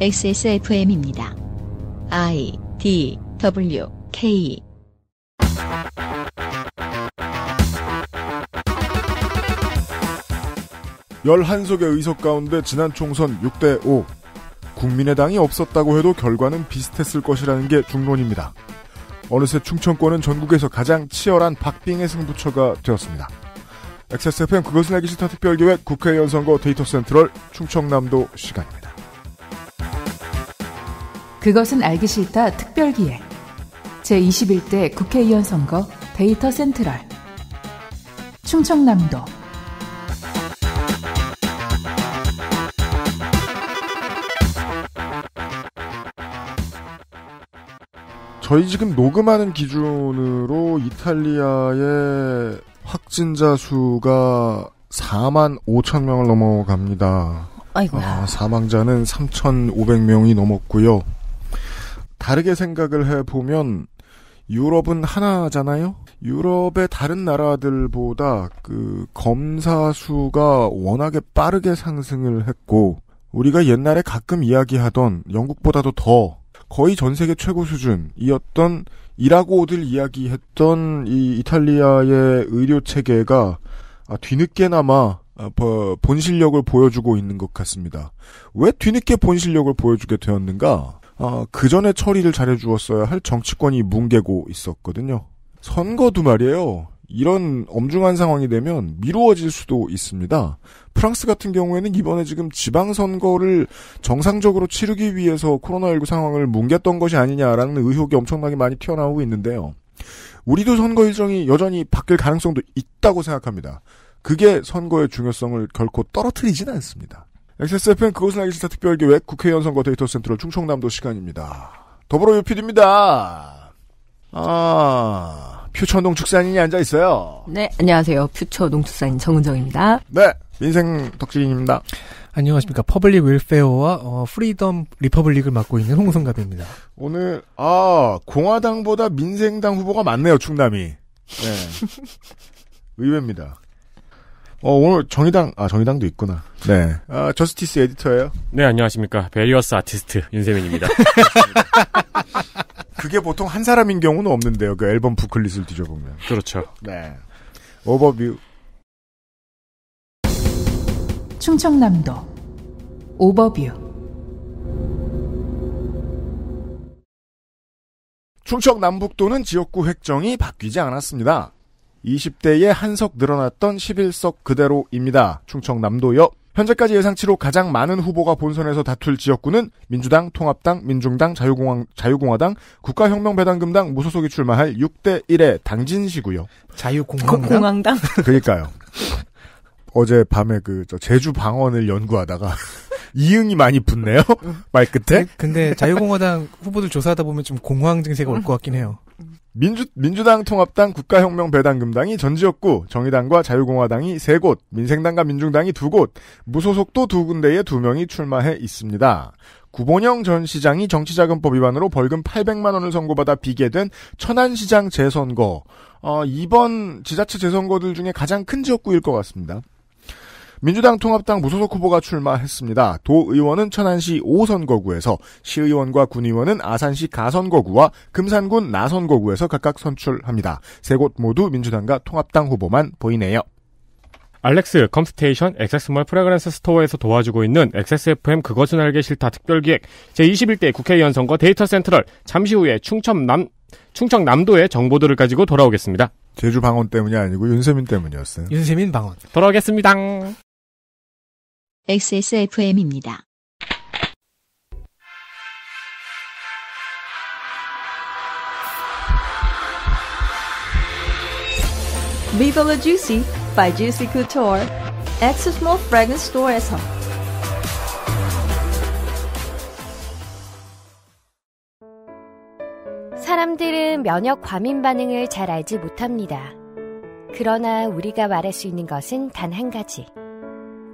XSFM입니다. I D W K 열한석의 의석 가운데 지난 총선 6대 5. 국민의당이 없었다고 해도 결과는 비슷했을 것이라는 게 중론입니다. 어느새 충청권은 전국에서 가장 치열한 박빙의 승부처가 되었습니다. XSFM 그것은 알기 싫다 특별기획 국회의원 선거 데이터 센트럴 충청남도 시간입니다. 그것은 알기 싫다 특별기획 제21대 국회의원 선거 데이터 센트럴 충청남도 저희 지금 녹음하는 기준으로 이탈리아의 확진자 수가 4만 5천 명을 넘어갑니다. 아이고 아, 사망자는 3,500명이 넘었고요. 다르게 생각을 해보면 유럽은 하나잖아요? 유럽의 다른 나라들보다 그 검사 수가 워낙에 빠르게 상승을 했고, 우리가 옛날에 가끔 이야기하던 영국보다도 더 거의 전 세계 최고 수준이었던 이라고들 이야기했던 이 이탈리아의 의료 체계가 아, 뒤늦게나마 아, 본 실력을 보여주고 있는 것 같습니다. 왜 뒤늦게 본 실력을 보여주게 되었는가? 어, 그 전에 처리를 잘해주었어야 할 정치권이 뭉개고 있었거든요. 선거도 말이에요. 이런 엄중한 상황이 되면 미루어질 수도 있습니다. 프랑스 같은 경우에는 이번에 지금 지방선거를 정상적으로 치르기 위해서 코로나19 상황을 뭉갰던 것이 아니냐라는 의혹이 엄청나게 많이 튀어나오고 있는데요. 우리도 선거 일정이 여전히 바뀔 가능성도 있다고 생각합니다. 그게 선거의 중요성을 결코 떨어뜨리지는 않습니다. XSFM 그것은 알기 싫다 특별기획 국회의원 선거 데이터 센트럴 충청남도 시간입니다. 더불어 유피디입니다 아, 퓨처 농축산인이 앉아 있어요. 네, 안녕하세요. 퓨처 농축산인 정은정입니다. 네, 민생 덕진입니다 안녕하십니까. 퍼블릭 웰페어와 어, 프리덤 리퍼블릭을 맡고 있는 홍성갑입니다. 오늘, 아, 공화당보다 민생당 후보가 많네요, 충남이. 네. 의외입니다. 어, 오늘 정의당, 아, 정의당도 있구나. 네. 아, 저스티스 에디터예요 네, 안녕하십니까. 베리어스 아티스트 윤세민입니다. 그게 보통 한 사람인 경우는 없는데요. 그 앨범 부클릿을 뒤져보면. 그렇죠. 네. 오버뷰. 충청남도. 오버뷰. 충청남북도는 지역구 획정이 바뀌지 않았습니다. 20대에 한 석 늘어났던 11석 그대로입니다. 충청남도요. 현재까지 예상치로 가장 많은 후보가 본선에서 다툴 지역구는 민주당, 통합당, 민중당, 자유공화, 자유공화당, 국가혁명배당금당 무소속이 출마할 6대 1의 당진시구요 자유공화당. 그니까요 어제 밤에 그저 제주 방언을 연구하다가 이응이 많이 붙네요. 말 끝에. 근데 자유공화당 후보들 조사하다 보면 좀 공황 증세가 올 것 같긴 해요. 민주, 민주당 통합당 국가혁명배당금당이 전지역구, 정의당과 자유공화당이 세 곳, 민생당과 민중당이 두 곳, 무소속도 두 군데에 두 명이 출마해 있습니다. 구본영 전 시장이 정치자금법 위반으로 벌금 800만 원을 선고받아 비계된 천안시장 재선거. 어, 이번 지자체 재선거들 중에 가장 큰 지역구일 것 같습니다. 민주당 통합당 무소속 후보가 출마했습니다. 도 의원은 천안시 5선거구에서 시의원과 군의원은 아산시 가선거구와 금산군 나선거구에서 각각 선출합니다. 세 곳 모두 민주당과 통합당 후보만 보이네요. 알렉스, 컴스테이션, 엑세스몰 프레그런스 스토어에서 도와주고 있는 XSFM 그것은 알기 싫다 특별기획 제21대 국회의원 선거 데이터 센트럴 잠시 후에 충청남, 충청남도의 정보들을 가지고 돌아오겠습니다. 제주 방언 때문이 아니고 윤세민 때문이었어요. 윤세민 방언. 돌아오겠습니다. XSFM입니다. Viva La Juicy by Juicy Couture Access Small Fragrance Store에서 사람들은 면역 과민 반응을 잘 알지 못합니다. 그러나 우리가 말할 수 있는 것은 단 한 가지.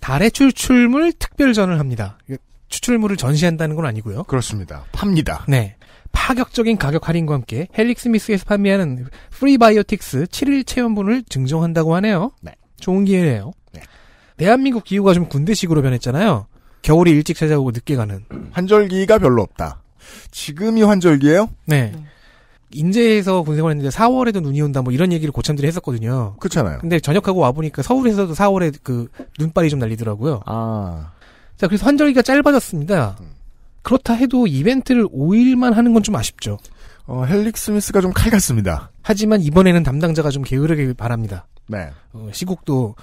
달의 추출물 특별전을 합니다. 추출물을 전시한다는 건 아니고요. 그렇습니다. 팝니다. 네. 파격적인 가격 할인과 함께 헬릭스미스에서 판매하는 프리바이오틱스 7일 체험분을 증정한다고 하네요. 네. 좋은 기회네요. 네. 대한민국 기후가 좀 군대식으로 변했잖아요. 겨울이 일찍 찾아오고 늦게 가는. 환절기가 별로 없다. 지금이 환절기예요? 네. 음. 인제에서 군생활 했는데 4월에도 눈이 온다 뭐 이런 얘기를 고참들이 했었거든요. 그렇잖아요. 근데 전역하고 와보니까 서울에서도 4월에 그 눈발이 좀 날리더라고요. 아. 자, 그래서 환절기가 짧아졌습니다. 음. 그렇다 해도 이벤트를 5일만 하는 건 좀 아쉽죠. 어, 헬릭 스미스가 좀 칼 같습니다. 하지만 이번에는 담당자가 좀 게으르길 바랍니다. 네. 어, 시국도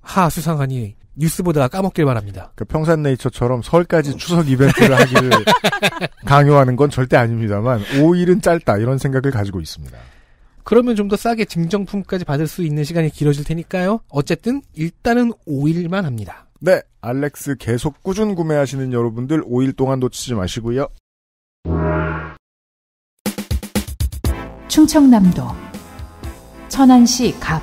하 수상하니 뉴스 보다 까먹길 바랍니다. 그 평산네이처처럼 설까지 추석 이벤트를 하기를 강요하는 건 절대 아닙니다만 5일은 짧다 이런 생각을 가지고 있습니다. 그러면 좀 더 싸게 증정품까지 받을 수 있는 시간이 길어질 테니까요. 어쨌든 일단은 5일만 합니다. 네, 알렉스 계속 꾸준 구매하시는 여러분들 5일 동안 놓치지 마시고요. 충청남도 천안시 갑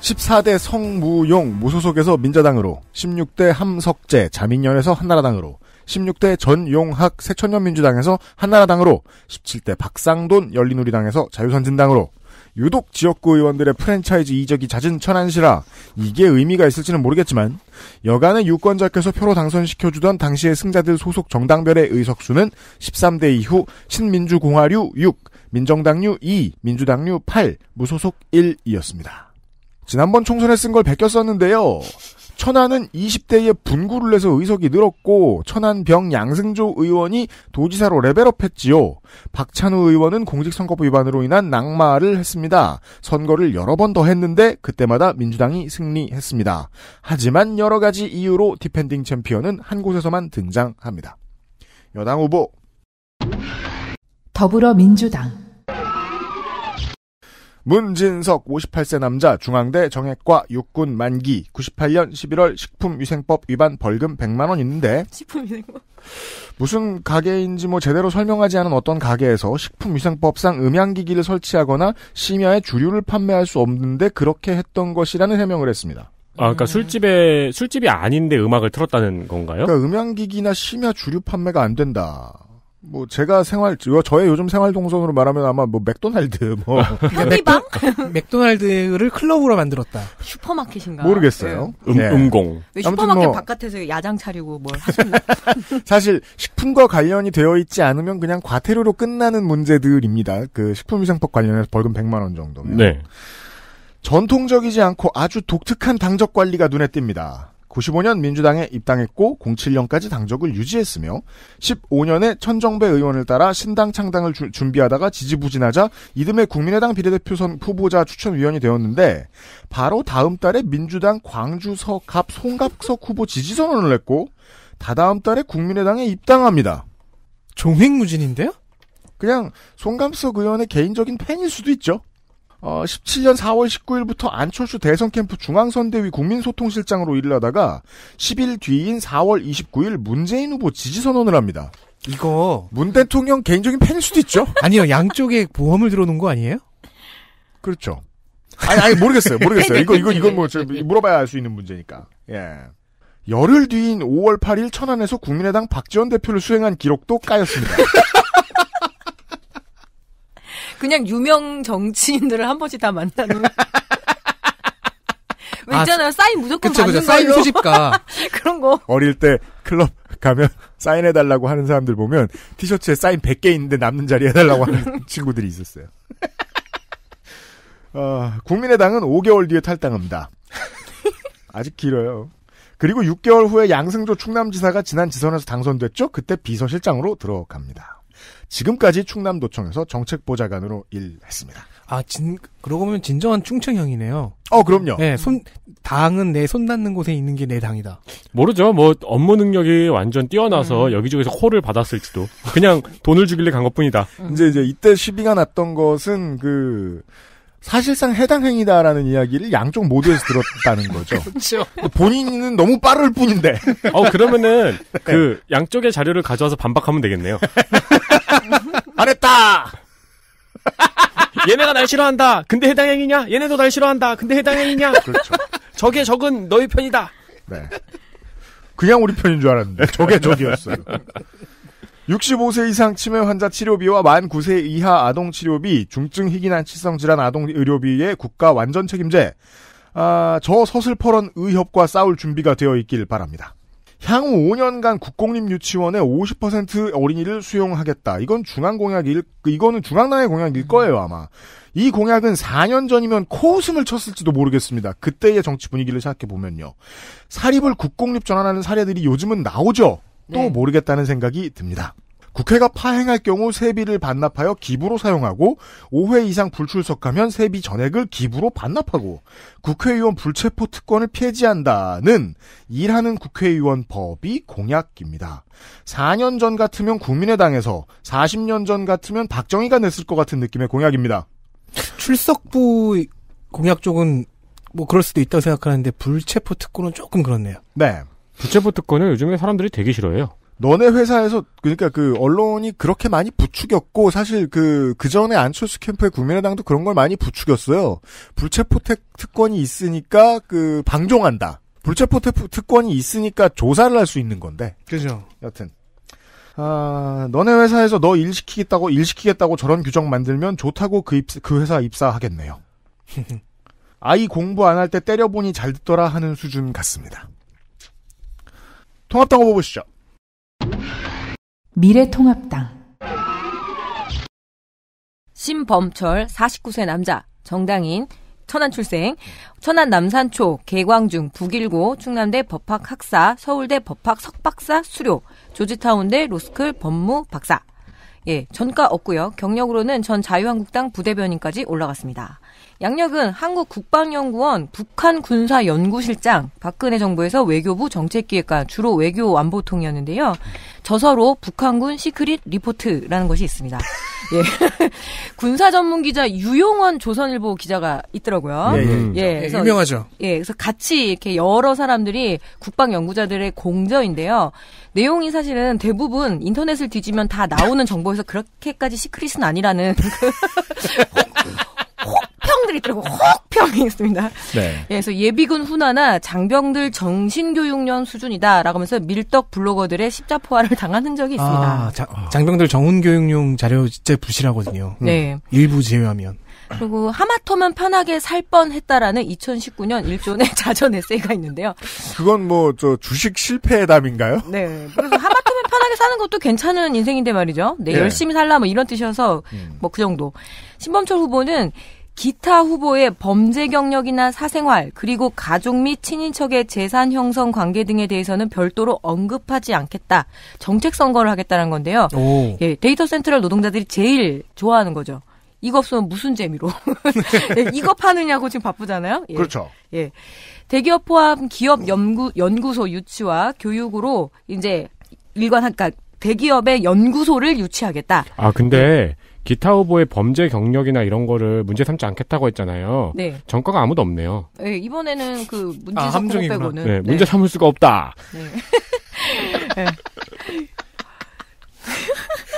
14대 성무용 무소속에서 민자당으로 16대 함석재 자민연에서 한나라당으로 16대 전용학 새천년민주당에서 한나라당으로 17대 박상돈 열린우리당에서 자유선진당으로 유독 지역구 의원들의 프랜차이즈 이적이 잦은 천안시라 이게 의미가 있을지는 모르겠지만 여간의 유권자께서 표로 당선시켜주던 당시의 승자들 소속 정당별의 의석수는 13대 이후 신민주공화류 6, 민정당류 2, 민주당류 8, 무소속 1이었습니다. 지난번 총선에 쓴 걸 베꼈었는데요. 천안은 20대에 분구를 내서 의석이 늘었고 천안병 양승조 의원이 도지사로 레벨업했지요. 박찬우 의원은 공직선거법 위반으로 인한 낙마를 했습니다. 선거를 여러 번 더 했는데 그때마다 민주당이 승리했습니다. 하지만 여러 가지 이유로 디펜딩 챔피언은 한 곳에서만 등장합니다. 여당 후보 더불어민주당 문진석 58세 남자 중앙대 정액과 육군 만기 98년 11월 식품위생법 위반 벌금 100만 원 있는데 식품위생법 무슨 가게인지 뭐 제대로 설명하지 않은 어떤 가게에서 식품위생법상 음향기기를 설치하거나 심야에 주류를 판매할 수 없는데 그렇게 했던 것이라는 해명을 했습니다. 아, 그러니까 음. 술집에 술집이 아닌데 음악을 틀었다는 건가요? 그러니까 음향기기나 심야 주류 판매가 안 된다. 뭐 제가 생활 저의 요즘 생활 동선으로 말하면 아마 뭐 맥도날드 뭐 현미방 맥도날드를 클럽으로 만들었다 슈퍼마켓인가 모르겠어요 예. 음, 네. 음, 음공 슈퍼마켓 뭐 바깥에서 야장 차리고 뭘 하셨나 사실 식품과 관련이 되어 있지 않으면 그냥 과태료로 끝나는 문제들입니다 그 식품위생법 관련해서 벌금 100만 원 정도 네 전통적이지 않고 아주 독특한 당적 관리가 눈에 띕니다 95년 민주당에 입당했고 07년까지 당적을 유지했으며 15년에 천정배 의원을 따라 신당 창당을 주, 준비하다가 지지부진하자 이듬해 국민의당 비례대표 선 후보자 추천위원이 되었는데 바로 다음 달에 민주당 광주석 갑 송갑석 후보 지지선언을 했고 다다음 달에 국민의당에 입당합니다. 종횡무진인데요? 그냥 송갑석 의원의 개인적인 팬일 수도 있죠. 어, 17년 4월 19일부터 안철수 대선 캠프 중앙선대위 국민소통실장으로 일을 하다가 10일 뒤인 4월 29일 문재인 후보 지지 선언을 합니다. 이거 문 대통령 개인적인 팬일 수도 있죠? 아니요, 양쪽에 보험을 들어놓은 거 아니에요? 그렇죠. 아니, 아니 모르겠어요, 모르겠어요. 이거 이거 이건 뭐 네. 물어봐야 알 수 있는 문제니까. 예. 열흘 뒤인 5월 8일 천안에서 국민의당 박지원 대표를 수행한 기록도 까였습니다. 그냥 유명 정치인들을 한 번씩 다 만나는. 왜 아, 있잖아요. 사인 무조건 그쵸, 받는 그쵸. 사인 걸로. 수집가. 그런 거. 어릴 때 클럽 가면 사인해달라고 하는 사람들 보면 티셔츠에 사인 100개 있는데 남는 자리 해달라고 하는 친구들이 있었어요. 어, 국민의당은 5개월 뒤에 탈당합니다. 아직 길어요. 그리고 6개월 후에 양승조 충남지사가 지난 지선에서 당선됐죠? 그때 비서실장으로 들어갑니다. 지금까지 충남도청에서 정책보좌관으로 일했습니다. 아, 진, 그러고 보면 진정한 충청형이네요. 어, 그럼요. 네, 손, 당은 내 손 닿는 곳에 있는 게 내 당이다. 모르죠. 뭐, 업무 능력이 완전 뛰어나서 음. 여기저기서 콜을 받았을지도. 그냥 돈을 주길래 간것 뿐이다. 음. 이제, 이제, 이때 시비가 났던 것은 그, 사실상 해당 행위다라는 이야기를 양쪽 모두에서 들었다는 거죠. 그렇죠. 본인은 너무 빠를 뿐인데. 어 그러면은 네. 그 양쪽의 자료를 가져와서 반박하면 되겠네요. 안 했다. 얘네가 날 싫어한다. 근데 해당 행위냐? 얘네도 날 싫어한다. 근데 해당 행위냐? 그렇죠. 저게 적은 너희 편이다. 네. 그냥 우리 편인 줄 알았는데 저게 적이었어요 65세 이상 치매 환자 치료비와 만 9세 이하 아동 치료비, 중증 희귀난치성 질환 아동 의료비의 국가 완전 책임제. 아, 저 서슬퍼런 의협과 싸울 준비가 되어 있길 바랍니다. 향후 5년간 국공립 유치원의 50% 어린이를 수용하겠다. 이건 중앙 공약일, 이거는 중앙당의 공약일 음. 거예요, 아마. 이 공약은 4년 전이면 코웃음을 쳤을지도 모르겠습니다. 그때의 정치 분위기를 생각해보면요. 사립을 국공립 전환하는 사례들이 요즘은 나오죠? 또 네. 모르겠다는 생각이 듭니다. 국회가 파행할 경우 세비를 반납하여 기부로 사용하고 5회 이상 불출석하면 세비 전액을 기부로 반납하고 국회의원 불체포 특권을 폐지한다는 일하는 국회의원 법이 공약입니다. 4년 전 같으면 국민의당에서 40년 전 같으면 박정희가 냈을 것 같은 느낌의 공약입니다. 출석부 공약 쪽은 뭐 그럴 수도 있다고 생각하는데 불체포 특권은 조금 그렇네요. 네. 불체포 특권을 요즘에 사람들이 되게 싫어해요. 너네 회사에서 그러니까 그 언론이 그렇게 많이 부추겼고 사실 그그 그 전에 안철수 캠프의 국민의당도 그런 걸 많이 부추겼어요. 불체포 태, 특권이 있으니까 그 방종한다. 불체포 태, 특권이 있으니까 조사를 할 수 있는 건데. 그죠. 여튼 아 너네 회사에서 너 일 시키겠다고 일 시키겠다고 저런 규정 만들면 좋다고 그, 입사, 그 회사 입사하겠네요. 아이 공부 안 할 때 때려보니 잘 듣더라 하는 수준 같습니다. 통합당 후보 보시죠. 미래통합당 심범철 49세 남자 정당인 천안 출생, 천안 남산초, 개광중, 북일고, 충남대 법학 학사, 서울대 법학 석박사 수료, 조지타운대 로스쿨 법무 박사. 예, 전과 없고요. 경력으로는 전 자유한국당 부대변인까지 올라갔습니다. 양력은 한국 국방연구원 북한 군사 연구실장 박근혜 정부에서 외교부 정책기획관 주로 외교 안보통이었는데요. 저서로 북한군 시크릿 리포트라는 것이 있습니다. 예. 군사 전문 기자 유용원 조선일보 기자가 있더라고요. 예 예, 예, 예. 예 그래서, 유명하죠. 예, 그래서 같이 이렇게 여러 사람들이 국방 연구자들의 공저인데요. 내용이 사실은 대부분 인터넷을 뒤지면 다 나오는 정보에서 그렇게까지 시크릿은 아니라는 그 학생들이 있고 혹평이 있습니다. 네. 예, 그래서 예비군 훈화나 장병들 정신교육년 수준이다라고 하면서 밀떡 블로거들의 십자포화를 당한 흔적이 있습니다. 아, 자, 장병들 정훈교육용 자료 진짜 부실하거든요. 네. 일부 제외하면. 그리고 하마터면 편하게 살 뻔했다라는 2019년 일전의 자전 에세이가 있는데요. 그건 뭐 저 주식 실패의 담인가요? 네. 그래서 하마터면 편하게 사는 것도 괜찮은 인생인데 말이죠. 네, 예. 열심히 살라 뭐 이런 뜻이어서 음. 뭐그 정도. 신범철 후보는 기타 후보의 범죄 경력이나 사생활, 그리고 가족 및 친인척의 재산 형성 관계 등에 대해서는 별도로 언급하지 않겠다. 정책 선거를 하겠다는 건데요. 오. 예, 데이터 센트럴 노동자들이 제일 좋아하는 거죠. 이거 없으면 무슨 재미로. 예, 이거 파느냐고 지금 바쁘잖아요. 예. 그렇죠. 예. 대기업 포함 기업 연구, 연구소 유치와 교육으로 이제 일관, 그러니까 대기업의 연구소를 유치하겠다. 아, 근데 예. 기타 후보의 범죄 경력이나 이런 거를 문제 삼지 않겠다고 했잖아요. 네. 전과가 아무도 없네요. 네, 이번에는 그 문제 아, 삼고 빼고는 네, 문제 네. 삼을 수가 없다. 네.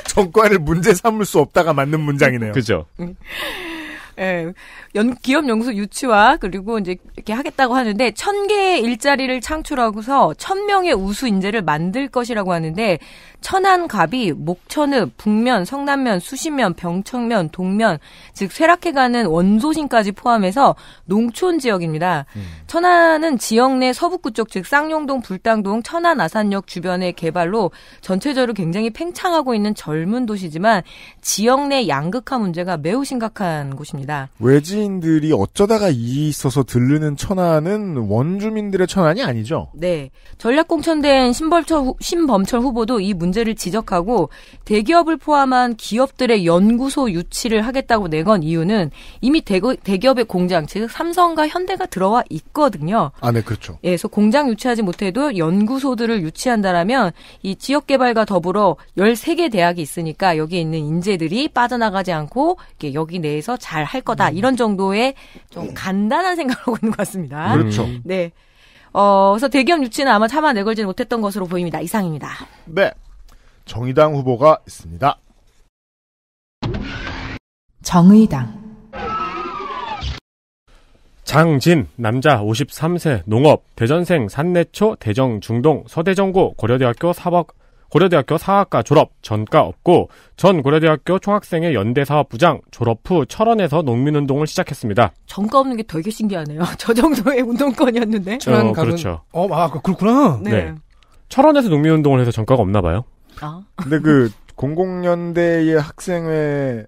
전과를 네. 문제 삼을 수 없다가 맞는 문장이네요. 그죠. 예. 네. 네. 연, 기업 연구소 유치와 그리고 이제 이렇게 하겠다고 하는데 천 개의 일자리를 창출하고서 천 명의 우수 인재를 만들 것이라고 하는데 천안갑이 목천읍, 북면, 성남면, 수시면, 병청면, 동면 즉 쇠락해가는 원소신까지 포함해서 농촌 지역입니다. 음. 천안은 지역 내 서북구 쪽즉 쌍용동, 불당동, 천안 아산역 주변의 개발로 전체적으로 굉장히 팽창하고 있는 젊은 도시지만 지역 내 양극화 문제가 매우 심각한 곳입니다. 외지 타지인들이 어쩌다가 이 있어서 들르는 천안은 원주민들의 천안이 아니죠. 네. 전략공천된 신벌철, 신범철 후보도 이 문제를 지적하고 대기업을 포함한 기업들의 연구소 유치를 하겠다고 내건 이유는 이미 대 대기업의 공장, 즉 삼성과 현대가 들어와 있거든요. 아, 네, 그렇죠. 예, 그래서 공장 유치하지 못해도 연구소들을 유치한다라면 이 지역 개발과 더불어 13개 대학이 있으니까 여기에 있는 인재들이 빠져나가지 않고 여기 내에서 잘 할 거다. 음. 이런 정도 정도의 좀 네. 간단한 생각을 하고 있는 것 같습니다. 그렇죠. 음. 네. 어, 그래서 대기업 유치는 아마 차마 내걸지 는 못했던 것으로 보입니다. 이상입니다. 네. 정의당 후보가 있습니다. 정의당. 장진, 남자 53세, 농업, 대전생, 산내초, 대정, 중동, 서대정고 고려대학교 사법, 고려대학교 사학과 졸업, 전과 없고 전 고려대학교 총학생회 연대사업부장 졸업 후 철원에서 농민운동을 시작했습니다. 전과 없는 게 되게 신기하네요. 저 정도의 운동권이었는데. 철 어, 그러니까 그렇죠. 어, 아, 그, 그렇구나. 네. 네. 철원에서 농민운동을 해서 전과가 없나 봐요. 아. 근데 그 00년대의 학생회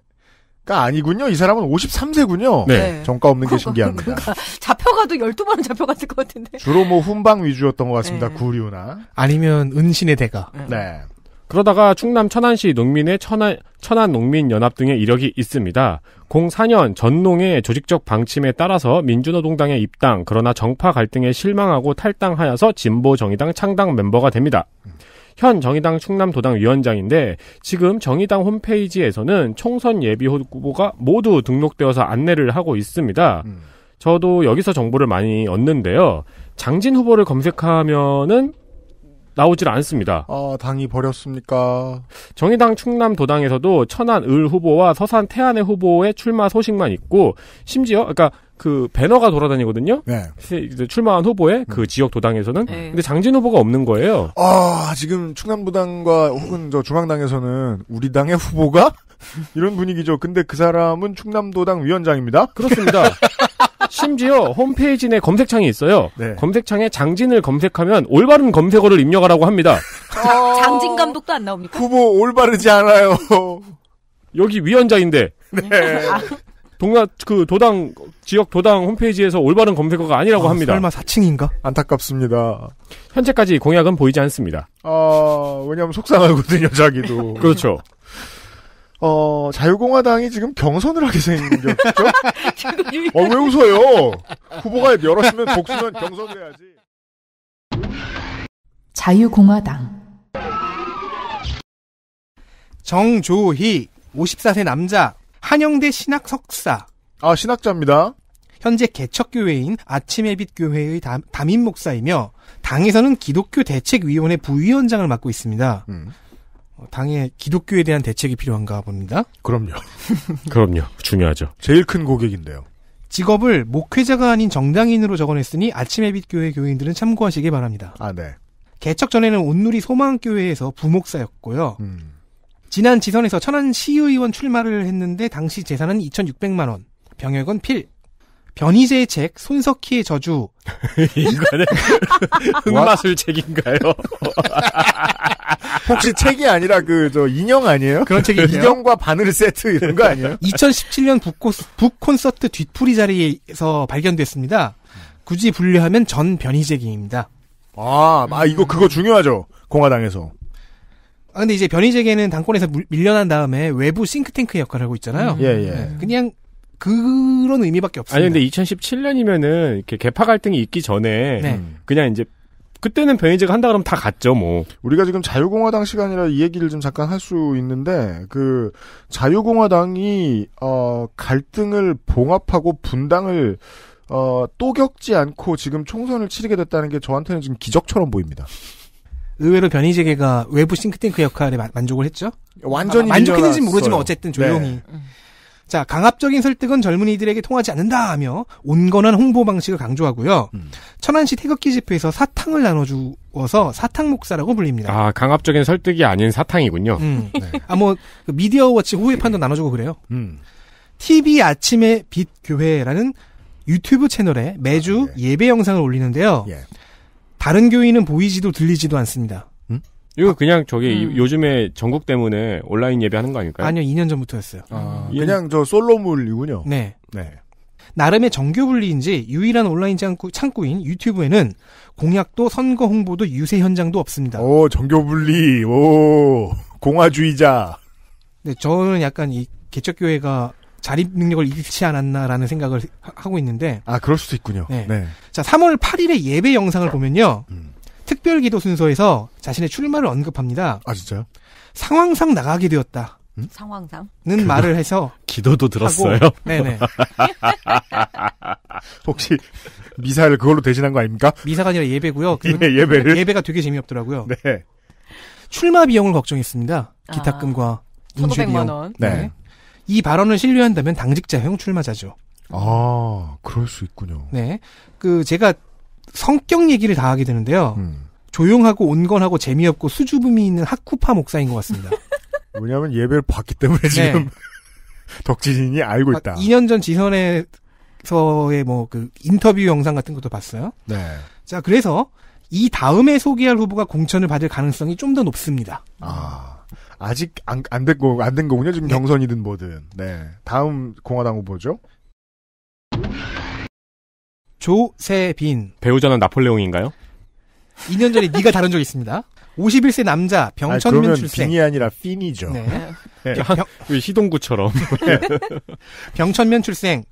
가 아니군요. 이 사람은 53세군요. 네. 정가 없는 게 신기합니다. 그러니까 잡혀가도 1 2번 잡혀갔을 것 같은데. 주로 뭐 훈방 위주였던 것 같습니다. 네. 구류나. 아니면 은신의 대가. 네. 네. 그러다가 충남 천안시 농민의 천안, 천안 농민연합 등의 이력이 있습니다. 04년 전농의 조직적 방침에 따라서 민주노동당의 입당, 그러나 정파 갈등에 실망하고 탈당하여서 진보정의당 창당 멤버가 됩니다. 음. 현 정의당 충남도당 위원장인데 지금 정의당 홈페이지에서는 총선 예비 후보가 모두 등록되어서 안내를 하고 있습니다. 음. 저도 여기서 정보를 많이 얻는데요. 장진 후보를 검색하면은 나오질 않습니다. 아, 당이 버렸습니까? 정의당 충남도당에서도 천안 을 후보와 서산 태안의 후보의 출마 소식만 있고 심지어 그러니까 그 배너가 돌아다니거든요. 네. 출마한 후보의 그 음. 그 지역 도당에서는. 네. 근데 장진 후보가 없는 거예요. 아 지금 충남부당과 혹은 저 중앙당에서는 우리 당의 후보가 이런 분위기죠. 근데 그 사람은 충남도당 위원장입니다. 그렇습니다. 심지어 홈페이지 내 검색창이 있어요. 네. 검색창에 장진을 검색하면 올바른 검색어를 입력하라고 합니다. 어... 장진 감독도 안 나옵니까? 후보 올바르지 않아요. 여기 위원장인데. 네. 아. 동아 그 도당 지역 도당 홈페이지에서 올바른 검색어가 아니라고 아, 합니다. 설마 4층인가 안타깝습니다. 현재까지 공약은 보이지 않습니다. 아 왜냐하면 속상하거든요 자기도. 그렇죠. 어 자유공화당이 지금 경선을 하게 생겼죠? 어왜 웃어요? 후보가 열었으면 복수면 경선을 해야지. 자유공화당 정조희 54세 남자 한영대 신학 석사. 아, 신학자입니다. 현재 개척교회인 아침의 빛 교회의 담임 목사이며 당에서는 기독교 대책위원회 부위원장을 맡고 있습니다. 음. 어, 당의 기독교에 대한 대책이 필요한가 봅니다. 그럼요. 그럼요. 중요하죠. 제일 큰 고객인데요. 직업을 목회자가 아닌 정당인으로 적어냈으니 아침의 빛 교회 교인들은 참고하시기 바랍니다. 아, 네. 개척 전에는 온누리 소망교회에서 부목사였고요. 음. 지난 지선에서 천안 시의원 출마를 했는데 당시 재산은 2,600만 원. 병역은 필. 변희재의 책 손석희의 저주. 이거는 흑마술 책인가요? 혹시 책이 아니라 그저 인형 아니에요? 그런 책이 인형과 바늘 세트 이런 거 아니에요? 2017년 북콘서트, 북콘서 뒷풀이 자리에서 발견됐습니다. 굳이 분류하면 전 변희재기입니다. 아, 아 이거 그거 중요하죠. 공화당에서. 아, 근데 이제 변희재계는 당권에서 물, 밀려난 다음에 외부 싱크탱크 역할을 하고 있잖아요. 음. 예, 예. 네, 그냥 그런 의미밖에 없어요. 아니 근데 2017년이면은 이렇게 개파 갈등이 있기 전에 네. 그냥 이제 그때는 변희재가 한다 그러면 다 갔죠, 뭐. 우리가 지금 자유공화당 시간이라 이 얘기를 좀 잠깐 할 수 있는데 그 자유공화당이 어 갈등을 봉합하고 분당을 어또 겪지 않고 지금 총선을 치르게 됐다는 게 저한테는 지금 기적처럼 보입니다. 의외로 변희재계가 외부 싱크탱크 역할에 만족을 했죠. 완전히 아, 만족했는지 모르지만 어쨌든 조용히. 네. 음. 자, 강압적인 설득은 젊은이들에게 통하지 않는다 하며 온건한 홍보 방식을 강조하고요. 음. 천안시 태극기 집회에서 사탕을 나눠주어서 사탕 목사라고 불립니다. 아, 강압적인 설득이 아닌 사탕이군요. 음. 네. 아, 뭐 그 미디어 워치 후회판도 나눠주고 그래요. 음. TV 아침의 빛 교회라는 유튜브 채널에 매주 아, 네. 예배 영상을 올리는데요. 예. 다른 교인은 보이지도 들리지도 않습니다. 음? 이거 아, 그냥 저기 음. 요즘에 전국 때문에 온라인 예배하는 거 아닐까요? 아니요, 2년 전부터였어요. 아, 음. 그냥 저 솔로물이군요. 네. 네. 나름의 정교 분리인지 유일한 온라인 창구, 창구인 유튜브에는 공약도 선거 홍보도 유세 현장도 없습니다. 오, 정교 분리. 오, 공화주의자. 네, 저는 약간 이 개척교회가 자립 능력을 잃지 않았나라는 생각을 하고 있는데 아 그럴 수도 있군요. 네. 네. 자 3월 8일의 예배 영상을 보면요. 음. 특별 기도 순서에서 자신의 출마를 언급합니다. 아 진짜요? 상황상 나가게 되었다. 음? 상황상? 는 그 말을 해서 기도도 들었어요. 하고, 네네. 혹시 미사를 그걸로 대신한 거 아닙니까? 미사가 아니라 예배고요. 예, 예배를 네, 예배가 되게 재미없더라고요. 네. 출마 비용을 걱정했습니다. 기탁금과 인쇄 아, 비용. 네. 네. 이 발언을 신뢰한다면 당직자 형 출마자죠. 아, 그럴 수 있군요. 네. 그 제가 성격 얘기를 다 하게 되는데요. 음. 조용하고 온건하고 재미없고 수줍음이 있는 학쿠파 목사인 것 같습니다. 왜냐하면 예배를 봤기 때문에 네. 지금 네. 덕진이 알고 아, 있다. 2년 전 지선에서의 뭐 그 인터뷰 영상 같은 것도 봤어요. 네. 자 그래서 이 다음에 소개할 후보가 공천을 받을 가능성이 좀 더 높습니다. 아. 아직 안, 안 됐고, 안 된 거군요. 지금 네. 경선이든 뭐든. 네. 다음 공화당 후보죠. 조세빈. 배우자는 나폴레옹인가요? 2년 전에 네가 다룬 적이 있습니다. 51세 남자 병천민 아니, 그러면 출생. 빈이 아니라 핀이죠. 네. 네. 병... 시동구처럼. 네. 병천면 출생.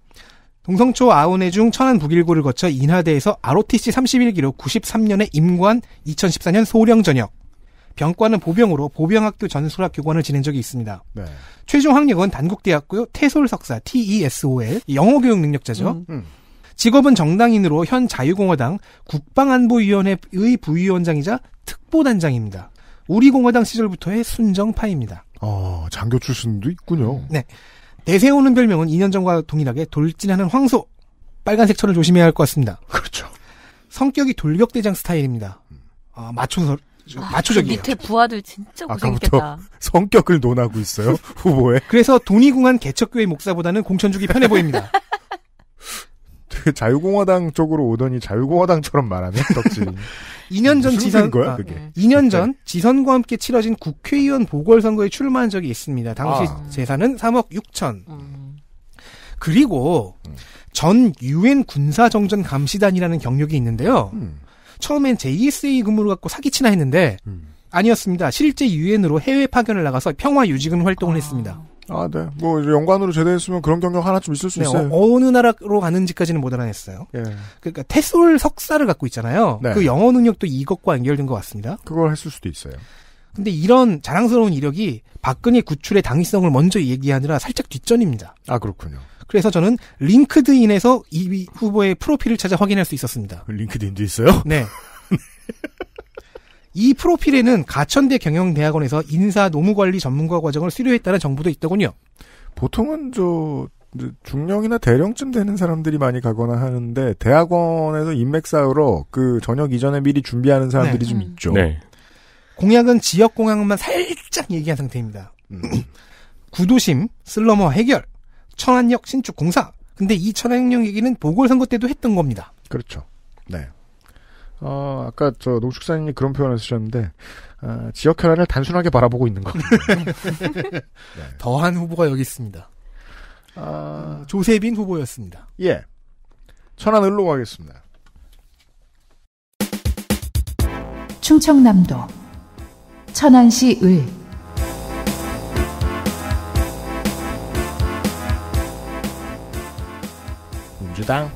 동성초 아오내중 천안 북일고를 거쳐 인하대에서 ROTC 31기로 93년에 임관, 2014년 소령 전역. 병과는 보병으로 보병학교 전술학교관을 지낸 적이 있습니다. 네. 최종 학력은 단국대학교 태솔 석사 TESOL 영어 교육 능력자죠. 음. 음, 직업은 정당인으로 현 자유공화당 국방안보위원회의 부위원장이자 특보단장입니다. 우리공화당 시절부터의 순정파입니다. 아, 장교 출신도 있군요. 음, 네. 내세우는 별명은 2년 전과 동일하게 돌진하는 황소. 빨간색 철을 조심해야 할 것 같습니다. 그렇죠. 성격이 돌격대장 스타일입니다. 아, 맞춰서 아, 마초적이에요. 밑에 부하들 진짜 고생했겠다. 성격을 논하고 있어요 후보에. 그래서 돈이궁한 개척교회 목사보다는 공천주기 편해 보입니다. 자유공화당 쪽으로 오더니 자유공화당처럼 말하네 덕질. 2년 전 지선 거야, 아, 그게? 2년 음. 전 지선과 함께 치러진 국회의원 보궐선거에 출마한 적이 있습니다. 당시 아. 재산은 3억 6천. 음. 그리고 음. 전 유엔 군사정전 감시단이라는 경력이 있는데요. 음. 처음엔 JSA 근무를 갖고 사기치나 했는데 음. 아니었습니다. 실제 유엔으로 해외 파견을 나가서 평화 유지근 활동을 아. 했습니다. 아, 네. 뭐 연관으로 제대했으면 그런 경력 하나쯤 있을 수 네, 있어요. 어, 느 나라로 가는지까지는 못 알아냈어요. 예. 그러니까 테솔 석사를 갖고 있잖아요. 네. 그 영어 능력도 이것과 연결된 것 같습니다. 그걸 했을 수도 있어요. 근데 이런 자랑스러운 이력이 박근혜 구출의 당위성을 먼저 얘기하느라 살짝 뒷전입니다. 아, 그렇군요. 그래서 저는 링크드인에서 이 후보의 프로필을 찾아 확인할 수 있었습니다. 링크드인도 있어요? 네. 이 프로필에는 가천대 경영대학원에서 인사 노무관리 전문가 과정을 수료했다는 정보도 있더군요. 보통은 저 중령이나 대령쯤 되는 사람들이 많이 가거나 하는데 대학원에서 인맥 쌓으러 그 저녁 이전에 미리 준비하는 사람들이 네. 좀 음. 있죠. 네. 공약은 지역 공약만 살짝 얘기한 상태입니다. 음. 구도심, 슬러머 해결, 천안역 신축 공사. 근데 이 천안역 얘기는 보궐선거 때도 했던 겁니다. 그렇죠. 네. 어, 아까 저 농축사님이 그런 표현을 쓰셨는데 어, 지역 현안을 단순하게 바라보고 있는 것같아 네. 더한 후보가 여기 있습니다. 아... 조세빈 후보였습니다. 예. 천안을로 가겠습니다. 충청남도 천안시 을 더불어민주당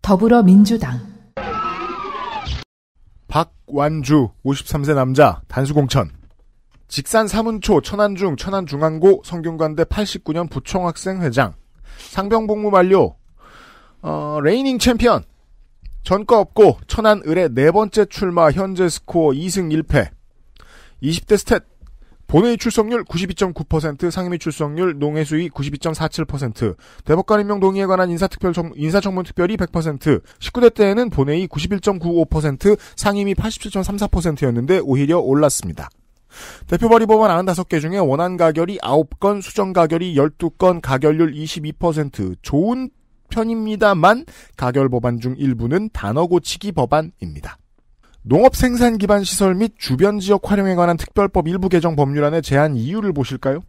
더불어민주당 박완주 53세 남자 단수공천 직산 사문초 천안중 천안중앙고 성균관대 89년 부총학생 회장 상병복무 만료 어, 레이닝 챔피언 전과 없고 천안 을의 네 번째 출마 현재 스코어 2승 1패 20대 스탯 본회의 출석률 92.9%, 상임위 출석률, 농해 수위 92.47%, 대법관 임명 동의에 관한 인사특별 인사청문 특별이 100%, 19대 때에는 본회의 91.95%, 상임위 87.34%였는데 오히려 올랐습니다. 대표 발의 법안 95개 중에 원안 가결이 9건, 수정 가결이 12건, 가결률 22%, 좋은 편입니다만 가결 법안 중 일부는 단어 고치기 법안입니다. 농업 생산 기반 시설 및 주변 지역 활용에 관한 특별법 일부 개정 법률안의 제한 이유를 보실까요?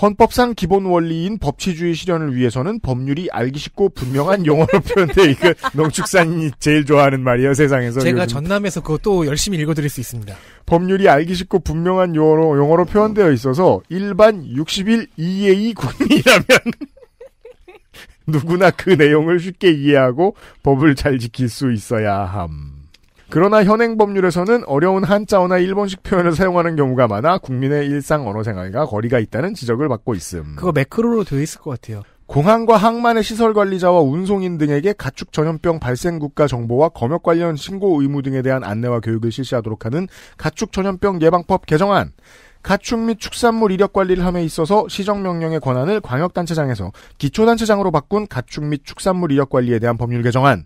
헌법상 기본 원리인 법치주의 실현을 위해서는 법률이 알기 쉽고 분명한 용어로 표현돼 이거 농축산인이 제일 좋아하는 말이에요 세상에서 제가 요즘. 전남에서 그것도 열심히 읽어드릴 수 있습니다 법률이 알기 쉽고 분명한 용어로, 용어로 표현되어 있어서 일반 61 EA 국민이라면 누구나 그 내용을 쉽게 이해하고 법을 잘 지킬 수 있어야 함 그러나 현행 법률에서는 어려운 한자어나 일본식 표현을 사용하는 경우가 많아 국민의 일상 언어 생활과 거리가 있다는 지적을 받고 있음. 그거 매크로로 되어 있을 것 같아요. 공항과 항만의 시설 관리자와 운송인 등에게 가축 전염병 발생 국가 정보와 검역 관련 신고 의무 등에 대한 안내와 교육을 실시하도록 하는 가축 전염병 예방법 개정안, 가축 및 축산물 이력 관리를 함에 있어서 시정명령의 권한을 광역단체장에서 기초단체장으로 바꾼 가축 및 축산물 이력 관리에 대한 법률 개정안,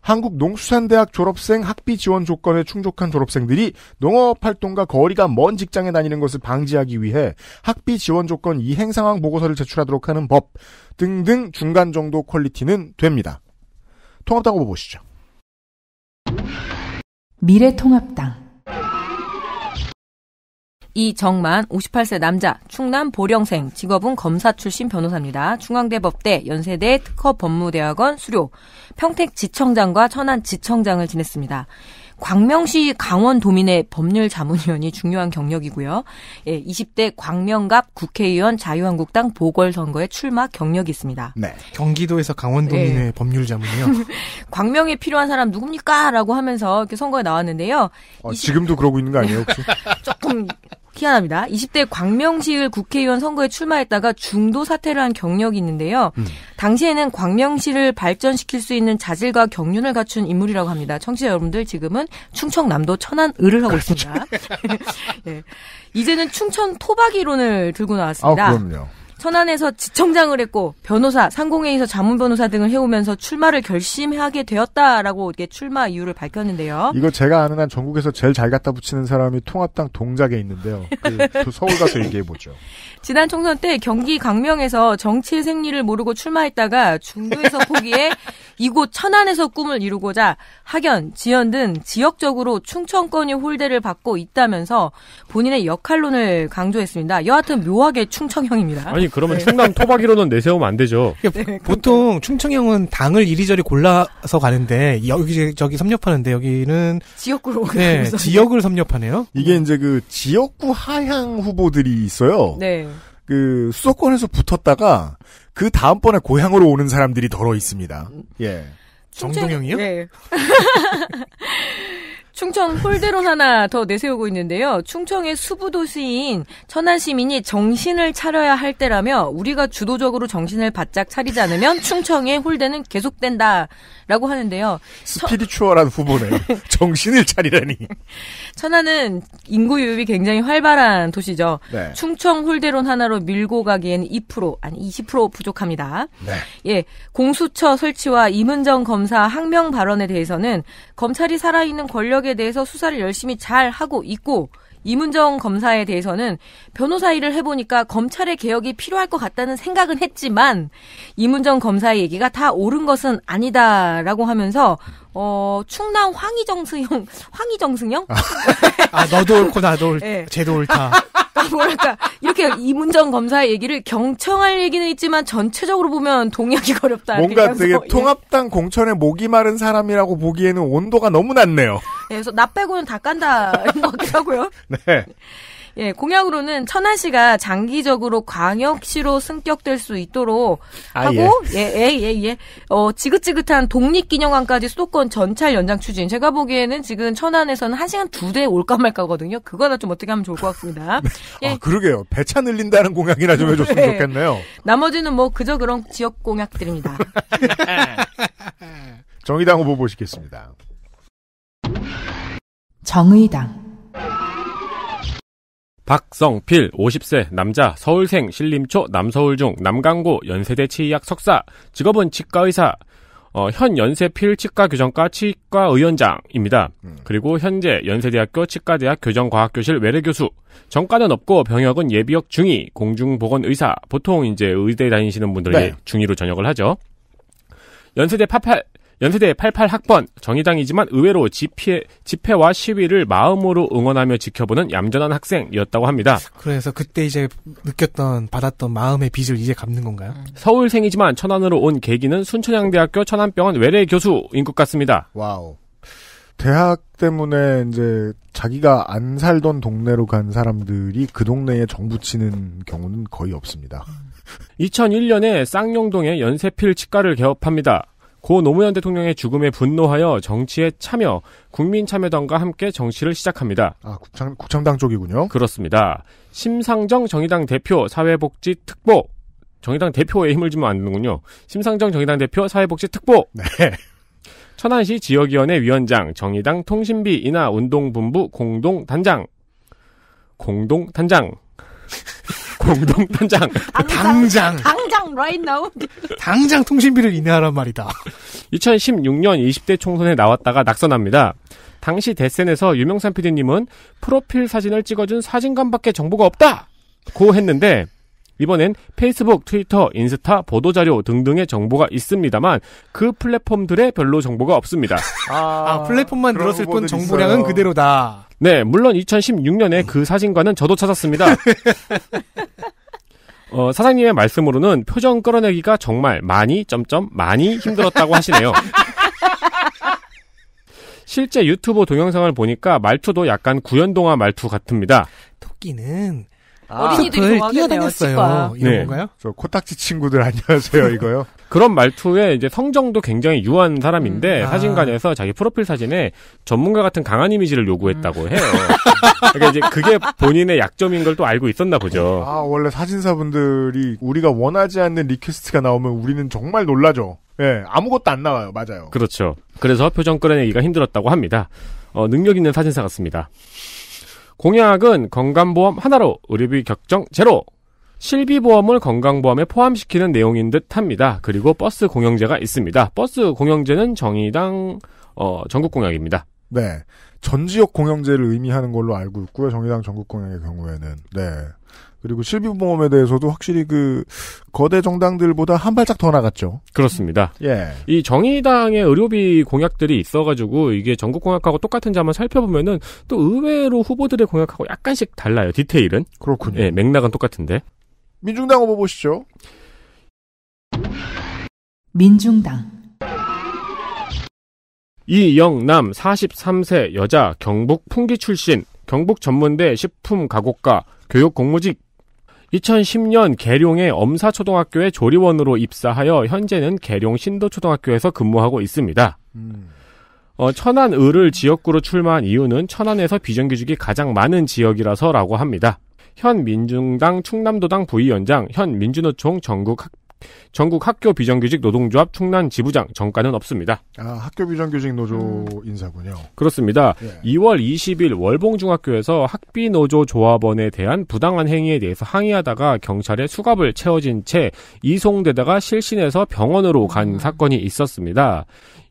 한국농수산대학 졸업생 학비 지원 조건에 충족한 졸업생들이 농업 활동과 거리가 먼 직장에 다니는 것을 방지하기 위해 학비 지원 조건 이행 상황 보고서를 제출하도록 하는 법 등등 중간 정도 퀄리티는 됩니다. 통합당 후보 보시죠. 미래통합당 이정만 58세 남자 충남 보령생 직업은 검사 출신 변호사입니다. 중앙대 법대 연세대 특허 법무대학원 수료 평택 지청장과 천안 지청장을 지냈습니다. 광명시 강원도민의 법률 자문위원이 중요한 경력이고요. 예, 20대 광명갑 국회의원 자유한국당 보궐선거에 출마 경력이 있습니다. 네. 경기도에서 강원도민의 네. 예. 법률 자문이요. 광명에 필요한 사람 누굽니까? 라고 하면서 이렇게 선거에 나왔는데요. 아, 20... 지금도 그러고 있는 거 아니에요, 혹시? 조금 희한합니다. 20대 광명시의 국회의원 선거에 출마했다가 중도 사퇴를 한 경력이 있는데요. 음. 당시에는 광명시를 발전시킬 수 있는 자질과 경륜을 갖춘 인물이라고 합니다. 청취자 여러분들 지금은 충청남도 천안 을을 하고 있습니다. 네. 이제는 충청 토박이론을 들고 나왔습니다. 아, 그럼요. 천안에서 지청장을 했고 변호사, 상공회의소 자문 변호사 등을 해오면서 출마를 결심하게 되었다라고 이게 출마 이유를 밝혔는데요. 이거 제가 아는 한 전국에서 제일 잘 갖다 붙이는 사람이 통합당 동작에 있는데요. 그, 그 서울 가서 얘기해 보죠. 지난 총선 때 경기 강명에서 정치의 생리를 모르고 출마했다가 중도에서 포기해 이곳 천안에서 꿈을 이루고자 학연, 지연 등 지역적으로 충청권이 홀대를 받고 있다면서 본인의 역할론을 강조했습니다. 여하튼 묘하게 충청형입니다. 아니 아니 그러면 충남 토박이로는 내세우면 안 되죠. 그러니까 네, 그렇죠. 보통 충청형은 당을 이리저리 골라서 가는데 여기 저기 섭렵하는데 여기는 지역구로 네, 지역을 섭렵하네요. 이게 이제 그 지역구 하향 후보들이 있어요. 네. 그 수도권에서 붙었다가 그 다음번에 고향으로 오는 사람들이 더러 있습니다. 음. 예. 정동영이요? 네. 충청 홀대론 하나 더 내세우고 있는데요. 충청의 수부 도시인 천안 시민이 정신을 차려야 할 때라며 우리가 주도적으로 정신을 바짝 차리지 않으면 충청의 홀대는 계속된다라고 하는데요. 스피리추얼한 후보네요. 정신을 차리라니. 천안은 인구 유입이 굉장히 활발한 도시죠. 네. 충청 홀대론 하나로 밀고 가기에는 2% 아니 20% 부족합니다. 네. 예, 공수처 설치와 임은정 검사 항명 발언에 대해서는 검찰이 살아있는 권력 내각에 대해서 수사를 열심히 잘 하고 있고 이문정 검사에 대해서는 변호사 일을 해보니까 검찰의 개혁이 필요할 것 같다는 생각은 했지만 이문정 검사의 얘기가 다 옳은 것은 아니다라고 하면서 어 충남 황희정 승영 황희정 승영 아, 아 너도 옳고 나도 옳 네. 쟤도 옳다 까 뭐 뭐랄까 이렇게 이문정 검사의 얘기를 경청할 얘기는 있지만 전체적으로 보면 동의하기 어렵다. 뭔가 되게 통합당 공천에 목이 마른 사람이라고 보기에는 온도가 너무 낮네요. 네, 그래서 나 빼고는 다 깐다 것같더라고요 네. 예, 공약으로는 천안 시가 장기적으로 광역시로 승격될 수 있도록 아, 하고 예예예 예, 예, 예, 예, 어 지긋지긋한 독립기념관까지 수도권 전철 연장 추진. 제가 보기에는 지금 천안에서는 한 시간 두 대 올까 말까거든요. 그거나 좀 어떻게 하면 좋을 것 같습니다. 예. 아 그러게요. 배차 늘린다는 공약이나 좀 해줬으면 네. 좋겠네요. 나머지는 뭐 그저 그런 지역 공약들입니다. 정의당 후보 보시겠습니다. 정의당 박성필 50세 남자 서울생 신림초 남서울중 남강고 연세대 치의학 석사 직업은 치과의사 어, 현 연세 필치과 교정과 치과 의원장입니다. 음. 그리고 현재 연세대학교 치과대학 교정과학교실 외래교수. 정과는 없고 병역은 예비역 중위 공중보건의사. 보통 이제 의대 다니시는 분들이 네. 중위로 전역을 하죠. 연세대 파팔 연세대 88학번 정의당이지만 의외로 집회, 집회와 시위를 마음으로 응원하며 지켜보는 얌전한 학생이었다고 합니다. 그래서 그때 이제 느꼈던 받았던 마음의 빚을 이제 갚는 건가요? 음. 서울생이지만 천안으로 온 계기는 순천향대학교 천안병원 외래 교수인 것 같습니다. 와우. 대학 때문에 이제 자기가 안 살던 동네로 간 사람들이 그 동네에 정부 치는 경우는 거의 없습니다. 2001년에 쌍용동에 연세필 치과를 개업합니다. 고 노무현 대통령의 죽음에 분노하여 정치에 참여, 국민참여당과 함께 정치를 시작합니다. 아, 국창, 국창당 쪽이군요. 그렇습니다. 심상정 정의당 대표 사회복지특보. 정의당 대표에 힘을 주면 안 되는군요. 심상정 정의당 대표 사회복지특보. 네. 천안시 지역위원회 위원장, 정의당 통신비 인하 운동본부 공동단장. 공동단장. 공동 그 당장. 당장. 당장 right now. 당장 통신비를 인하하란 말이다. 2016년 20대 총선에 나왔다가 낙선합니다. 당시 대센에서 유명산 PD님은 프로필 사진을 찍어준 사진관밖에 정보가 없다! 고 했는데 이번엔 페이스북, 트위터, 인스타, 보도자료 등등의 정보가 있습니다만 그 플랫폼들의 별로 정보가 없습니다. 아, 아 플랫폼만 늘었을 뿐 정보량은 있어요. 그대로다. 네, 물론 2016년에 그사진과는 저도 찾았습니다. 어, 사장님의 말씀으로는 표정 끌어내기가 정말 많이 점점 많이 힘들었다고 하시네요. 실제 유튜브 동영상을 보니까 말투도 약간 구연동화 말투 같습니다. 토끼는 아, 어린이들이 뛰어다녔어요. 이런 네. 가요저 코딱지 친구들 안녕하세요 이거요. 그런 말투에 이제 성정도 굉장히 유한 사람인데 음, 아. 사진관에서 자기 프로필 사진에 전문가 같은 강한 이미지를 요구했다고 음. 해요. 그러니까 이제 그게 본인의 약점인 걸 또 알고 있었나 보죠. 아 원래 사진사분들이 우리가 원하지 않는 리퀘스트가 나오면 우리는 정말 놀라죠. 예, 아무것도 안 나와요. 맞아요. 그렇죠. 그래서 표정 끌어내기가 힘들었다고 합니다. 어, 능력 있는 사진사 같습니다. 공약은 건강보험 하나로 의료비 격정 제로. 실비보험을 건강보험에 포함시키는 내용인 듯 합니다. 그리고 버스 공영제가 있습니다. 버스 공영제는 정의당 어, 전국 공약입니다. 네. 전 지역 공영제를 의미하는 걸로 알고 있고요. 정의당 전국 공약의 경우에는. 네. 그리고 실비보험에 대해서도 확실히 그 거대 정당들보다 한 발짝 더 나갔죠. 그렇습니다. 예. 이 정의당의 의료비 공약들이 있어가지고 이게 전국 공약하고 똑같은지 한번 살펴보면은 또 의외로 후보들의 공약하고 약간씩 달라요. 디테일은. 그렇군요. 예, 맥락은 똑같은데. 민중당 후보 보시죠. 민중당. 이영남 43세 여자 경북 풍기 출신 경북 전문대 식품 가곡과 교육 공무직 2010년 계룡의 엄사초등학교에 조리원으로 입사하여 현재는 계룡 신도초등학교에서 근무하고 있습니다. 음. 어, 천안 을을 지역구로 출마한 이유는 천안에서 비정규직이 가장 많은 지역이라서라고 합니다. 현 민중당 충남도당 부위원장, 현 민주노총 전국 전국 학교 비정규직 노동조합 충남 지부장 정가는 없습니다. 아, 학교 비정규직 노조 음. 인사군요. 그렇습니다. 예. 2월 20일 월봉중학교에서 학비 노조 조합원에 대한 부당한 행위에 대해서 항의하다가 경찰에 수갑을 채워진 채 이송되다가 실신해서 병원으로 간 음. 사건이 있었습니다.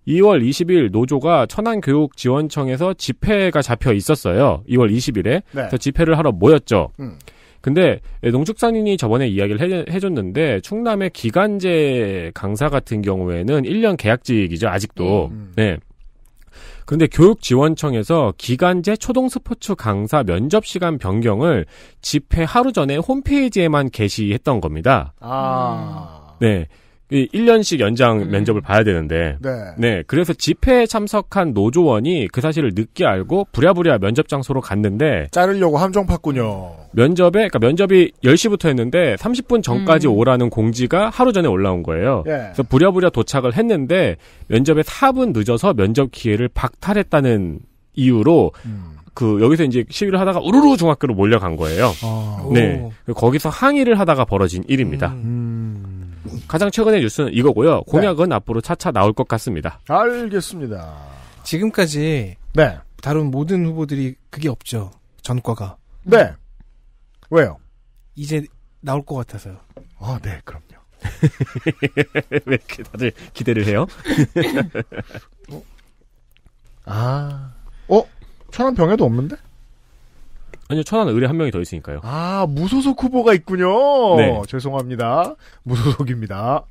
2월 20일 노조가 천안교육지원청에서 집회가 잡혀 있었어요. 2월 20일에 네. 그래서 집회를 하러 모였죠. 음. 근데 농축산인이 저번에 이야기를 해, 줬는데 충남의 기간제 강사 같은 경우에는 1년 계약직이죠 아직도. 음. 음. 네. 근데 교육지원청에서 기간제 초등 스포츠 강사 면접 시간 변경을 집회 하루 전에 홈페이지에만 게시했던 겁니다. 아. 음. 네. 1년씩 연장 음. 면접을 봐야 되는데 네. 네. 그래서 집회에 참석한 노조원이 그 사실을 늦게 알고 부랴부랴 면접 장소로 갔는데 자르려고 함정 팠군요. 면접에 그러니까 면접이 10시부터 했는데 30분 전까지 음. 오라는 공지가 하루 전에 올라온 거예요. 예. 그래서 부랴부랴 도착을 했는데 면접에 4분 늦어서 면접 기회를 박탈했다는 이유로 음. 그 여기서 이제 시위를 하다가 우르르 중학교로 몰려간 거예요. 아, 네, 거기서 항의를 하다가 벌어진 일입니다. 음. 가장 최근의 뉴스는 이거고요. 공약은 네. 앞으로 차차 나올 것 같습니다. 알겠습니다. 지금까지 네. 다룬 모든 후보들이 그게 없죠. 전과가. 네. 왜요? 이제 나올 것 같아서요. 아, 네, 그럼요. 왜 이렇게 다들 기대를 해요? 어? 아. 어? 천안병에도 없는데? 아니요, 천안 의뢰 한 명이 더 있으니까요. 아, 무소속 후보가 있군요. 네. 죄송합니다. 무소속입니다.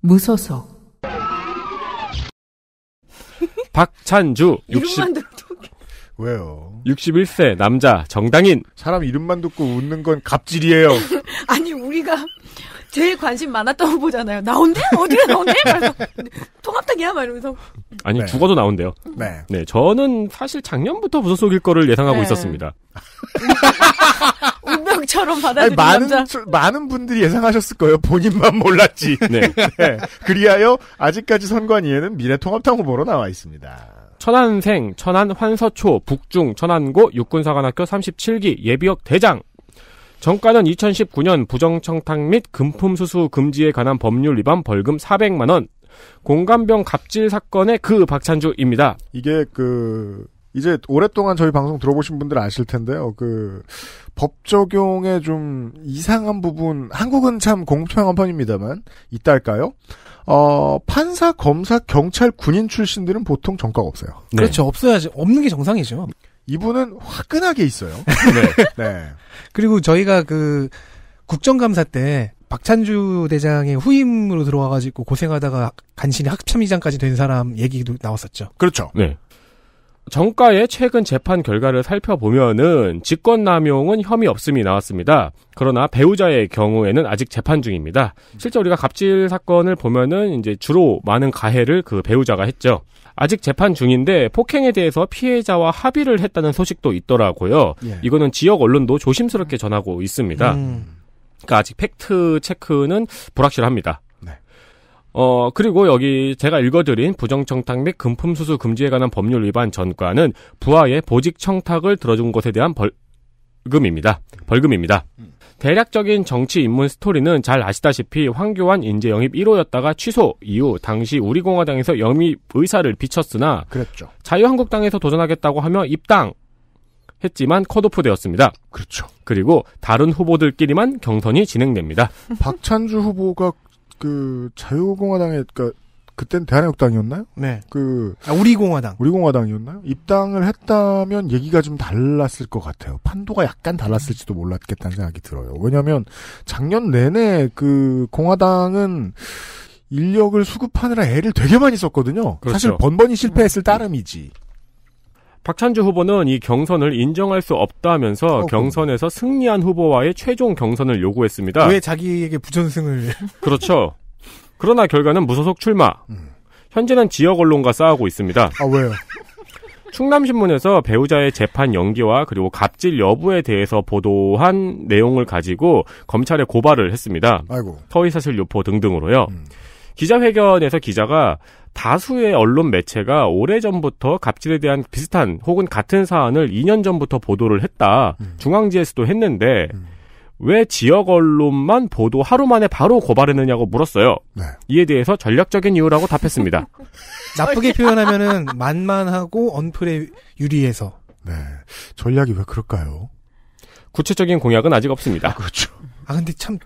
무소속. 박찬주 60 왜요? 61세 남자 정당인 사람 이름만 듣고 웃는 건 갑질이에요. 아니 우리가 제일 관심 많았던 후보잖아요. 나온대? 어디가 나온대? 통합당이야? 막 이러면서. 아니, 네. 죽어도 나온대요. 네. 네, 저는 사실 작년부터 부소속일 거를 예상하고 네. 있었습니다. 음, 운명처럼 받아들인 아니, 많은, 남자. 수, 많은 분들이 예상하셨을 거예요. 본인만 몰랐지. 네. 네. 그리하여 아직까지 선관위에는 미래통합당 후보로 나와 있습니다. 천안생, 천안 환서초, 북중, 천안고, 육군사관학교 37기 예비역 대장. 정가는 2019년 부정청탁 및 금품수수 금지에 관한 법률 위반 벌금 400만원. 공감병 갑질 사건의 그 박찬주입니다. 이게 그, 이제 오랫동안 저희 방송 들어보신 분들 아실 텐데요. 그, 법 적용에 좀 이상한 부분, 한국은 참 공평한 편입니다만, 있달까요? 어, 판사, 검사, 경찰, 군인 출신들은 보통 정가가 없어요. 네. 그렇죠. 없어야지. 없는 게 정상이죠. 이분은 화끈하게 있어요. 네. 네. 그리고 저희가 그 국정감사 때 박찬주 대장의 후임으로 들어와가지고 고생하다가 간신히 학참의장까지 된 사람 얘기도 나왔었죠. 그렇죠. 네. 정가의 최근 재판 결과를 살펴보면은 직권남용은 혐의 없음이 나왔습니다. 그러나 배우자의 경우에는 아직 재판 중입니다. 실제 우리가 갑질 사건을 보면은 이제 주로 많은 가해를 그 배우자가 했죠. 아직 재판 중인데 폭행에 대해서 피해자와 합의를 했다는 소식도 있더라고요. 예. 이거는 지역 언론도 조심스럽게 전하고 있습니다. 음. 그러니까 아직 팩트 체크는 불확실합니다. 어, 그리고 여기 제가 읽어드린 부정청탁 및 금품수수 금지에 관한 법률 위반 전과는 부하의 보직청탁을 들어준 것에 대한 벌금입니다. 벌금입니다. 음. 대략적인 정치 입문 스토리는 잘 아시다시피 황교안 인재 영입 1호였다가 취소 이후 당시 우리공화당에서 영입 의사를 비쳤으나 그랬죠. 자유한국당에서 도전하겠다고 하며 입당 했지만 컷오프되었습니다. 그렇죠. 그리고 다른 후보들끼리만 경선이 진행됩니다. 박찬주 후보가 그 자유공화당의 그까 그러니까 그땐 대한민국당이었나요 네. 그 아, 우리공화당. 우리공화당이었나요? 입당을 했다면 얘기가 좀 달랐을 것 같아요. 판도가 약간 달랐을지도 몰랐겠다는 생각이 들어요. 왜냐하면 작년 내내 그 공화당은 인력을 수급하느라 애를 되게 많이 썼거든요. 그렇죠. 사실 번번이 실패했을 따름이지. 박찬주 후보는 이 경선을 인정할 수 없다면서 어, 경선에서 승리한 후보와의 최종 경선을 요구했습니다. 왜 자기에게 부전승을? 그렇죠. 그러나 결과는 무소속 출마. 음. 현재는 지역 언론과 싸우고 있습니다. 아 왜요? 충남신문에서 배우자의 재판 연기와 그리고 갑질 여부에 대해서 보도한 내용을 가지고 검찰에 고발을 했습니다. 아이고. 허위사실 유포 등등으로요. 음. 기자회견에서 기자가 다수의 언론 매체가 오래전부터 갑질에 대한 비슷한 혹은 같은 사안을 2년 전부터 보도를 했다. 음. 중앙지에서도 했는데 음. 왜 지역 언론만 보도 하루 만에 바로 고발했느냐고 물었어요. 네. 이에 대해서 전략적인 이유라고 답했습니다. 나쁘게 표현하면 만만하고 언플에 유리해서. 네. 전략이 왜 그럴까요? 구체적인 공약은 아직 없습니다. 아, 그렇죠. 아 근데 참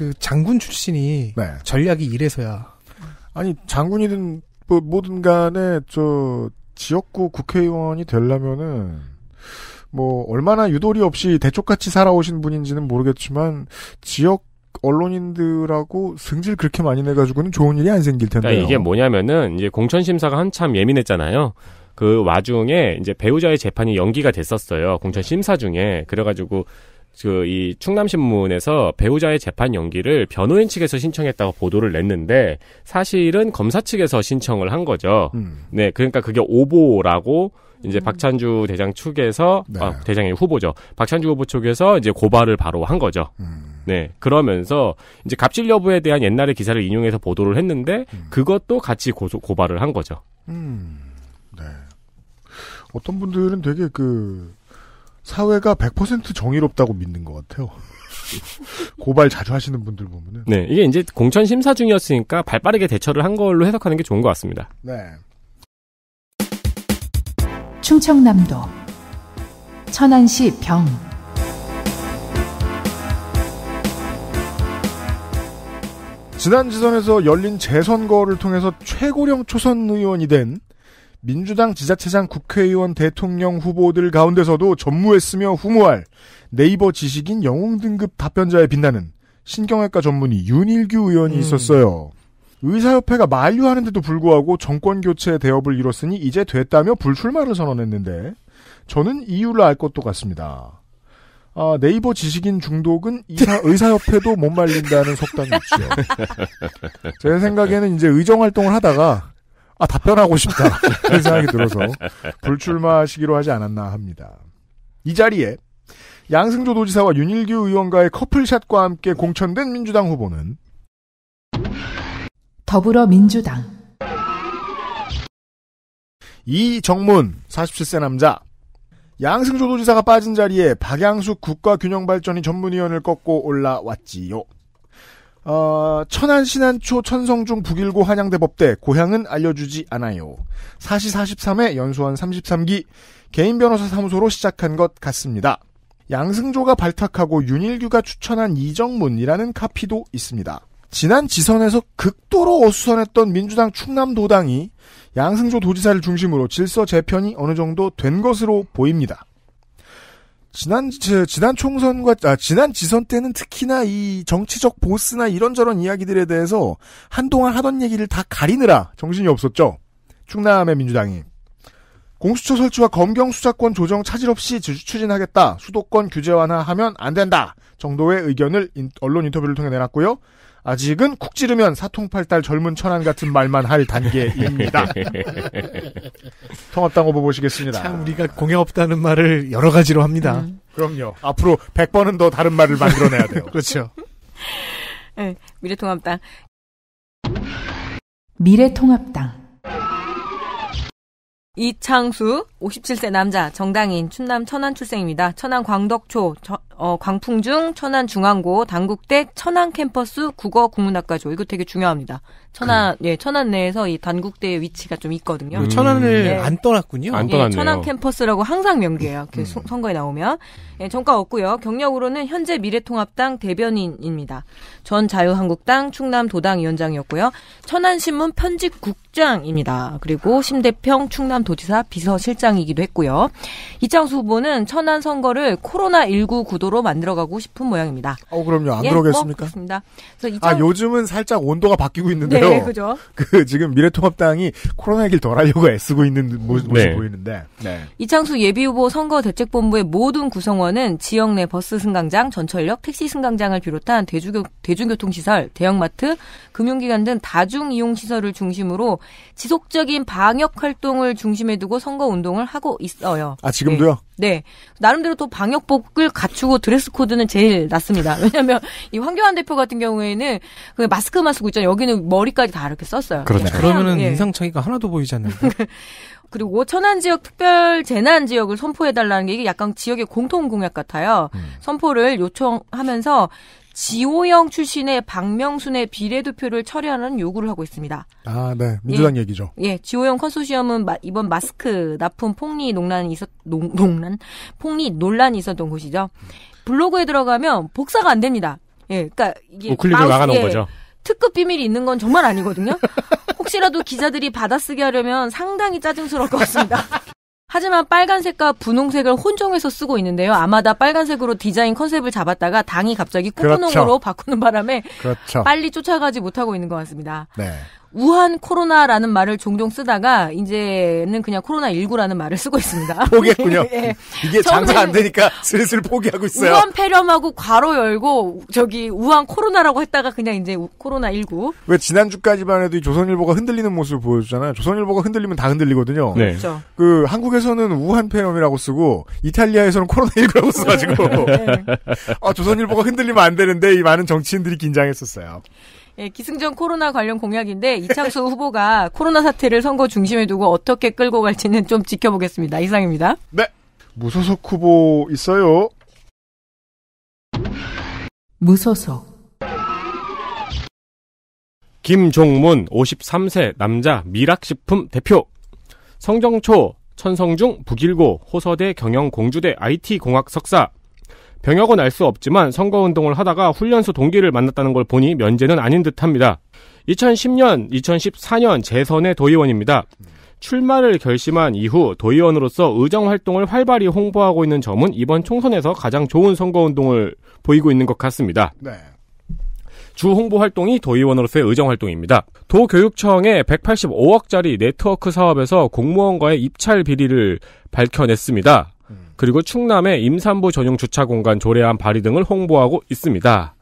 그 장군 출신이 네. 전략이 이래서야 아니 장군이든 뭐 뭐든 간에 저 지역구 국회의원이 되려면은 뭐 얼마나 유도리 없이 대쪽같이 살아오신 분인지는 모르겠지만 지역 언론인들하고 승질 그렇게 많이 내가지고는 좋은 일이 안 생길 텐데요. 그러니까 이게 뭐냐면은 이제 공천 심사가 한참 예민했잖아요. 그 와중에 이제 배우자의 재판이 연기가 됐었어요. 공천 네. 심사 중에 그래가지고 그이 충남신문에서 배우자의 재판 연기를 변호인 측에서 신청했다고 보도를 냈는데 사실은 검사 측에서 신청을 한 거죠. 음. 네, 그러니까 그게 오보라고 이제 음. 박찬주 대장 측에서 네. 아, 대장의 후보죠. 박찬주 후보 측에서 이제 고발을 바로 한 거죠. 음. 네. 그러면서 이제 갑질 여부에 대한 옛날의 기사를 인용해서 보도를 했는데 음. 그것도 같이 고소, 고발을 한 거죠. 음. 네. 어떤 분들은 되게 그 사회가 100% 정의롭다고 믿는 것 같아요. 고발 자주 하시는 분들 보면은. 네, 이게 이제 공천 심사 중이었으니까 발 빠르게 대처를 한 걸로 해석하는 게 좋은 것 같습니다. 네. 충청남도 천안시 병 지난 지선에서 열린 재선거를 통해서 최고령 초선 의원이 된 민주당 지자체장 국회의원 대통령 후보들 가운데서도 전무했으며 후무할 네이버 지식인 영웅 등급 답변자에 빛나는 신경외과 전문의 윤일규 의원이 음. 있었어요. 의사협회가 만류하는데도 불구하고 정권 교체 대업을 이뤘으니 이제 됐다며 불출마를 선언했는데 저는 이유를 알 것도 같습니다. 아, 네이버 지식인 중독은 이사, 의사협회도 못 말린다는 속담이 있죠. 제 생각에는 이제 의정활동을 하다가 아, 답변하고 싶다. 그런 생각이 들어서 불출마시기로 하지 않았나 합니다. 이 자리에 양승조 도지사와 윤일규 의원과의 커플샷과 함께 공천된 민주당 후보는 더불어민주당 이정문 47세 남자 양승조 도지사가 빠진 자리에 박양숙 국가균형발전위 전문위원을 꺾고 올라왔지요. 어, 천안 신안초 천성중 북일고 한양대 법대 고향은 알려주지 않아요. 4시 43회 연수원 33기 개인 변호사 사무소로 시작한 것 같습니다. 양승조가 발탁하고 윤일규가 추천한 이정문이라는 카피도 있습니다. 지난 지선에서 극도로 어수선했던 민주당 충남도당이 양승조 도지사를 중심으로 질서 재편이 어느 정도 된 것으로 보입니다. 지난 지, 지난 총선과 아, 지난 지선 때는 특히나 이 정치적 보스나 이런저런 이야기들에 대해서 한동안 하던 얘기를 다 가리느라 정신이 없었죠. 충남의 민주당이 공수처 설치와 검경 수사권 조정 차질 없이 추진하겠다. 수도권 규제 완화하면 안 된다. 정도의 의견을 인, 언론 인터뷰를 통해 내놨고요. 아직은 쿡 찌르면 사통팔달 젊은 천안 같은 말만 할 단계입니다. 통합당 후보 보시겠습니다. 참 우리가 공약없다는 말을 여러 가지로 합니다. 음. 그럼요. 앞으로 100번은 더 다른 말을 만들어내야 돼요. 그렇죠. 네, 미래통합당. 미래통합당. 이창수 57세 남자 정당인 춘남 천안 출생입니다. 천안 광덕초 저, 어, 광풍중 천안 중앙고 단국대 천안 캠퍼스 국어 국문학과죠. 이거 되게 중요합니다. 천안 그. 예 천안 내에서 이 단국대의 위치가 좀 있거든요. 음. 천안을 예. 안 떠났군요. 예, 안 떠났네요. 천안 캠퍼스라고 항상 명기해요. 음. 선거에 나오면 예, 정가 없고요. 경력으로는 현재 미래통합당 대변인입니다. 전 자유한국당 충남 도당 위원장이었고요. 천안신문 편집국 실장입니다. 그리고 심대평 충남도지사 비서실장이기도 했고요. 이창수 후보는 천안 선거를 코로나19 구도로 만들어가고 싶은 모양입니다. 어, 그럼요. 안 예, 그러겠습니까? 뭐그래서 아, 이창... 아, 요즘은 살짝 온도가 바뀌고 있는데요. 네, 그죠. 그, 지금 미래통합당이 코로나19를 덜하려고 애쓰고 있는 모습, 이 네. 보이는데. 네. 이창수 예비후보 선거대책본부의 모든 구성원은 지역 내 버스 승강장, 전철역, 택시 승강장을 비롯한 대중교, 대중교통시설, 대형마트, 금융기관 등 다중이용시설을 중심으로 지속적인 방역 활동을 중심에 두고 선거 운동을 하고 있어요. 아 지금도요? 네. 네. 나름대로 또 방역복을 갖추고 드레스 코드는 제일 낫습니다. 왜냐하면 이 황교안 대표 같은 경우에는 그 마스크만 쓰고 있잖아요. 여기는 머리까지 다 이렇게 썼어요. 그렇죠. 그러면은 예. 인상 차이가 하나도 보이지 않는데. 그리고 천안 지역 특별 재난 지역을 선포해달라는 게 이게 약간 지역의 공통 공약 같아요. 음. 선포를 요청하면서 지호영 출신의 박명순의 비례대표를 철회하는 요구를 하고 있습니다. 아, 네. 민주당 예, 얘기죠. 예. 지호영 컨소시엄은 마, 이번 마스크 납품 폭리 논란이 있었, 농, 논란? 폭리 논란이 있었던 곳이죠. 블로그에 들어가면 복사가 안 됩니다. 예. 그러니까 이게. 뭐 클릭을 막아놓은 예, 거죠. 특급 비밀이 있는 건 정말 아니거든요. 혹시라도 기자들이 받아쓰기 하려면 상당히 짜증스러울 것 같습니다. 하지만 빨간색과 분홍색을 혼종해서 쓰고 있는데요. 아마다 빨간색으로 디자인 컨셉을 잡았다가 당이 갑자기 코코홍으로 그렇죠. 바꾸는 바람에 그렇죠. 빨리 쫓아가지 못하고 있는 것 같습니다. 네. 우한 코로나라는 말을 종종 쓰다가 이제는 그냥 코로나 19라는 말을 쓰고 있습니다. 포기했군요. 예. 이게 장사 안 되니까 슬슬 포기하고 있어요. 우한 폐렴하고 괄호 열고 저기 우한 코로나라고 했다가 그냥 이제 코로나 19. 왜 지난주까지만 해도 조선일보가 흔들리는 모습을 보여주잖아요. 조선일보가 흔들리면 다 흔들리거든요. 네. 그렇죠. 그 한국에서는 우한 폐렴이라고 쓰고 이탈리아에서는 코로나 19라고 써가지고 네. 아 조선일보가 흔들리면 안 되는데 이 많은 정치인들이 긴장했었어요. 예, 기승전 코로나 관련 공약인데 이창수 후보가 코로나 사태를 선거 중심에 두고 어떻게 끌고 갈지는 좀 지켜보겠습니다. 이상입니다. 네. 무소속 후보 있어요. 무소속 김종문 53세 남자 미락식품 대표 성정초 천성중 북일고 호서대 경영공주대 IT공학 석사 병역은 알 수 없지만 선거운동을 하다가 훈련소 동기를 만났다는 걸 보니 면제는 아닌 듯 합니다. 2010년, 2014년 재선의 도의원입니다. 출마를 결심한 이후 도의원으로서 의정 활동을 활발히 홍보하고 있는 점은 이번 총선에서 가장 좋은 선거운동을 보이고 있는 것 같습니다. 네. 주 홍보 활동이 도의원으로서의 의정 활동입니다. 도교육청의 185억짜리 네트워크 사업에서 공무원과의 입찰 비리를 밝혀냈습니다. 그리고 충남의 임산부 전용 주차 공간 조례안 발의 등을 홍보하고 있습니다.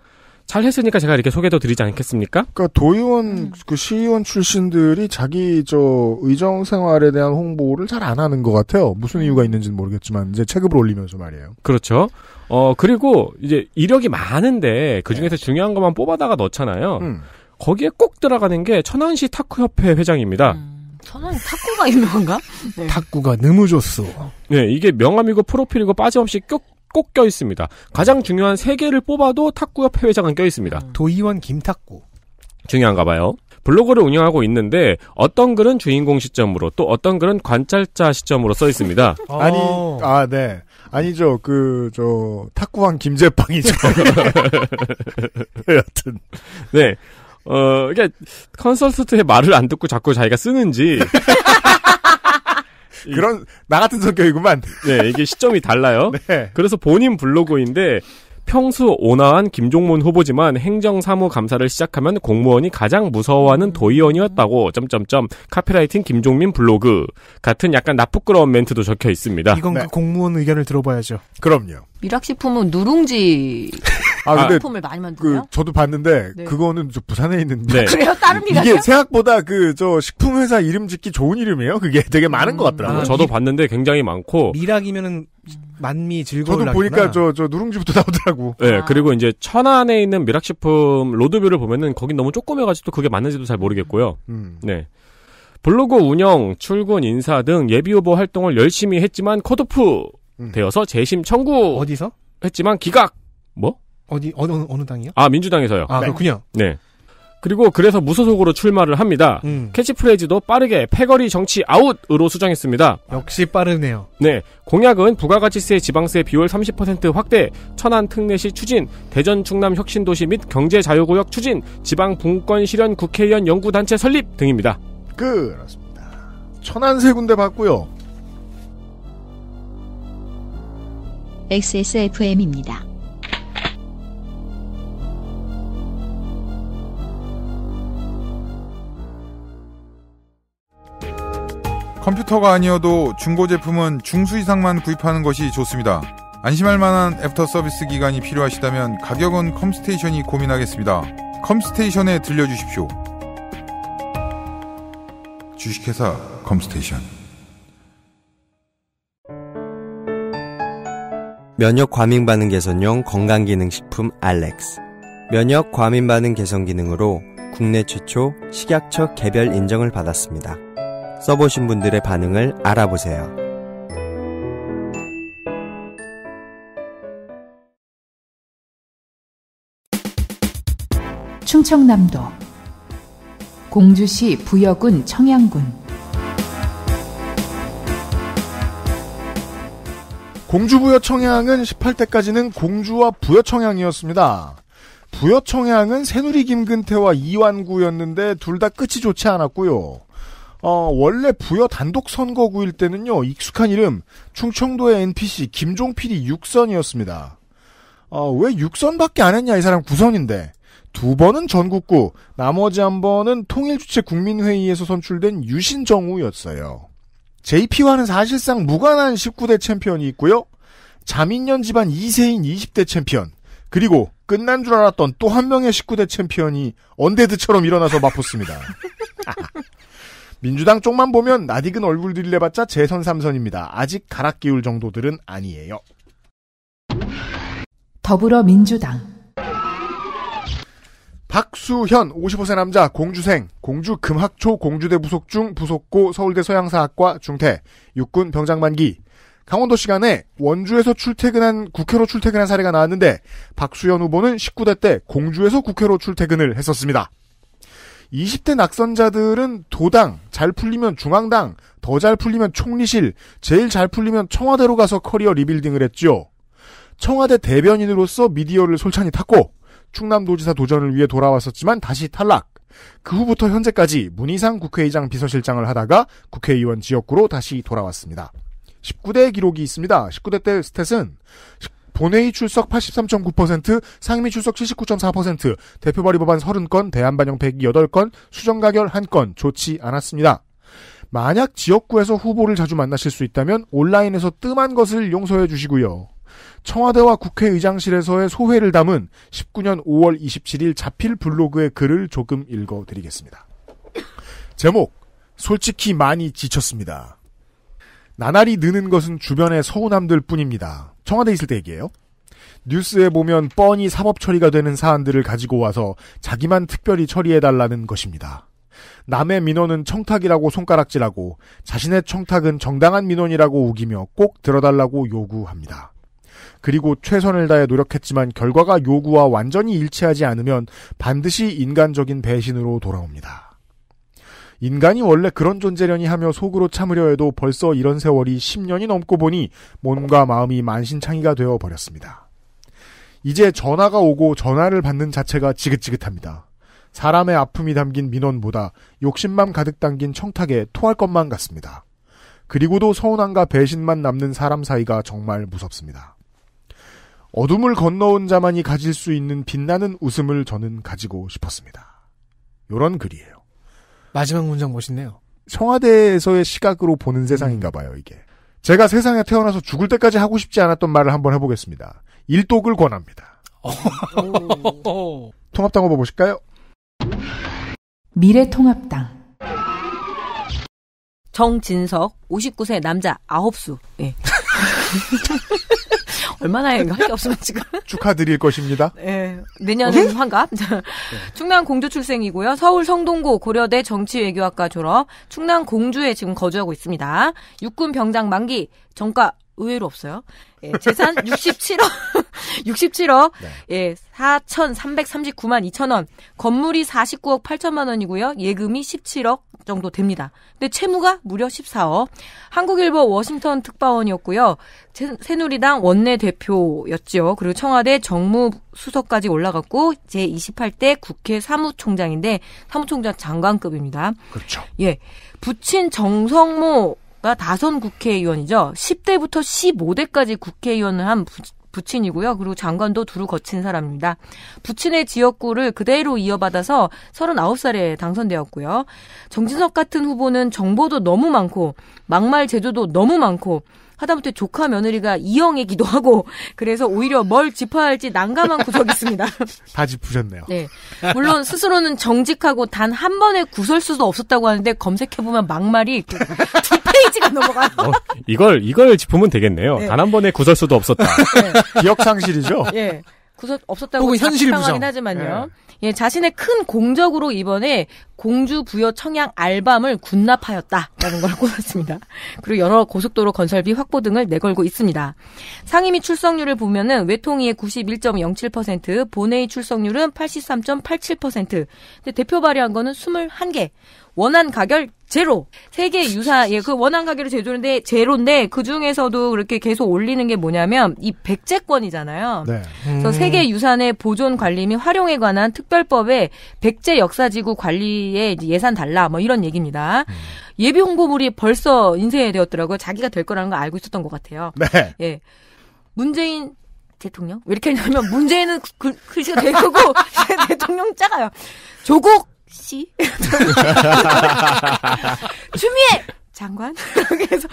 잘 했으니까 제가 이렇게 소개도 드리지 않겠습니까? 그러니까 도의원, 그 시의원 출신들이 자기 저 의정 생활에 대한 홍보를 잘 안 하는 것 같아요. 무슨 이유가 있는지는 모르겠지만 이제 체급을 올리면서 말이에요. 그렇죠. 어 그리고 이제 이력이 많은데 그 중에서 네. 중요한 것만 뽑아다가 넣잖아요. 음. 거기에 꼭 들어가는 게 천안시 타쿠협회 회장입니다. 음. 천안이 탁구가 유명한가? 네. 탁구가 너무 좋소. 네, 이게 명함이고 프로필이고 빠짐없이 꼭, 꼭 껴있습니다. 가장 중요한 세 개를 뽑아도 탁구협회 회장은 껴있습니다. 음. 도의원 김탁구. 중요한가 봐요. 블로그를 운영하고 있는데 어떤 글은 주인공 시점으로 또 어떤 글은 관찰자 시점으로 써 있습니다. 아니 어. 아 네. 아니죠. 그저 탁구왕 김제빵이죠. 여튼 하 네. 어, 그러니까 컨설턴트의 말을 안 듣고 자꾸 자기가 쓰는지. 그런 나 같은 성격이구만. 네, 이게 시점이 달라요. 네. 그래서 본인 블로그인데 평소 온화한 김종문 후보지만 행정사무 감사를 시작하면 공무원이 가장 무서워하는 도의원이었다고 점점점 카피라이팅 김종민 블로그 같은 약간 나쁘끄러운 멘트도 적혀 있습니다. 이건 네. 그 공무원 의견을 들어봐야죠. 그럼요. 미락식품은 누룽지 아, 제품을 많이 만드나요? 그 저도 봤는데 네. 그거는 저 부산에 있는 네. 아, 그래요? 다른 데 이게 생각보다 그 저 식품 회사 이름 짓기 좋은 이름이에요. 그게 되게 음. 많은 음, 것 같더라고요. 아, 저도 봤는데 굉장히 많고 미락이면은 만미 즐거운 저도 보니까 저 저 누룽지부터 나오더라고. 네, 아. 그리고 이제 천안에 있는 미락식품 로드뷰를 보면은 거긴 너무 조그매가지고 그게 맞는지도 잘 모르겠고요. 음. 네. 블로그 운영, 출근 인사 등 예비 후보 활동을 열심히 했지만 컷오프 음. 되어서 재심 청구 어디서? 했지만 기각 뭐? 어디 어느 어느 당이요? 아 민주당에서요. 아 네. 그렇군요. 네. 그리고 그래서 무소속으로 출마를 합니다. 음. 캐치프레이즈도 빠르게 패거리 정치 아웃으로 수정했습니다. 역시 빠르네요. 네. 공약은 부가가치세 지방세 비율 30% 확대, 천안 특례시 추진, 대전 충남 혁신도시 및 경제자유구역 추진, 지방 분권 실현 국회의원 연구단체 설립 등입니다. 그렇습니다. 천안 세 군데 봤고요. XSFM입니다. 컴퓨터가 아니어도 중고 제품은 중수 이상만 구입하는 것이 좋습니다. 안심할 만한 애프터 서비스 기간이 필요하시다면 가격은 컴스테이션이 고민하겠습니다. 컴스테이션에 들려주십시오. 주식회사 컴스테이션 면역 과민 반응 개선용 건강기능식품 알렉스 면역 과민 반응 개선 기능으로 국내 최초 식약처 개별 인정을 받았습니다. 써보신 분들의 반응을 알아보세요. 충청남도 공주시 부여군 청양군 공주부여 청양은 18대까지는 공주와 부여 청양이었습니다. 부여 청양은 새누리 김근태와 이완구였는데 둘 다 끝이 좋지 않았고요. 어, 원래 부여 단독 선거구일 때는요, 익숙한 이름, 충청도의 NPC 김종필이 6선이었습니다 어, 왜6선밖에안 했냐, 이 사람 구선인데. 두 번은 전국구, 나머지 한 번은 통일주체 국민회의에서 선출된 유신정우였어요. JP와는 사실상 무관한 19대 챔피언이 있고요. 자민년 집안 2세인 20대 챔피언, 그리고 끝난 줄 알았던 또 한 명의 19대 챔피언이 언데드처럼 일어나서 맞붙습니다. 민주당 쪽만 보면 낯익은 얼굴 들이려봤자 재선 3선입니다. 아직 가락 기울 정도들은 아니에요. 더불어민주당 박수현 55세 남자 공주생 공주 금학초 공주대 부속 중 부속고 서울대 서양사학과 중퇴 육군 병장 만기 강원도 시간에 원주에서 출퇴근한 국회로 출퇴근한 사례가 나왔는데 박수현 후보는 19대 때 공주에서 국회로 출퇴근을 했었습니다. 20대 낙선자들은 도당, 잘 풀리면 중앙당, 더 잘 풀리면 총리실, 제일 잘 풀리면 청와대로 가서 커리어 리빌딩을 했죠. 청와대 대변인으로서 미디어를 솔찬히 탔고 충남도지사 도전을 위해 돌아왔었지만 다시 탈락. 그 후부터 현재까지 문희상 국회의장 비서실장을 하다가 국회의원 지역구로 다시 돌아왔습니다. 19대 기록이 있습니다. 19대 때 스탯은 본회의 출석 83.9%, 상임위 출석 79.4%, 대표 발의 법안 30건, 대안 반영 108건, 수정 가결 1건 좋지 않았습니다. 만약 지역구에서 후보를 자주 만나실 수 있다면 온라인에서 뜸한 것을 용서해 주시고요. 청와대와 국회의장실에서의 소회를 담은 19년 5월 27일 자필 블로그의 글을 조금 읽어드리겠습니다. 제목 솔직히 많이 지쳤습니다. 나날이 느는 것은 주변의 서운함들 뿐입니다. 청와대 에 있을 때 얘기예요. 뉴스에 보면 뻔히 사법 처리가 되는 사안들을 가지고 와서 자기만 특별히 처리해달라는 것입니다. 남의 민원은 청탁이라고 손가락질하고 자신의 청탁은 정당한 민원이라고 우기며 꼭 들어달라고 요구합니다. 그리고 최선을 다해 노력했지만 결과가 요구와 완전히 일치하지 않으면 반드시 인간적인 배신으로 돌아옵니다. 인간이 원래 그런 존재려니 하며 속으로 참으려 해도 벌써 이런 세월이 10년이 넘고 보니 몸과 마음이 만신창이가 되어 버렸습니다. 이제 전화가 오고 전화를 받는 자체가 지긋지긋합니다. 사람의 아픔이 담긴 민원보다 욕심만 가득 담긴 청탁에 토할 것만 같습니다. 그리고도 서운함과 배신만 남는 사람 사이가 정말 무섭습니다. 어둠을 건너온 자만이 가질 수 있는 빛나는 웃음을 저는 가지고 싶었습니다. 요런 글이에요. 마지막 문장 멋있네요. 청와대에서의 시각으로 보는 세상인가 음. 봐요, 이게. 제가 세상에 태어나서 죽을 때까지 하고 싶지 않았던 말을 한번 해보겠습니다. 일독을 권합니다. 통합당 후보 보실까요? 미래통합당. 정진석, 59세 남자, 9수. 예. 얼마나 할게 없으면 지금. 축하드릴 것입니다. 예, 네. 내년은 환갑. 네. 충남 공주 출생이고요. 서울 성동구 고려대 정치외교학과 졸업. 충남 공주에 지금 거주하고 있습니다. 육군 병장 만기. 정가 의외로 없어요. 예, 재산 67억, 67억, 네. 예, 4,339만 2천 원. 건물이 49억 8천만 원이고요. 예금이 17억 정도 됩니다. 근데 채무가 무려 14억. 한국일보 워싱턴 특파원이었고요. 새누리당 원내 대표였죠. 그리고 청와대 정무수석까지 올라갔고 제28대 국회 사무총장인데 사무총장 장관급입니다. 그렇죠. 예. 부친 정성모 가 다선 국회의원이죠. 10대부터 15대까지 국회의원을 한 부, 부친이고요. 그리고 장관도 두루 거친 사람입니다. 부친의 지역구를 그대로 이어받아서 39살에 당선되었고요. 정진석 같은 후보는 정보도 너무 많고 막말 제조도 너무 많고 하다못해 조카 며느리가 이영이기도 하고 그래서 오히려 뭘 짚어야 할지 난감한 구석이 있습니다. 다 짚으셨네요. 네. 물론 스스로는 정직하고 단 한 번의 구설수도 없었다고 하는데 검색해보면 막말이 두 페이지가 넘어가. 어, 이걸, 이걸 짚으면 되겠네요. 네. 단한 번의 구설수도 없었다. 네. 기억상실이죠? 네. 구설, 없었다고. 혹은 현실 부정. 하지만요. 네. 예, 자신의 큰 공적으로 이번에 공주 부여 청양 알밤을 군납하였다라는 걸 꼽았습니다. 그리고 여러 고속도로 건설비 확보 등을 내걸고 있습니다. 상임위 출석률을 보면은 외통위의 91.07%, 본회의 출석률은 83.87%, 근데 대표 발의한 거는 21개, 원안 가결 제로. 세계 유사, 예, 그 원한 가게를 제조인데, 제로인데, 그 중에서도 그렇게 계속 올리는 게 뭐냐면, 이 백제권이잖아요. 네. 음. 그래서 세계 유산의 보존 관리 및 활용에 관한 특별법에 백제 역사지구 관리에 예산 달라, 뭐 이런 얘기입니다. 음. 예비 홍보물이 벌써 인쇄되었더라고요. 자기가 될 거라는 걸 알고 있었던 것 같아요. 네. 예. 문재인 대통령? 왜 이렇게 하냐면, 문재인은 글, 글씨가 되고, 대통령 작아요. 조국 씨 추미애 장관 그래서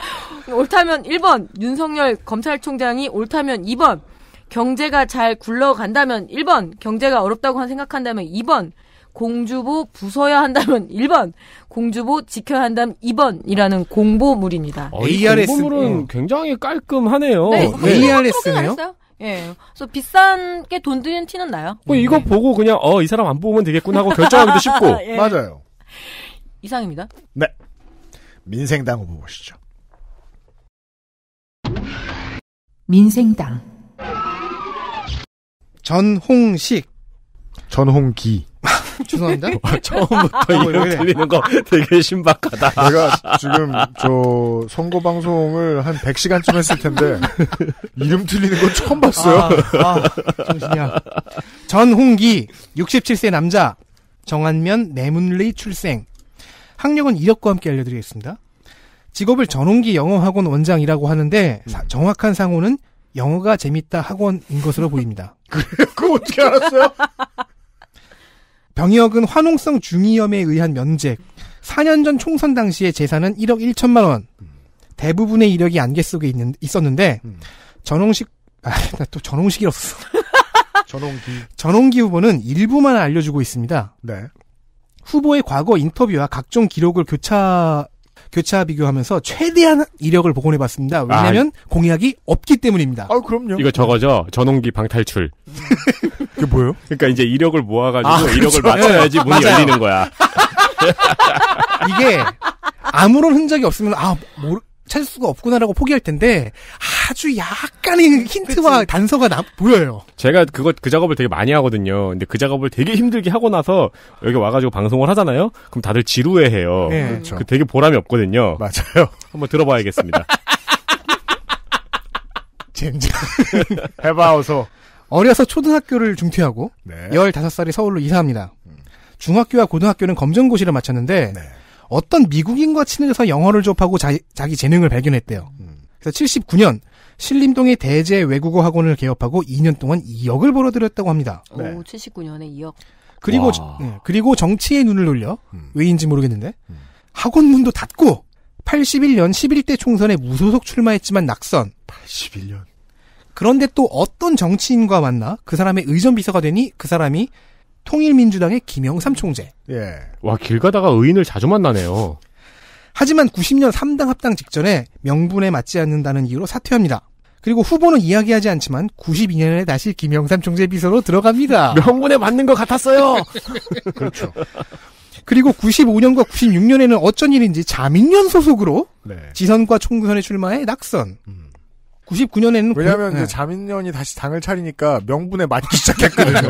옳다면 1번 윤석열 검찰총장이 옳다면 2번 경제가 잘 굴러간다면 1번 경제가 어렵다고 생각한다면 2번 공주보 부숴야 한다면 1번, 공주보 지켜야 한다면 2번이라는 공보물입니다. 어, ARS. 공보물은 예. 굉장히 깔끔하네요. 네, 네. 어, ARS네요. 예. 그래서 비싼게 돈 드는 티는 나요. 뭐 이거 네. 보고 그냥 어이 사람 안 뽑으면 되겠구나 하고 결정하기도 쉽고. 예. 맞아요. 이상입니다. 네. 민생당 후보 보시죠. 민생당 전홍식 전홍기 죄송합니다. 어, 처음부터 아, 뭐 이름 들리는 거 되게 신박하다. 내가 지금 저 선거 방송을 한 100시간쯤 했을 텐데 이름 틀리는 건 처음 봤어요. 아, 아, 정신이야. 전홍기 67세 남자 정한면 내문리 출생 학력은 이력과 함께 알려드리겠습니다. 직업을 전홍기 영어학원 원장이라고 하는데 사, 정확한 상호는 영어가 재밌다 학원인 것으로 보입니다. 그래요? 그 어떻게 알았어요? 병역은 화농성 중이염에 의한 면책. 4년 전 총선 당시에 재산은 1억 1천만 원. 음. 대부분의 이력이 안개 속에 있는, 있었는데 음. 전홍식 아, 나또 전홍식이었어. 전홍기. 전홍기 후보는 일부만 알려주고 있습니다. 네. 후보의 과거 인터뷰와 각종 기록을 교차 교차 비교하면서 최대한 이력을 복원해 봤습니다. 왜냐면 아, 공약이 없기 때문입니다. 아, 그럼요. 이거 저거죠. 전홍기 방탈출. 그게 뭐예요? 그러니까 이제 이력을 모아 가지고 아, 그렇죠. 이력을 그 맞춰야지 문이 맞아요. 열리는 거야. 이게 아무런 흔적이 없으면 아, 모르 찾을 수가 없구나라고 포기할 텐데 아주 약간의 음, 힌트와 그치. 단서가 나, 보여요. 제가 그거 그 작업을 되게 많이 하거든요. 근데 그 작업을 되게 힘들게 하고 나서 여기 와가지고 방송을 하잖아요. 그럼 다들 지루해해요. 네, 음, 그렇죠. 그 되게 보람이 없거든요. 맞아요. 한번 들어봐야겠습니다. 젠장 해봐 어서. 어려서 초등학교를 중퇴하고 네. 15살에 서울로 이사합니다. 중학교와 고등학교는 검정고시를 마쳤는데 네. 어떤 미국인과 친해져서 영어를 접하고 자, 기 재능을 발견했대요. 음. 그래서 79년 신림동의 대제 외국어 학원을 개업하고 2년 동안 2억을 벌어들였다고 합니다. 네. 오, 네. 79년에 2억. 그리고 저, 예, 그리고 정치에 눈을 돌려 음. 왜인지 모르겠는데 음. 학원 문도 닫고 81년 11대 총선에 무소속 출마했지만 낙선. 81년. 그런데 또 어떤 정치인과 만나 그 사람의 의전 비서가 되니 그 사람이 통일민주당의 김영삼 총재. 예. 와, 길 가다가 의인을 자주 만나네요. 하지만 90년 3당 합당 직전에 명분에 맞지 않는다는 이유로 사퇴합니다. 그리고 후보는 이야기하지 않지만 92년에 다시 김영삼 총재 비서로 들어갑니다. 명분에 맞는 것 같았어요. 그렇죠. 그리고 95년과 96년에는 어쩐 일인지 자민련 소속으로 네. 지선과 총선에 출마해 낙선. 음. 99년에는 왜냐하면 고... 이제 네. 자민련이 다시 당을 차리니까 명분에 맞기 시작했거든요.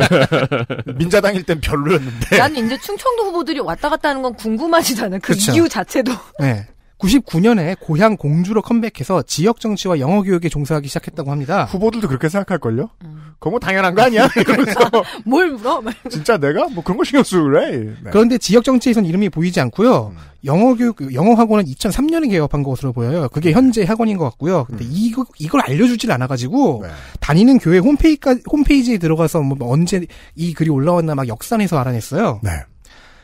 민자당일 땐 별로였는데. 난는 이제 충청도 후보들이 왔다 갔다 하는 건 궁금하지도 않아. 그 그렇죠. 이유 자체도. 네. 99년에 고향 공주로 컴백해서 지역 정치와 영어 교육에 종사하기 시작했다고 합니다. 후보들도 그렇게 생각할걸요? 음. 그건 뭐 당연한 거 아니야? 그렇죠. 뭘 물어? 진짜 내가? 뭐 그런 거 신경 쓰고 그래? 네. 그런데 지역 정치에선 이름이 보이지 않고요. 음. 영어 교육, 영어 학원은 2003년에 개업한 것으로 보여요. 그게 네. 현재 학원인 것 같고요. 근데 음. 이거, 이걸 알려주질 않아가지고, 네. 다니는 교회 홈페이지, 홈페이지에 들어가서 뭐 언제 이 글이 올라왔나 막 역산해서 알아냈어요. 네.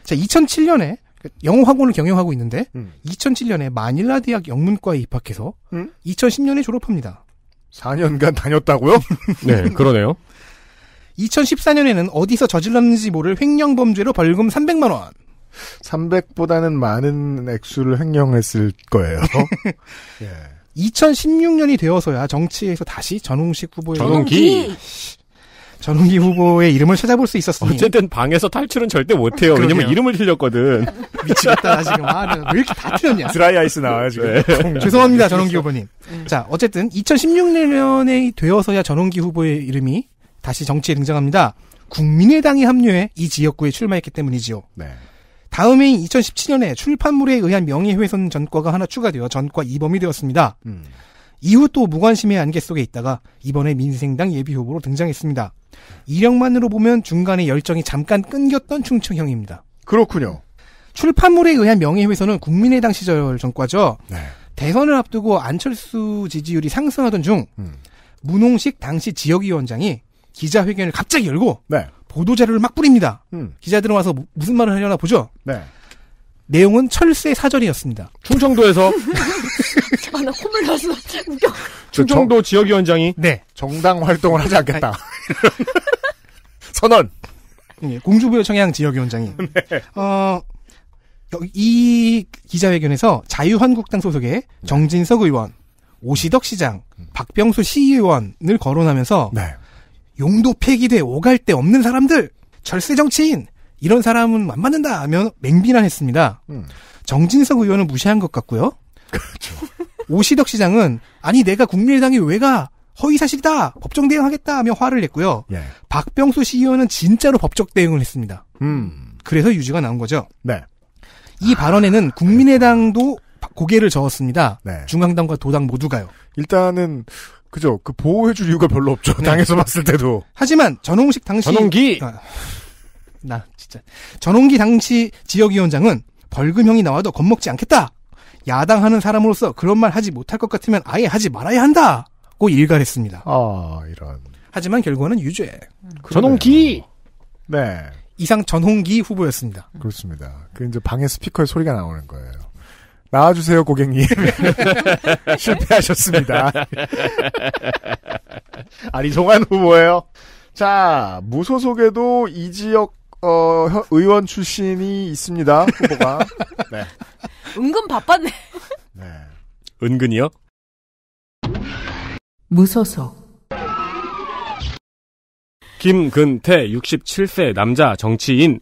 자, 2007년에 영어 학원을 경영하고 있는데 음. 2007년에 마닐라 대학 영문과에 입학해서 음? 2010년에 졸업합니다. 4년간 다녔다고요? 네, 그러네요. 2014년에는 어디서 저질렀는지 모를 횡령 범죄로 벌금 300만 원. 300보다는 많은 액수를 횡령했을 거예요. 예. 2016년이 되어서야 정치에서 다시 전웅식 후보의 전홍기 전웅기 후보의 이름을 찾아볼 수 있었으니 어쨌든 방에서 탈출은 절대 못해요. 왜냐면 이름을 틀렸거든. 미치겠다 지금 아, 왜 이렇게 다 틀렸냐? 드라이 아이스 나와요 지금. 네. 네. 죄송합니다 전웅기 후보님. 자 어쨌든 2016년에 되어서야 전웅기 후보의 이름이 다시 정치에 등장합니다. 국민의당이 합류해 이 지역구에 출마했기 때문이지요. 네. 다음해인 2017년에 출판물에 의한 명예훼손 전과가 하나 추가되어 전과 2범이 되었습니다. 음. 이후 또 무관심의 안개 속에 있다가 이번에 민생당 예비 후보로 등장했습니다. 이력만으로 보면 중간에 열정이 잠깐 끊겼던 충청형입니다. 그렇군요. 출판물에 의한 명예훼손은 국민의당 시절 전과죠. 네. 대선을 앞두고 안철수 지지율이 상승하던 중 음. 문홍식 당시 지역위원장이 기자회견을 갑자기 열고 네. 보도자료를 막 뿌립니다. 음. 기자들은 와서 뭐 무슨 말을 하려나 보죠. 네. 내용은 철새 사절이었습니다. 충청도에서 아, 나 콧물 나서 웃겨. 충청도 지역위원장이 네 정당 활동을 하지 않겠다. 선언. 예, 공주부여 청양 지역위원장이 네. 어. 이 기자회견에서 자유한국당 소속의 네. 정진석 의원, 오시덕 시장, 음. 박병수 시의원을 거론하면서 네. 용도 폐기돼 오갈 데 없는 사람들, 절세 정치인 이런 사람은 안 맞는다 하면 맹비난했습니다. 음. 정진석 의원은 무시한 것 같고요. 그렇죠. 오시덕 시장은 아니 내가 국민의당이 왜 가? 허위사실이다! 법정 대응하겠다! 하며 화를 냈고요. 예. 박병수 시의원은 e 진짜로 법적 대응을 했습니다. 음. 그래서 유지가 나온 거죠. 네. 이 아, 발언에는 국민의당도 고개를 저었습니다. 네. 중앙당과 도당 모두가요. 일단은 그죠. 그 보호해줄 이유가 별로 없죠. 네. 당에서 봤을 때도. 하지만 전홍식 당시 전홍기 아, 나 진짜 전홍기 당시 지역위원장은 벌금형이 나와도 겁먹지 않겠다. 야당하는 사람으로서 그런 말 하지 못할 것 같으면 아예 하지 말아야 한다고 일갈했습니다. 아 이런. 하지만 결과는 유죄. 음. 전홍기. 네. 이상 전홍기 후보였습니다. 그렇습니다. 그 이제 방에 스피커에 소리가 나오는 거예요. 나와주세요, 고객님. 실패하셨습니다. 아니, 종한 후보예요. 자, 무소속에도 이 지역, 어, 의원 출신이 있습니다, 후보가. 네. 은근 바빴네. 네. 은근이요? 무소속. 김근태 67세 남자 정치인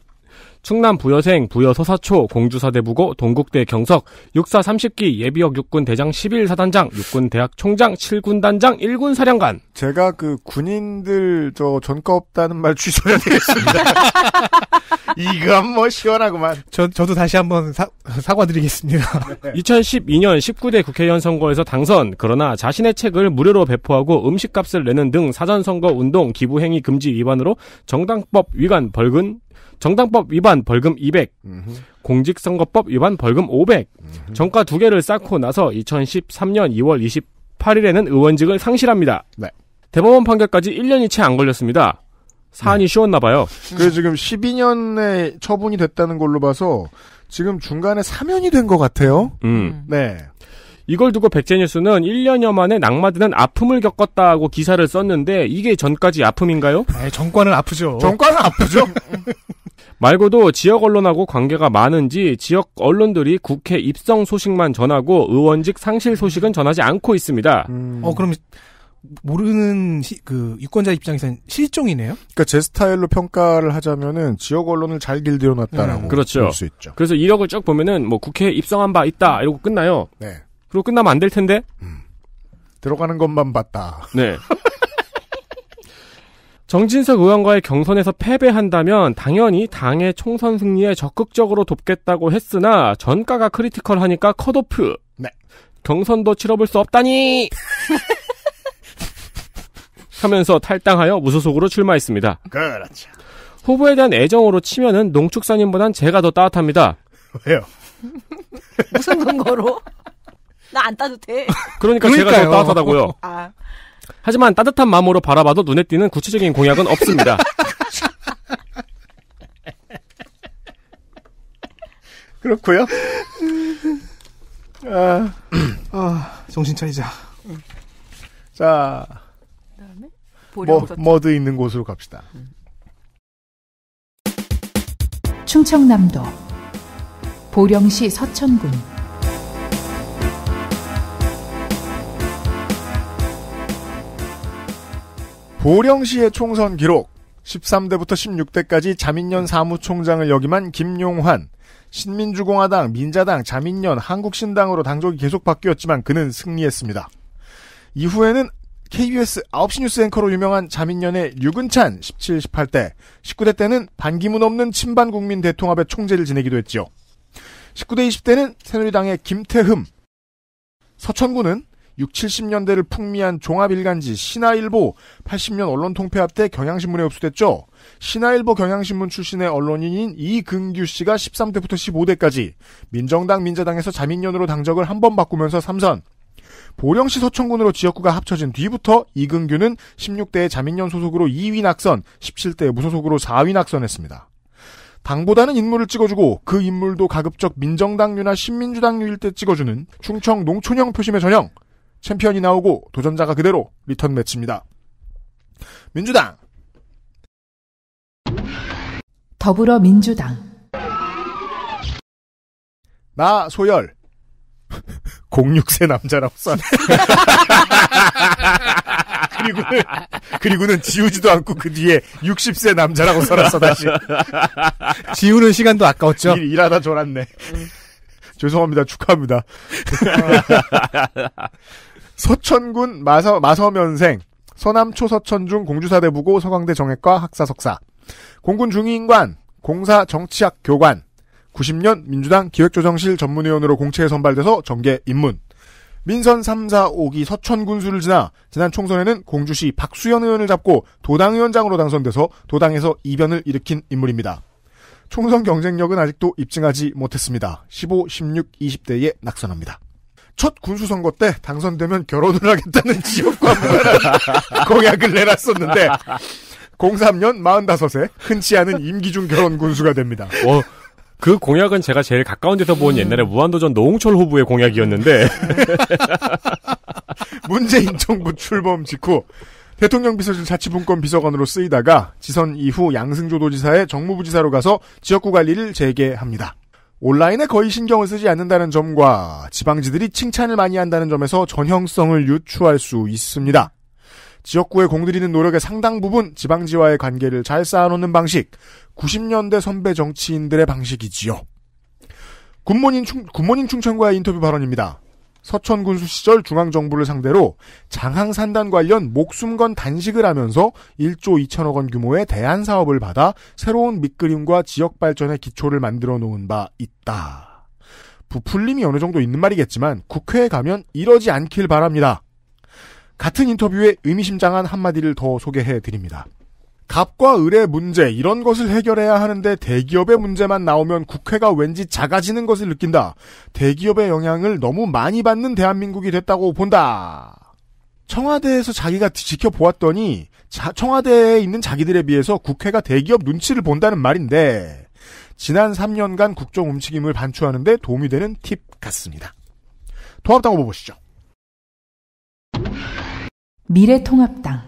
충남 부여생, 부여서사초, 공주사대부고, 동국대 경석, 육사 30기, 예비역 육군 대장 11사단장, 육군 대학 총장, 7군 단장, 1군 사령관. 제가 그 군인들 저 전과 없다는 말 취소해야 되겠습니다. 이건 뭐 시원하구만. 저, 저도 다시 한번 사, 사과드리겠습니다. 2012년 19대 국회의원 선거에서 당선, 그러나 자신의 책을 무료로 배포하고 음식값을 내는 등 사전선거 운동 기부행위 금지 위반으로 정당법 위반 벌금 정당법 위반 벌금 200, 음흠. 공직선거법 위반 벌금 500, 음흠. 정가 두 개를 쌓고 나서 2013년 2월 28일에는 의원직을 상실합니다. 네. 대법원 판결까지 1년이 채 안 걸렸습니다. 사안이 음. 쉬웠나 봐요. 그래 서 지금 12년에 처분이 됐다는 걸로 봐서 지금 중간에 사면이 된 것 같아요. 음. 음. 네. 이걸 두고 백제뉴스는 1년여 만에 낙마드는 아픔을 겪었다고 기사를 썼는데 이게 전까지 아픔인가요? 에 아, 정권은 예, 아프죠. 정권은 아프죠. 말고도 지역 언론하고 관계가 많은지 지역 언론들이 국회 입성 소식만 전하고 의원직 상실 소식은 전하지 않고 있습니다. 음. 어 그럼 모르는 시, 그 유권자 입장에선 실종이네요. 그러니까 제 스타일로 평가를 하자면은 지역 언론을 잘 길들여놨다라고 음, 그렇죠. 볼수 있죠. 그래서 이력을 쭉 보면은 뭐 국회에 입성한 바 있다 이러고 끝나요. 네. 그리고 끝나면 안 될 텐데. 음. 들어가는 것만 봤다. 네. 정진석 의원과의 경선에서 패배한다면 당연히 당의 총선 승리에 적극적으로 돕겠다고 했으나 전가가 크리티컬하니까 컷오프. 네. 경선도 치러볼 수 없다니! 하면서 탈당하여 무소속으로 출마했습니다. 그렇죠. 후보에 대한 애정으로 치면은 농축사님보단 제가 더 따뜻합니다. 왜요? 무슨 근거로? 나안 따뜻해. 그러니까 그러니까요. 제가 더 따뜻하다고요. 아. 하지만 따뜻한 마음으로 바라봐도 눈에 띄는 구체적인 공약은 없습니다. 그렇고요. 아, 아, 정신 차리자. 응. 자, 그다음에 뭐, 머드 있는 곳으로 갑시다. 응. 충청남도 보령시 서천군 보령시의 총선 기록 13대부터 16대까지 자민련 사무총장을 역임한 김용환 신민주공화당, 민자당, 자민련, 한국신당으로 당적이 계속 바뀌었지만 그는 승리했습니다. 이후에는 KBS 9시 뉴스 앵커로 유명한 자민련의 류근찬 17, 18대, 19대 때는 반기문 없는 친반국민 대통합의 총재를 지내기도 했지요. 19대, 20대는 새누리당의 김태흠, 서천구는 6, 70년대를 풍미한 종합일간지 신하일보 80년 언론통폐합 때 경향신문에 흡수됐죠. 신하일보 경향신문 출신의 언론인인 이근규 씨가 13대부터 15대까지 민정당 민자당에서 자민련으로 당적을 한 번 바꾸면서 3선. 보령시 서천군으로 지역구가 합쳐진 뒤부터 이근규는 16대에 자민련 소속으로 2위 낙선, 1 7대 무소속으로 4위 낙선했습니다. 당보다는 인물을 찍어주고 그 인물도 가급적 민정당류나 신민주당류일 때 찍어주는 충청 농촌형 표심의 전형. 챔피언이 나오고 도전자가 그대로 리턴 매치입니다. 민주당 더불어민주당 나 소열 06세 남자라고 써 그리고는 그리고는 지우지도 않고 그 뒤에 60세 남자라고 써놨어 다시 지우는 시간도 아까웠죠 일, 일하다 졸았네 음. 죄송합니다. 축하합니다. 서천군 마서, 마서면생, 서남초 서천중 공주사대부고 서강대 정액과 학사석사, 공군 중위인관, 공사 정치학 교관, 90년 민주당 기획조정실 전문위원으로 공채에 선발돼서 정계 입문. 민선 3, 4, 5기 서천군수를 지나 지난 총선에는 공주시 박수현 의원을 잡고 도당위원장으로 당선돼서 도당에서 이변을 일으킨 인물입니다. 총선 경쟁력은 아직도 입증하지 못했습니다. 15, 16, 20대에 낙선합니다. 첫 군수선거 때 당선되면 결혼을 하겠다는 지역과 무관 공약을 내놨었는데 03년 45세 흔치 않은 임기중 결혼 군수가 됩니다. 어, 그 공약은 제가 제일 가까운 데서 본 음. 옛날에 무한도전 노홍철 후보의 공약이었는데 문재인 정부 출범 직후 대통령 비서실 자치분권 비서관으로 쓰이다가 지선 이후 양승조 도지사의 정무부지사로 가서 지역구 관리를 재개합니다. 온라인에 거의 신경을 쓰지 않는다는 점과 지방지들이 칭찬을 많이 한다는 점에서 전형성을 유추할 수 있습니다. 지역구에 공들이는 노력의 상당 부분 지방지와의 관계를 잘 쌓아놓는 방식, 90년대 선배 정치인들의 방식이지요. 굿모닝, 충, 굿모닝 충청과의 인터뷰 발언입니다. 서천군수 시절 중앙정부를 상대로 장항산단 관련 목숨 건 단식을 하면서 1조 2천억 원 규모의 대안 사업을 받아 새로운 밑그림과 지역 발전의 기초를 만들어 놓은 바 있다. 부풀림이 어느 정도 있는 말이겠지만 국회에 가면 이러지 않길 바랍니다. 같은 인터뷰에 의미심장한 한마디를 더 소개해 드립니다. 갑과 을의 문제 이런 것을 해결해야 하는데 대기업의 문제만 나오면 국회가 왠지 작아지는 것을 느낀다. 대기업의 영향을 너무 많이 받는 대한민국이 됐다고 본다. 청와대에서 자기가 지켜보았더니 자, 청와대에 있는 자기들에 비해서 국회가 대기업 눈치를 본다는 말인데 지난 3년간 국정 움직임을 반추하는데 도움이 되는 팁 같습니다. 통합당 후보 보시죠. 미래통합당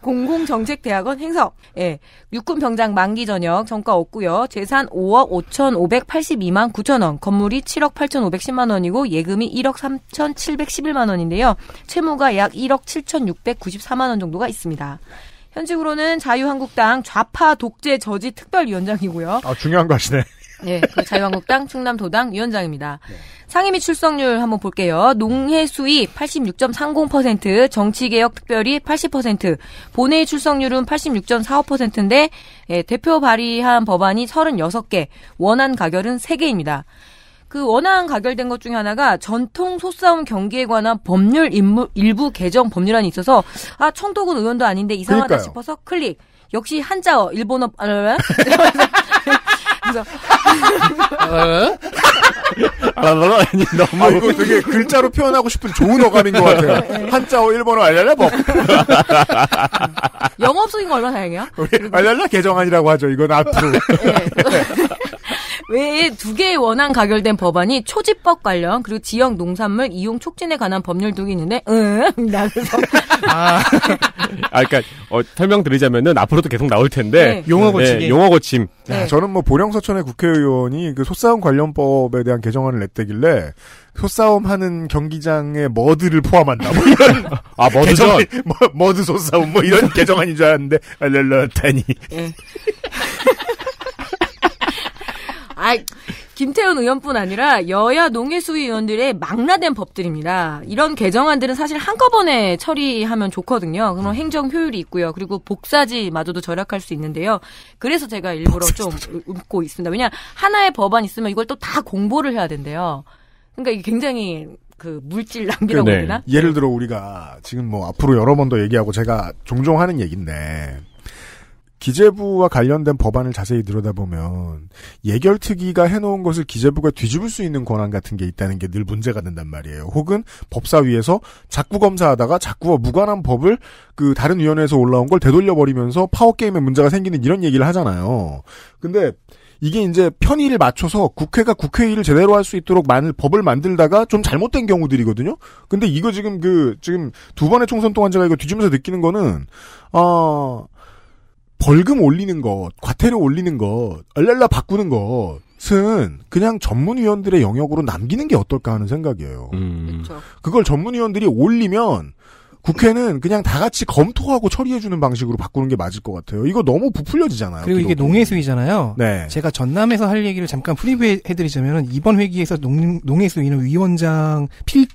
공공정책대학원 행석. 예. 육군 병장 만기 전역 정가 없고요. 재산 5억 5,582만 9천 원. 건물이 7억 8,510만 원이고 예금이 1억 3,711만 원인데요. 채무가 약 1억 7,694만 원 정도가 있습니다. 현직으로는 자유한국당 좌파 독재 저지 특별위원장이고요. 아 중요한 것이네. 네, 그 자유한국당 충남도당 위원장입니다. 네. 상임위 출석률 한번 볼게요. 농해 수위 86.30%, 정치개혁 특별위 80%, 본회의 출석률은 86.45%인데 예, 대표 발의한 법안이 36개, 원안 가결은 3개입니다. 그 원안 가결된 것 중에 하나가 전통 소싸움 경기에 관한 법률 인무, 일부 개정 법률안이 있어서 아 청도군 의원도 아닌데 이상하다 그러니까요. 싶어서 클릭. 역시 한자어 일본어 아, 아, 아. 그래서 알 아, 아, 아니 너무 아, 이거 되게 글자로 표현하고 싶은 좋은 어감인 것 같아요. 네. 한자어 일본어 알랄라 법. 영어 없어거 얼마나 다행이야? 알랄라 개정안이라고 하죠. 이건 앞으로. 네. 외에 두 개의 원안 가결된 법안이 초지법 관련 그리고 지역 농산물 이용 촉진에 관한 법률 등이 있는데 응나 그래서 아, 아 그러니까 어, 설명 드리자면은 앞으로도 계속 나올 텐데 네. 용어 고침 네, 네 용어 고침 아, 네. 저는 뭐 보령서천의 국회의원이 그 소싸움 관련법에 대한 개정안을 냈대길래 소싸움 하는 경기장에 머드를 포함한다 뭐 이런 아 머드전 뭐, 머드 소싸움 뭐 이런 개정안인 줄 알았는데 알렐라타니 아, 김태훈 의원뿐 아니라 여야 농해수위 의원들의 망라된 법들입니다. 이런 개정안들은 사실 한꺼번에 처리하면 좋거든요. 그럼 행정 효율이 있고요. 그리고 복사지마저도 절약할 수 있는데요. 그래서 제가 일부러 좀 웃고 있습니다. 왜냐 하나의 법안 있으면 이걸 또 다 공보를 해야 된대요. 그러니까 이게 굉장히 그 물질 낭비라고 네. 해야 되나? 예를 들어 우리가 지금 뭐 앞으로 여러 번 더 얘기하고 제가 종종 하는 얘기인데 기재부와 관련된 법안을 자세히 들여다보면 예결특위가 해놓은 것을 기재부가 뒤집을 수 있는 권한 같은 게 있다는 게 늘 문제가 된단 말이에요. 혹은 법사위에서 자꾸 검사하다가 자꾸 무관한 법을 그 다른 위원회에서 올라온 걸 되돌려버리면서 파워게임에 문제가 생기는 이런 얘기를 하잖아요. 근데 이게 이제 편의를 맞춰서 국회가 국회의를 제대로 할 수 있도록 많은 법을 만들다가 좀 잘못된 경우들이거든요. 근데 이거 지금 그 지금 두 번의 총선 동안 제가 이거 뒤집면서 느끼는 거는 어 벌금 올리는 것, 과태료 올리는 것, 얼랄라 바꾸는 것은 그냥 전문위원들의 영역으로 남기는 게 어떨까 하는 생각이에요. 음. 그걸 전문위원들이 올리면 국회는 그냥 다 같이 검토하고 처리해주는 방식으로 바꾸는 게 맞을 것 같아요. 이거 너무 부풀려지잖아요. 그리고 이게 농해수이잖아요. 네. 제가 전남에서 할 얘기를 잠깐 프리뷰해드리자면 이번 회기에서 농, 농해수위는 위원장 필,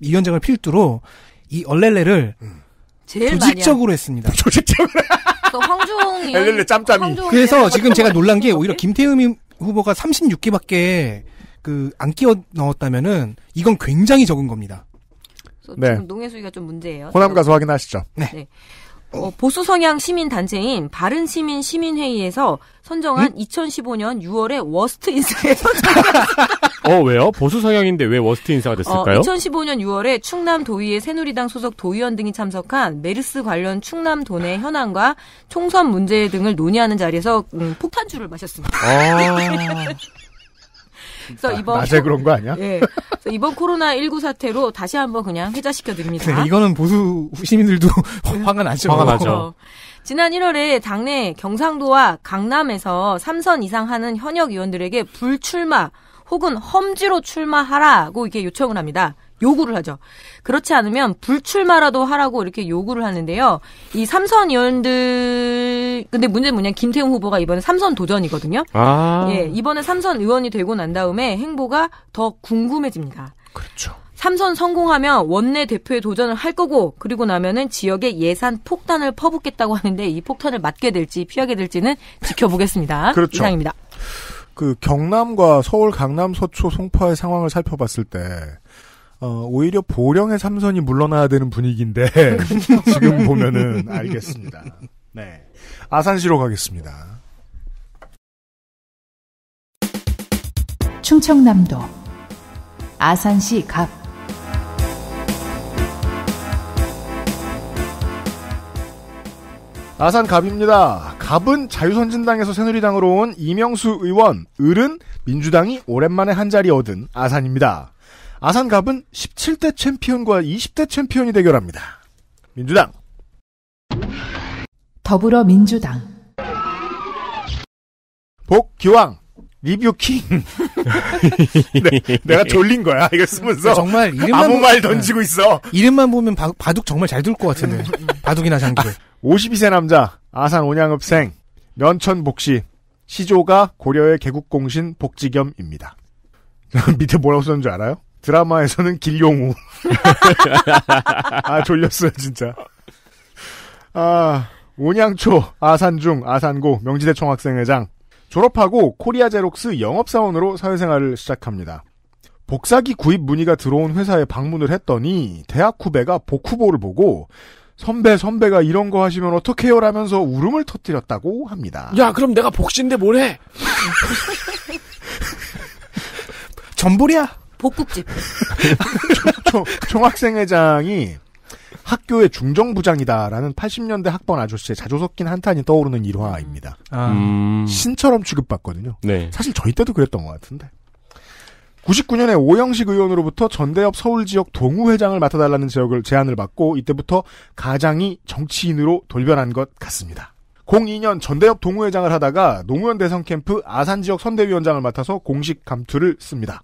위원장을 필두로 이 얼렐레를 음. 제일 조직적으로 했습니다. 조직적으로. 그 황종 엘 짬짬이. 그래서 지금 제가 놀란 게 오히려 김태흠 후보가 36개밖에 그 안 끼워 넣었다면은 이건 굉장히 적은 겁니다. 네. 농해수위가 좀 문제예요. 호남 가서 확인하시죠. 네. 네. 어, 보수 성향 시민 단체인 바른 시민 시민회의에서 선정한 음? 2015년 6월의 워스트 인사에 선정됐습니다. 어 왜요? 보수 성향인데 왜 워스트 인사가 됐을까요? 어, 2015년 6월에 충남 도의회 새누리당 소속 도의원 등이 참석한 메르스 관련 충남 도내 현황과 총선 문제 등을 논의하는 자리에서 음, 폭탄주를 마셨습니다. 아... 그래서 아, 이번 낮에 코... 그런 거 아니야? 예. 그래서 이번 코로나 19 사태로 다시 한번 그냥 회자시켜 드립니다. 네, 이거는 보수 시민들도 네. 화가 나죠. 화가 나죠. 어. 지난 1월에 당내 경상도와 강남에서 3선 이상 하는 현역 의원들에게 불출마 혹은 험지로 출마하라고 이렇게 요청을 합니다. 요구를 하죠. 그렇지 않으면 불출마라도 하라고 이렇게 요구를 하는데요. 이 삼선 의원들 근데 문제는 뭐냐 김태웅 후보가 이번에 삼선 도전이거든요. 아. 예, 이번에 삼선 의원이 되고 난 다음에 행보가 더 궁금해집니다. 그렇죠. 삼선 성공하면 원내 대표에 도전을 할 거고 그리고 나면은 지역에 예산 폭탄을 퍼붓겠다고 하는데 이 폭탄을 맞게 될지 피하게 될지는 지켜보겠습니다. 그렇죠. 이상입니다. 그 경남과 서울 강남 서초 송파의 상황을 살펴봤을 때 어, 오히려 보령의 삼선이 물러나야 되는 분위기인데 그렇죠. 지금 보면은 알겠습니다. 네. 아산시로 가겠습니다. 충청남도 아산시 갑 아산 갑입니다. 갑은 자유선진당에서 새누리당으로 온 이명수 의원, 을은 민주당이 오랜만에 한 자리 얻은 아산입니다. 아산 갑은 17대 챔피언과 20대 챔피언이 대결합니다. 민주당. 더불어민주당. 복 교황, 리뷰킹. 네, 내가 졸린 거야, 이거 쓰면서. 정말 이름만. 아무 말 던지고 있어. 네. 이름만 보면 바, 바둑 정말 잘둘것 같은데. 바둑이나 장기. 52세 남자 아산 온양읍생 면천 복시 시조가 고려의 개국공신 복지겸입니다. 밑에 뭐라고 썼는 줄 알아요? 드라마에서는 길용우. 아 졸렸어요 진짜. 아 온양초 아산중 아산고 명지대총학생회장 졸업하고 코리아제록스 영업사원으로 사회생활을 시작합니다. 복사기 구입 문의가 들어온 회사에 방문을 했더니 대학 후배가 복후보를 보고 선배 선배가 이런 거 하시면 어떡해요 라면서 울음을 터뜨렸다고 합니다. 야 그럼 내가 복신데 뭘 해? 전불이야. 복국집. 총학생회장이 학교의 중정부장이다라는 80년대 학번 아저씨의 자주 섞인 한탄이 떠오르는 일화입니다. 음. 신처럼 취급받거든요. 네. 사실 저희 때도 그랬던 것 같은데. 99년에 오영식 의원으로부터 전대협 서울 지역 동우회장을 맡아달라는 지역을 제안을 받고 이때부터 가장이 정치인으로 돌변한 것 같습니다. 02년 전대협 동우회장을 하다가 노무현 대선 캠프 아산 지역 선대위원장을 맡아서 공식 감투를 씁니다.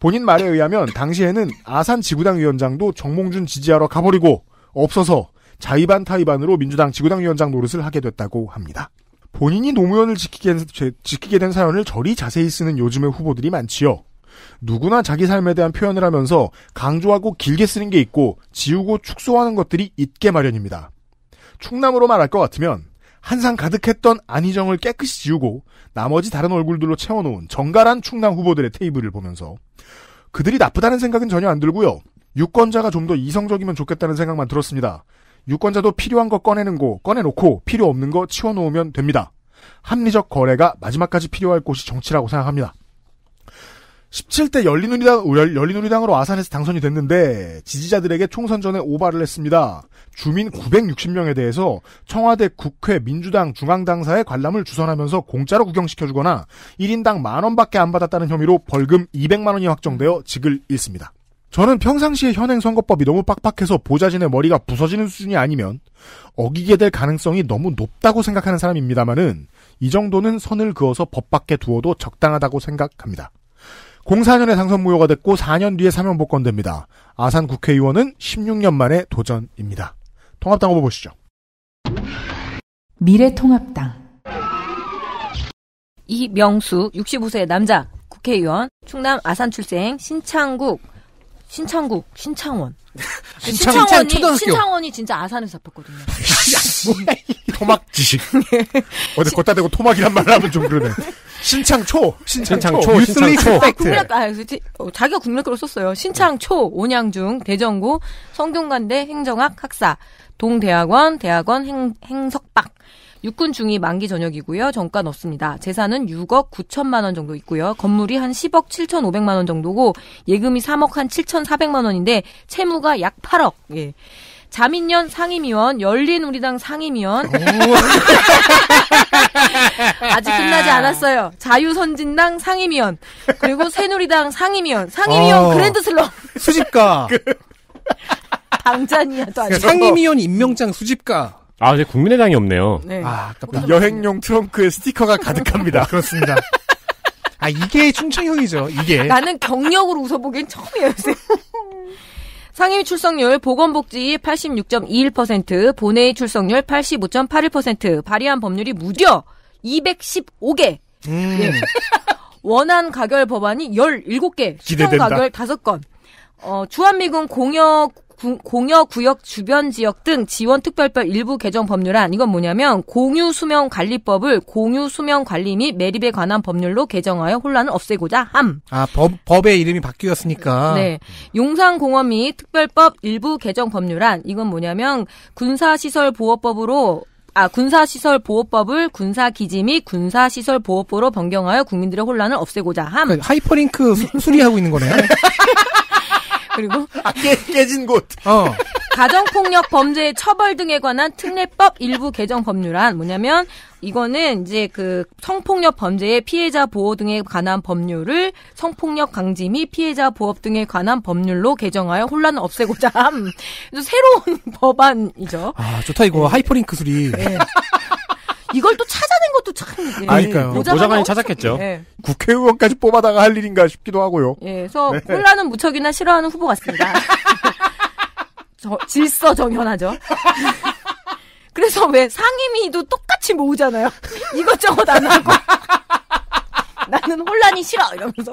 본인 말에 의하면 당시에는 아산 지구당 위원장도 정몽준 지지하러 가버리고 없어서 자의반 타의반으로 민주당 지구당 위원장 노릇을 하게 됐다고 합니다. 본인이 노무현을 지키게, 지키게 된 사연을 저리 자세히 쓰는 요즘의 후보들이 많지요. 누구나 자기 삶에 대한 표현을 하면서 강조하고 길게 쓰는 게 있고 지우고 축소하는 것들이 있게 마련입니다. 충남으로 말할 것 같으면 한상 가득했던 안희정을 깨끗이 지우고 나머지 다른 얼굴들로 채워놓은 정갈한 충남 후보들의 테이블을 보면서 그들이 나쁘다는 생각은 전혀 안 들고요. 유권자가 좀 더 이성적이면 좋겠다는 생각만 들었습니다. 유권자도 필요한 거 꺼내는 거 꺼내놓고 필요 없는 거 치워놓으면 됩니다. 합리적 거래가 마지막까지 필요할 곳이 정치라고 생각합니다. 17대 열린우리당, 열린우리당으로 아산에서 당선이 됐는데 지지자들에게 총선 전에 오바를 했습니다. 주민 960명에 대해서 청와대 국회 민주당 중앙당사에 관람을 주선하면서 공짜로 구경시켜주거나 1인당 만원밖에 안 받았다는 혐의로 벌금 200만원이 확정되어 직을 잃습니다. 저는 평상시에 현행 선거법이 너무 빡빡해서 보좌진의 머리가 부서지는 수준이 아니면 어기게 될 가능성이 너무 높다고 생각하는 사람입니다만은 이 정도는 선을 그어서 법 밖에 두어도 적당하다고 생각합니다. 04년에 당선 무효가 됐고 4년 뒤에 사면 복권됩니다. 아산 국회의원은 16년 만에 도전입니다. 통합당 후보 보시죠. 미래통합당 이명수 65세 남자 국회의원 충남 아산 출생 신창국 신창국 신창원 아, 신창원이 초등학교. 신창원이 진짜 아산에서 잡혔거든요. 야, 토막지. 식 어디 걷다 대고 토막이란 말을 하면 좀 그러네. 신창초, 신창초, 신창초, 신창초. 네. 아, 국내, 아, 어, 자기가 국내거로 썼어요. 신창초, 온양중, 대전고, 성균관대 행정학 학사, 동대학원, 대학원 행, 행석박. 육군 중위 만기 전역이고요. 정가 없습니다. 재산은 6억 9천만 원 정도 있고요. 건물이 한 10억 7천5백만원 정도고 예금이 3억 한7천4백만 원인데 채무가 약 8억. 예. 자민련 상임위원, 열린우리당 상임위원. 아직 끝나지 않았어요. 자유선진당 상임위원, 그리고 새누리당 상임위원, 상임위원 어. 그랜드슬럼. 수집가. 당잔이야, 또아니야 상임위원 임명장 수집가. 아, 이제 국민의당이 없네요. 네. 아, 아깝다. 여행용 트렁크에 스티커가 가득합니다. 그렇습니다. 아, 이게 충청형이죠, 이게. 나는 경력으로 웃어보기엔 처음이에요, 요새. 상위 출석률 보건복지 86.21%, 본회의 출석률 85.81%, 발의한 법률이 무려 215개. 음. 예. 원안 가결 법안이 17개, 기대된다. 가결 5건. 어, 주한미군 공역 공여 구역 주변 지역 등 지원 특별법 일부 개정 법률안 이건 뭐냐면 공유 수명 관리법을 공유 수명 관리 및 매립에 관한 법률로 개정하여 혼란을 없애고자 함. 아, 법, 법의 이름이 바뀌었으니까. 네. 용산공원 및 특별법 일부 개정 법률안 이건 뭐냐면 군사시설 보호법으로 아, 군사시설 보호법을 군사기지 및 군사시설 보호법으로 변경하여 국민들의 혼란을 없애고자 함. 그러니까 하이퍼링크 수, 수리하고 있는 거네요. 그리고 아, 깨, 진 곳. 어. 가정폭력 범죄의 처벌 등에 관한 특례법 일부 개정 법률안 뭐냐면 이거는 이제 그 성폭력 범죄의 피해자 보호 등에 관한 법률을 성폭력 강지 및 피해자 보호 등에 관한 법률로 개정하여 혼란을 없애고자 함. 새로운 법안이죠. 아 좋다 이거 네. 하이퍼링크 술이 네. 이걸 또 찾아낸 것도 참. 예. 그러니까요. 보좌관이 찾았겠죠. 예. 국회의원까지 뽑아다가 할 일인가 싶기도 하고요. 예, 그래서 네. 콜라는 무척이나 싫어하는 후보 같습니다. 저, 질서 정연하죠. 그래서 왜 상임위도 똑같이 모으잖아요. 이것저것 안 하고. 나는 혼란이 싫어! 이러면서.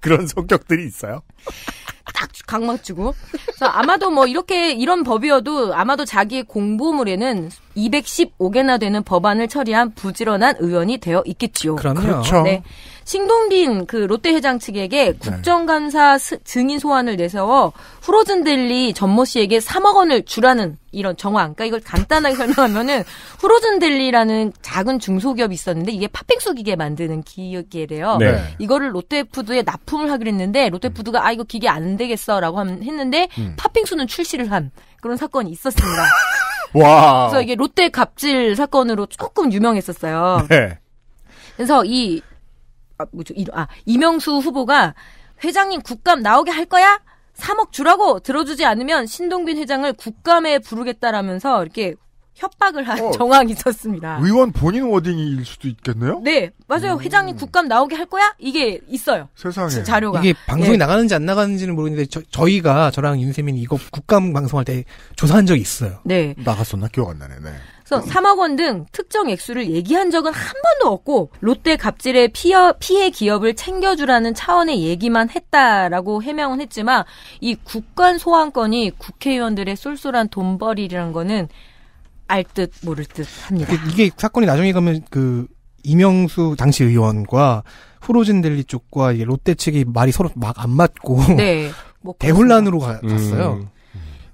그런 성격들이 있어요? 딱 강망치고. 그래서 아마도 뭐 이렇게 이런 법이어도 아마도 자기의 공보물에는 215개나 되는 법안을 처리한 부지런한 의원이 되어 있겠지요. 그럼요. 그렇죠. 네. 신동빈 그 롯데 회장 측에게 네. 국정감사 스, 증인 소환을 내세워 후로즌델리 전모 씨에게 3억 원을 주라는 이런 정황. 그러니까 이걸 간단하게 설명하면은 후로즌델리라는 작은 중소기업이 있었는데 이게 팥빙수 기계 만드는 기계래요. 네. 이거를 롯데푸드에 납품을 하기로 했는데 롯데푸드가 아 이거 기계 안 되겠어라고 했는데 음. 팥빙수는 출시를 한 그런 사건이 있었습니다. 와. 그래서 이게 롯데 갑질 사건으로 조금 유명했었어요. 네. 그래서 이 아, 뭐죠? 이, 아, 이명수 후보가 회장님 국감 나오게 할 거야? 3억 주라고 들어주지 않으면 신동빈 회장을 국감에 부르겠다라면서 이렇게 협박을 한 어, 정황이 있었습니다. 의원 본인 워딩일 수도 있겠네요? 네, 맞아요. 음. 회장이 국감 나오게 할 거야? 이게 있어요. 세상에. 자료가. 이게 방송이 예. 나가는지 안 나가는지는 모르겠는데, 저, 희가 저랑 윤세민 이거 국감 방송할 때 조사한 적이 있어요. 네. 나갔었나? 기억 안 나네, 네. 3억 원 등 특정 액수를 얘기한 적은 한 번도 없고 롯데 갑질의 피어, 피해 기업을 챙겨주라는 차원의 얘기만 했다라고 해명은 했지만 이 국간 소환권이 국회의원들의 쏠쏠한 돈벌이라는 거는 알듯 모를 듯 합니다. 이게, 사건이 나중에 가면 그 이명수 당시 의원과 후로진 델리 쪽과 롯데 측이 말이 서로 막 안 맞고 네, 뭐 대혼란으로 갔어요. 음.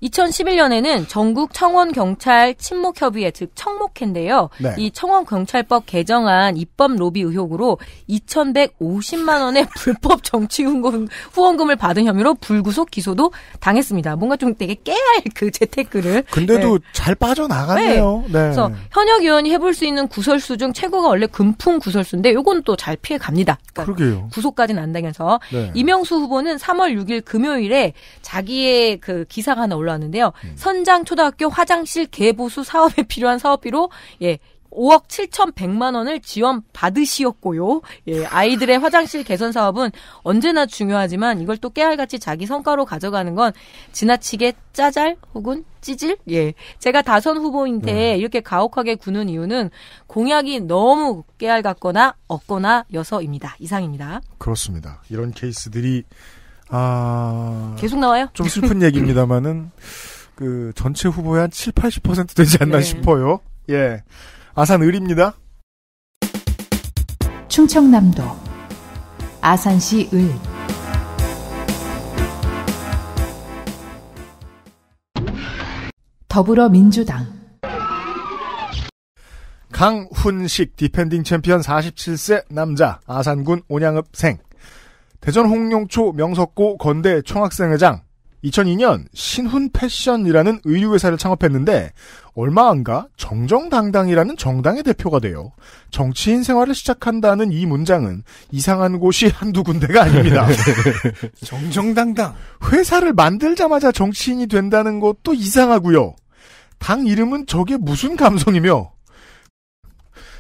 2011년에는 전국 청원 경찰 침묵 협의회 즉 청목회인데요. 네. 이 청원 경찰법 개정안 입법 로비 의혹으로 2,150만 원의 불법 정치 후원금, 후원금을 받은 혐의로 불구속 기소도 당했습니다. 뭔가 좀 되게 깨알 그 재테크를. 근데도 네. 잘 빠져나가네요. 네. 네. 그래서 현역 의원이 해볼 수 있는 구설수 중 최고가 원래 금품 구설수인데 이건또 잘 피해 갑니다. 그러니까 그러게요. 구속까지는 안 당해서 네. 이명수 후보는 3월 6일 금요일에 자기의 그 기사가 하나 올라 나왔는데요. 음. 선장 초등학교 화장실 개보수 사업에 필요한 사업비로 예 5억 7,100만 원을 지원 받으시었고요. 예, 아이들의 화장실 개선 사업은 언제나 중요하지만 이걸 또 깨알같이 자기 성과로 가져가는 건 지나치게 짜잘 혹은 찌질? 예. 제가 다선 후보인데 음. 네. 이렇게 가혹하게 구는 이유는 공약이 너무 깨알 같거나 없거나 여서입니다. 이상입니다. 그렇습니다. 이런 케이스들이 아 계속 나와요? 좀 슬픈 얘기입니다만은 그 전체 후보의 한 7, 0 80% 되지 않나 네. 싶어요. 예. 아산 을입니다. 충청남도 아산시 을 더불어민주당 강훈식 디펜딩 챔피언 47세 남자 아산군 온양읍생 대전 홍룡초 명석고 건대 총학생회장 2002년 신훈 패션이라는 의류회사를 창업했는데 얼마 안가 정정당당이라는 정당의 대표가 되어 정치인 생활을 시작한다는 이 문장은 이상한 곳이 한두 군데가 아닙니다. 정정당당. 회사를 만들자마자 정치인이 된다는 것도 이상하고요. 당 이름은 저게 무슨 감성이며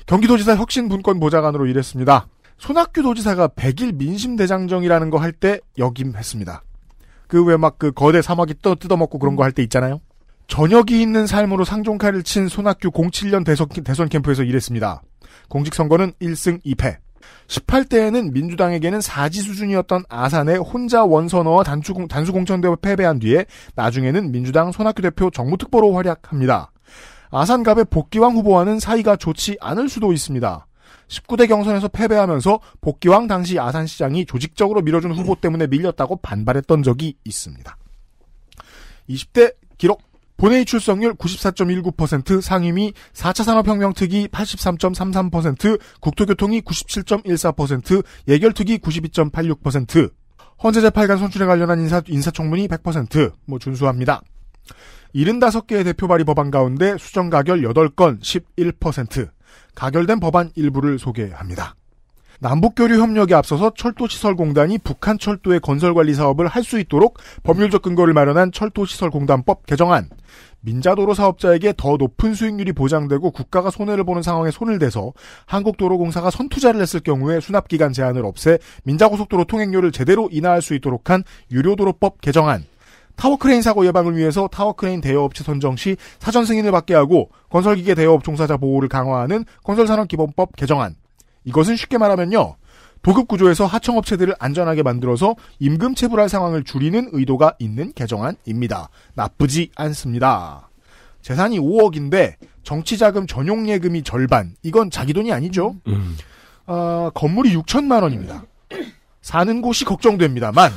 경기도지사 혁신분권보좌관으로 일했습니다. 손학규 도지사가 1 0 0일 민심대장정이라는 거 할 때 역임했습니다. 그 외막그 그 거대 사막이 떠, 뜯어먹고 그런 거 할 때 있잖아요. 저녁이 있는 삶으로 상종칼을 친 손학규 07년 대선, 대선 캠프에서 일했습니다. 공직선거는 1승 2패. 18대에는 민주당에게는 사지 수준이었던 아산에 혼자 원선어와 단수공, 단수공천대회 패배한 뒤에 나중에는 민주당 손학규 대표 정무특보로 활약합니다. 아산갑의 복귀왕 후보와는 사이가 좋지 않을 수도 있습니다. 19대 경선에서 패배하면서 복귀왕 당시 아산시장이 조직적으로 밀어준 후보 때문에 밀렸다고 반발했던 적이 있습니다. 20대 기록 본회의 출석률 94.19%, 상임위 4차 산업혁명 특위 83.33%, 국토교통이 97.14%, 예결특위 92.86%, 헌재재 8간 선출에 관련한 인사, 인사청문이 100%, 뭐 준수합니다. 75개의 대표 발의 법안 가운데 수정 가결 8건, 11%. 가결된 법안 일부를 소개합니다. 남북교류 협력에 앞서서 철도시설공단이 북한 철도의 건설관리 사업을 할 수 있도록 법률적 근거를 마련한 철도시설공단법 개정안, 민자도로 사업자에게 더 높은 수익률이 보장되고 국가가 손해를 보는 상황에 손을 대서 한국도로공사가 선투자를 했을 경우에 수납기간 제한을 없애 민자고속도로 통행료를 제대로 인하할 수 있도록 한 유료도로법 개정안, 타워크레인 사고 예방을 위해서 타워크레인 대여업체 선정 시 사전 승인을 받게 하고 건설기계 대여업 종사자 보호를 강화하는 건설산업기본법 개정안. 이것은 쉽게 말하면요. 도급 구조에서 하청업체들을 안전하게 만들어서 임금 체불할 상황을 줄이는 의도가 있는 개정안입니다. 나쁘지 않습니다. 재산이 5억인데 정치자금 전용 예금이 절반. 이건 자기 돈이 아니죠. 음. 어, 건물이 6천만 원입니다. 사는 곳이 걱정됩니다만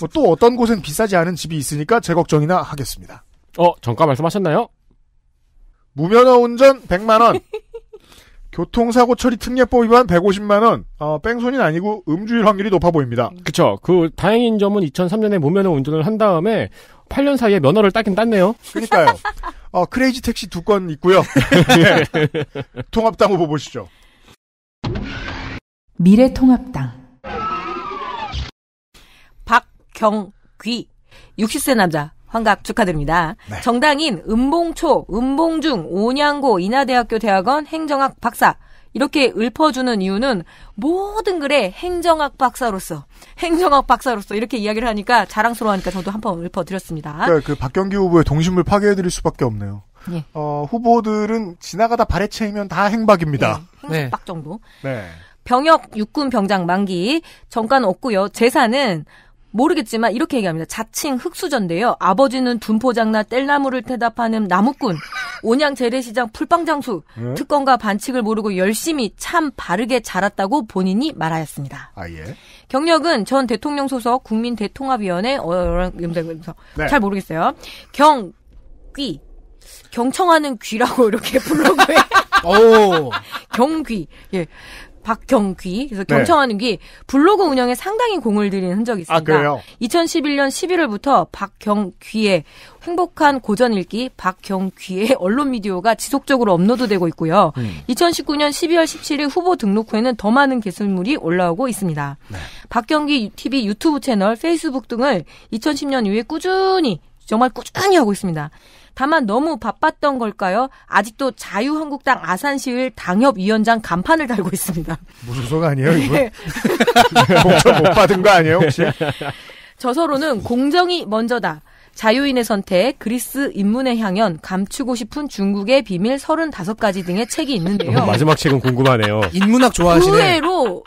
뭐 또 어떤 곳엔 비싸지 않은 집이 있으니까 제 걱정이나 하겠습니다. 어, 정가 말씀하셨나요? 무면허 운전 100만원. 교통사고 처리 특례법 위반 150만원. 어, 뺑소니는 아니고 음주일 확률이 높아 보입니다. 그쵸. 그, 다행인 점은 2003년에 무면허 운전을 한 다음에 8년 사이에 면허를 따긴 땄네요. 그니까요. 어, 크레이지 택시 두 건 있고요. 통합당 후보 보시죠. 미래통합당. 박경귀 60세 남자 환각 축하드립니다. 네. 정당인 은봉초, 은봉중, 온양고, 인하대학교 대학원 행정학 박사 이렇게 읊어주는 이유는 모든 글에 행정학 박사로서 행정학 박사로서 이렇게 이야기를 하니까 자랑스러워하니까 저도 한 번 읊어드렸습니다. 그러니까 그 박경기 후보의 동심을 파괴해드릴 수밖에 없네요. 예. 어, 후보들은 지나가다 발에채이면다 행박입니다. 예, 네. 행박 정도. 네. 병역 육군 병장 만기 정관 없고요. 재산은 모르겠지만 이렇게 얘기합니다. 자칭 흑수전데요 아버지는 둔포장나 뗄나무를 태답하는 나무꾼, 온양 재래시장 풀빵장수, 네? 특권과 반칙을 모르고 열심히 참 바르게 자랐다고 본인이 말하였습니다. 아, 예. 경력은 전 대통령 소속 국민대통합위원회 어런 염색에서 어, 네. 잘 모르겠어요. 경귀 경청하는 귀라고 이렇게 블로그에 경귀 예 박경귀, 그래서 네. 경청하는귀 블로그 운영에 상당히 공을 들인 흔적이 아, 있습니다. 아, 그래요? 2011년 11월부터 박경귀의 행복한 고전 읽기 박경귀의 언론 미디어가 지속적으로 업로드되고 있고요. 음. 2019년 12월 17일 후보 등록 후에는 더 많은 게수물이 올라오고 있습니다. 네. 박경귀 TV 유튜브 채널, 페이스북 등을 2010년 이후에 꾸준히 정말 꾸준히 하고 있습니다. 다만 너무 바빴던 걸까요? 아직도 자유한국당 아산시의 당협위원장 간판을 달고 있습니다. 무슨소가 아니에요, 이분? 네. 목표 못 받은 거 아니에요, 혹시? 저서로는 공정이 먼저다. 자유인의 선택, 그리스 인문의 향연, 감추고 싶은 중국의 비밀 35가지 등의 책이 있는데요. 마지막 책은 궁금하네요. 인문학 좋아하시네. 의외로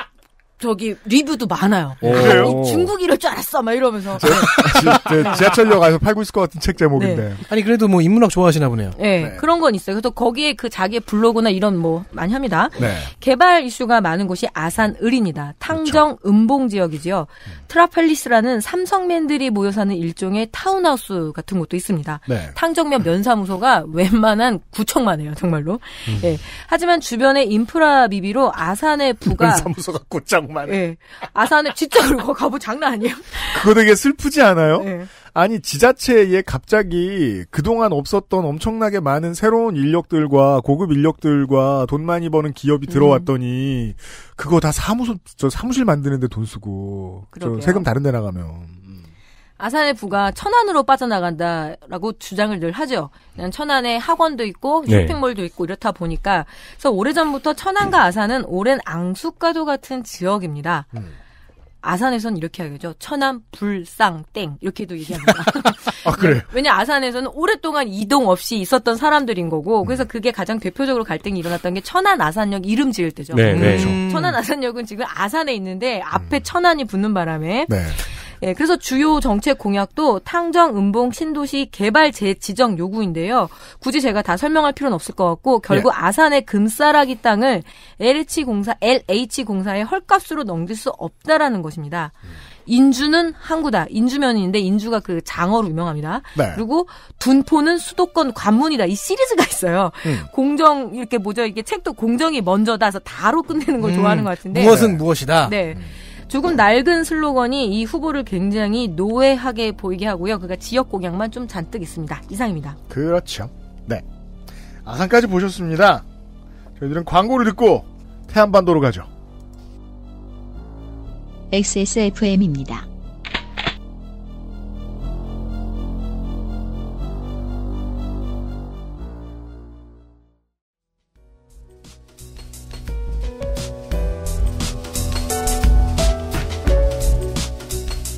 저기 리뷰도 많아요. 그래요? 중국 이럴 줄 알았어, 막 이러면서. 지, 지하철역 가서 팔고 있을 것 같은 책 제목인데. 네. 아니 그래도 뭐 인문학 좋아하시나 보네요. 네, 네, 그런 건 있어요. 그래서 거기에 그 자기의 블로그나 이런 뭐 많이 합니다. 네. 개발 이슈가 많은 곳이 아산 을입니다. 탕정 그렇죠. 음봉 지역이지요. 음. 트라펠리스라는 삼성맨들이 모여 사는 일종의 타운하우스 같은 곳도 있습니다. 네. 탕정면 음. 면사무소가 웬만한 구청만 해요, 정말로. 음. 예. 하지만 주변의 인프라 비비로 아산의 부가 면사무소가 구청 정말. 네. 아산에 진짜로 거 가보 장난 아니에요? 그거 되게 슬프지 않아요? 네. 아니 지자체에 갑자기 그동안 없었던 엄청나게 많은 새로운 인력들과 고급 인력들과 돈 많이 버는 기업이 들어왔더니 음. 그거 다 사무소 저 사무실 만드는데 돈 쓰고 그러게요. 저 세금 다른 데 나가면 아산의 부가 천안으로 빠져나간다라고 주장을 늘 하죠. 천안에 학원도 있고 네. 쇼핑몰도 있고 이렇다 보니까 그래서 오래전부터 천안과 음. 아산은 오랜 앙숙가도 같은 지역입니다. 음. 아산에서는 이렇게 하겠죠. 천안 불상 땡 이렇게도 얘기합니다. 아 그래. 네. 왜냐 아산에서는 오랫동안 이동 없이 있었던 사람들인 거고 음. 그래서 그게 가장 대표적으로 갈등이 일어났던 게 천안 아산역 이름 지을 때죠. 네, 그렇죠. 음. 천안 아산역은 지금 아산에 있는데 앞에 음. 천안이 붙는 바람에 네. 예, 그래서 주요 정책 공약도 탕정, 음봉, 신도시 개발 재지정 요구인데요. 굳이 제가 다 설명할 필요는 없을 것 같고 결국 예. 아산의 금싸라기 땅을 LH 공사 LH 공사에 헐값으로 넘길 수 없다라는 것입니다. 음. 인주는 항구다. 인주면인데 인주가 그 장어로 유명합니다. 네. 그리고 둔포는 수도권 관문이다. 이 시리즈가 있어요. 음. 공정 이렇게 뭐죠? 이게 책도 공정이 먼저다 해서 다로 끝내는 걸 음. 좋아하는 것 같은데 무엇은 네. 무엇이다. 네. 음. 조금 낡은 슬로건이 이 후보를 굉장히 노예하게 보이게 하고요. 그가 그러니까 지역 공약만 좀 잔뜩 있습니다. 이상입니다. 그렇죠. 네. 아산까지 보셨습니다. 저희들은 광고를 듣고 태안반도로 가죠. XSFM입니다.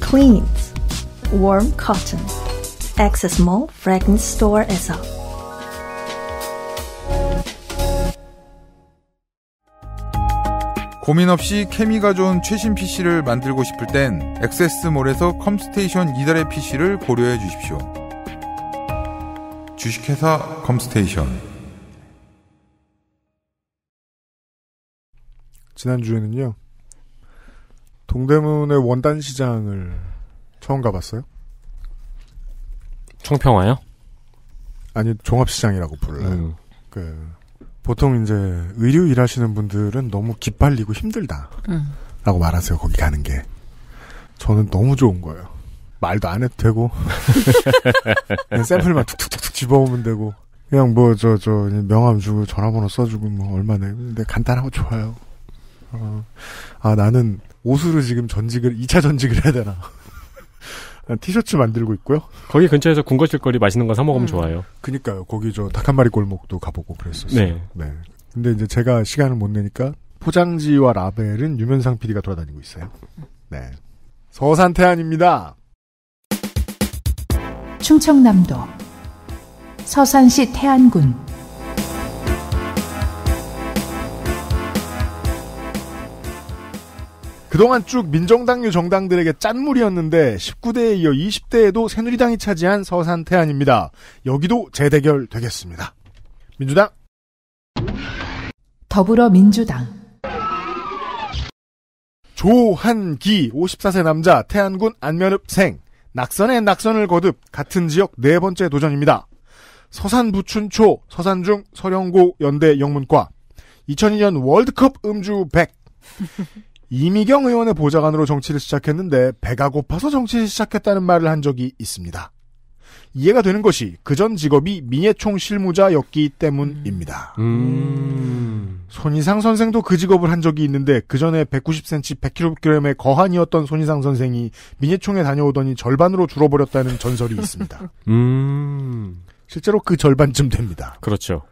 Cleans Warm Cotton Access Mall Fragrance Store에서 고민 없이 케미가 좋은 최신 PC를 만들고 싶을 땐 액세스몰에서 컴스테이션 이달의 PC를 고려해 주십시오. 주식회사 컴스테이션 지난주에는요. 동대문의 원단 시장을 처음 가봤어요? 청평화요? 아니 종합시장이라고 불러요. 음. 그 보통 이제 의류 일하시는 분들은 너무 기빨리고 힘들다. 음. 라고 말하세요. 거기 가는 게. 저는 너무 좋은 거예요. 말도 안 해도 되고. 샘플만 툭툭툭툭 집어오면 되고. 그냥 뭐, 저, 저, 명함 주고 전화번호 써주고 뭐, 얼마 내. 근데 간단하고 좋아요. 어, 아, 나는 옷으로 지금 전직을 2차 전직을 해야 되나? 티셔츠 만들고 있고요. 거기 근처에서 군것질거리 맛있는 거 사 먹으면 음. 좋아요. 그니까요. 거기 저 닭 한 마리 골목도 가보고 그랬었어요. 네. 네. 근데 이제 제가 시간을 못 내니까 포장지와 라벨은 유면상 PD가 돌아다니고 있어요. 네. 서산태안입니다. 충청남도 서산시 태안군 그동안 쭉 민정당류 정당들에게 짠물이었는데 19대에 이어 20대에도 새누리당이 차지한 서산 태안입니다. 여기도 재대결 되겠습니다. 민주당 더불어민주당 조한기 54세 남자 태안군 안면읍생 낙선에 낙선을 거듭 같은 지역 네 번째 도전입니다. 서산 부춘초 서산중 서령고 연대 영문과 2002년 월드컵 음주 100 이미경 의원의 보좌관으로 정치를 시작했는데 배가 고파서 정치를 시작했다는 말을 한 적이 있습니다. 이해가 되는 것이 그 전 직업이 민예총 실무자였기 때문입니다. 음. 손희상 선생도 그 직업을 한 적이 있는데 그 전에 190cm 100kg의 거한이었던 손희상 선생이 민예총에 다녀오더니 절반으로 줄어버렸다는 전설이 있습니다. 음. 실제로 그 절반쯤 됩니다. 그렇죠.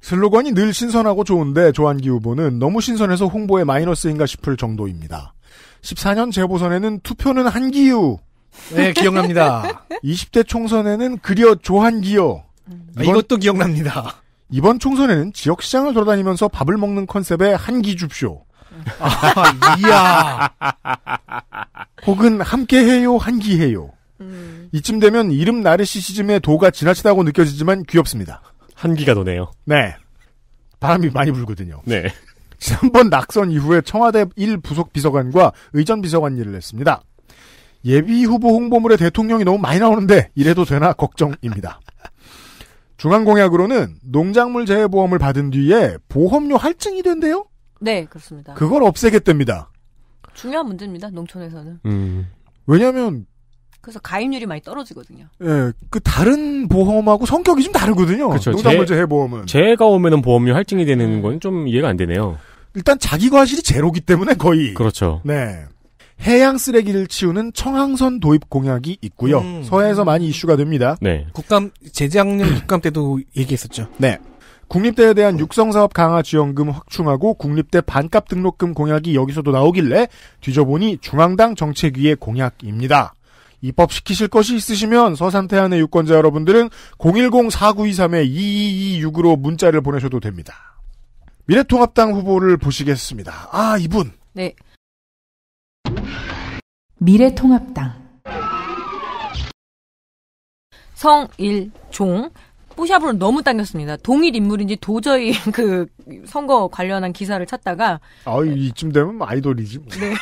슬로건이 늘 신선하고 좋은데 조한기 후보는 너무 신선해서 홍보에 마이너스인가 싶을 정도입니다. 14년 재보선에는 투표는 한기유. 네, 기억납니다. 20대 총선에는 그려 조한기요. 아, 이번, 이것도 기억납니다. 이번 총선에는 지역시장을 돌아다니면서 밥을 먹는 컨셉의 한기 줍쇼. 아, 이야. 혹은 함께해요, 한기해요. 음. 이쯤 되면 이름 나르시시즘의 도가 지나치다고 느껴지지만 귀엽습니다. 한기가 도네요. 네. 바람이 많이 불거든요. 네. 지난번 낙선 이후에 청와대 1부속 비서관과 의전 비서관 일을 했습니다. 예비 후보 홍보물에 대통령이 너무 많이 나오는데 이래도 되나 걱정입니다. 중앙공약으로는 농작물 재해보험을 받은 뒤에 보험료 할증이 된대요? 네, 그렇습니다. 그걸 없애겠답니다. 중요한 문제입니다, 농촌에서는. 음. 왜냐면, 하 그래서 가입률이 많이 떨어지거든요. 예, 그 다른 보험하고 성격이 좀 다르거든요. 그렇죠. 농담제 해보험은 제가 오면은 보험료 할증이 되는 네. 건좀 이해가 안 되네요. 일단 자기 과실이 제로기 때문에 거의 그렇죠. 네. 해양 쓰레기를 치우는 청항선 도입 공약이 있고요. 음. 서해에서 많이 이슈가 됩니다. 네. 국감 재작년 국감 때도 얘기했었죠. 네. 국립대에 대한 육성사업 강화 지원금 확충하고 국립대 반값 등록금 공약이 여기서도 나오길래 뒤져보니 중앙당 정책위의 공약입니다. 입법시키실 것이 있으시면 서산태안의 유권자 여러분들은 010-4923-2226으로 문자를 보내셔도 됩니다. 미래통합당 후보를 보시겠습니다. 아, 이분. 네. 미래통합당 성일종 뿌샤으로 너무 당겼습니다. 동일 인물인지 도저히 그 선거 관련한 기사를 찾다가 아 이쯤 되면 아이돌이지. 뭐. 네.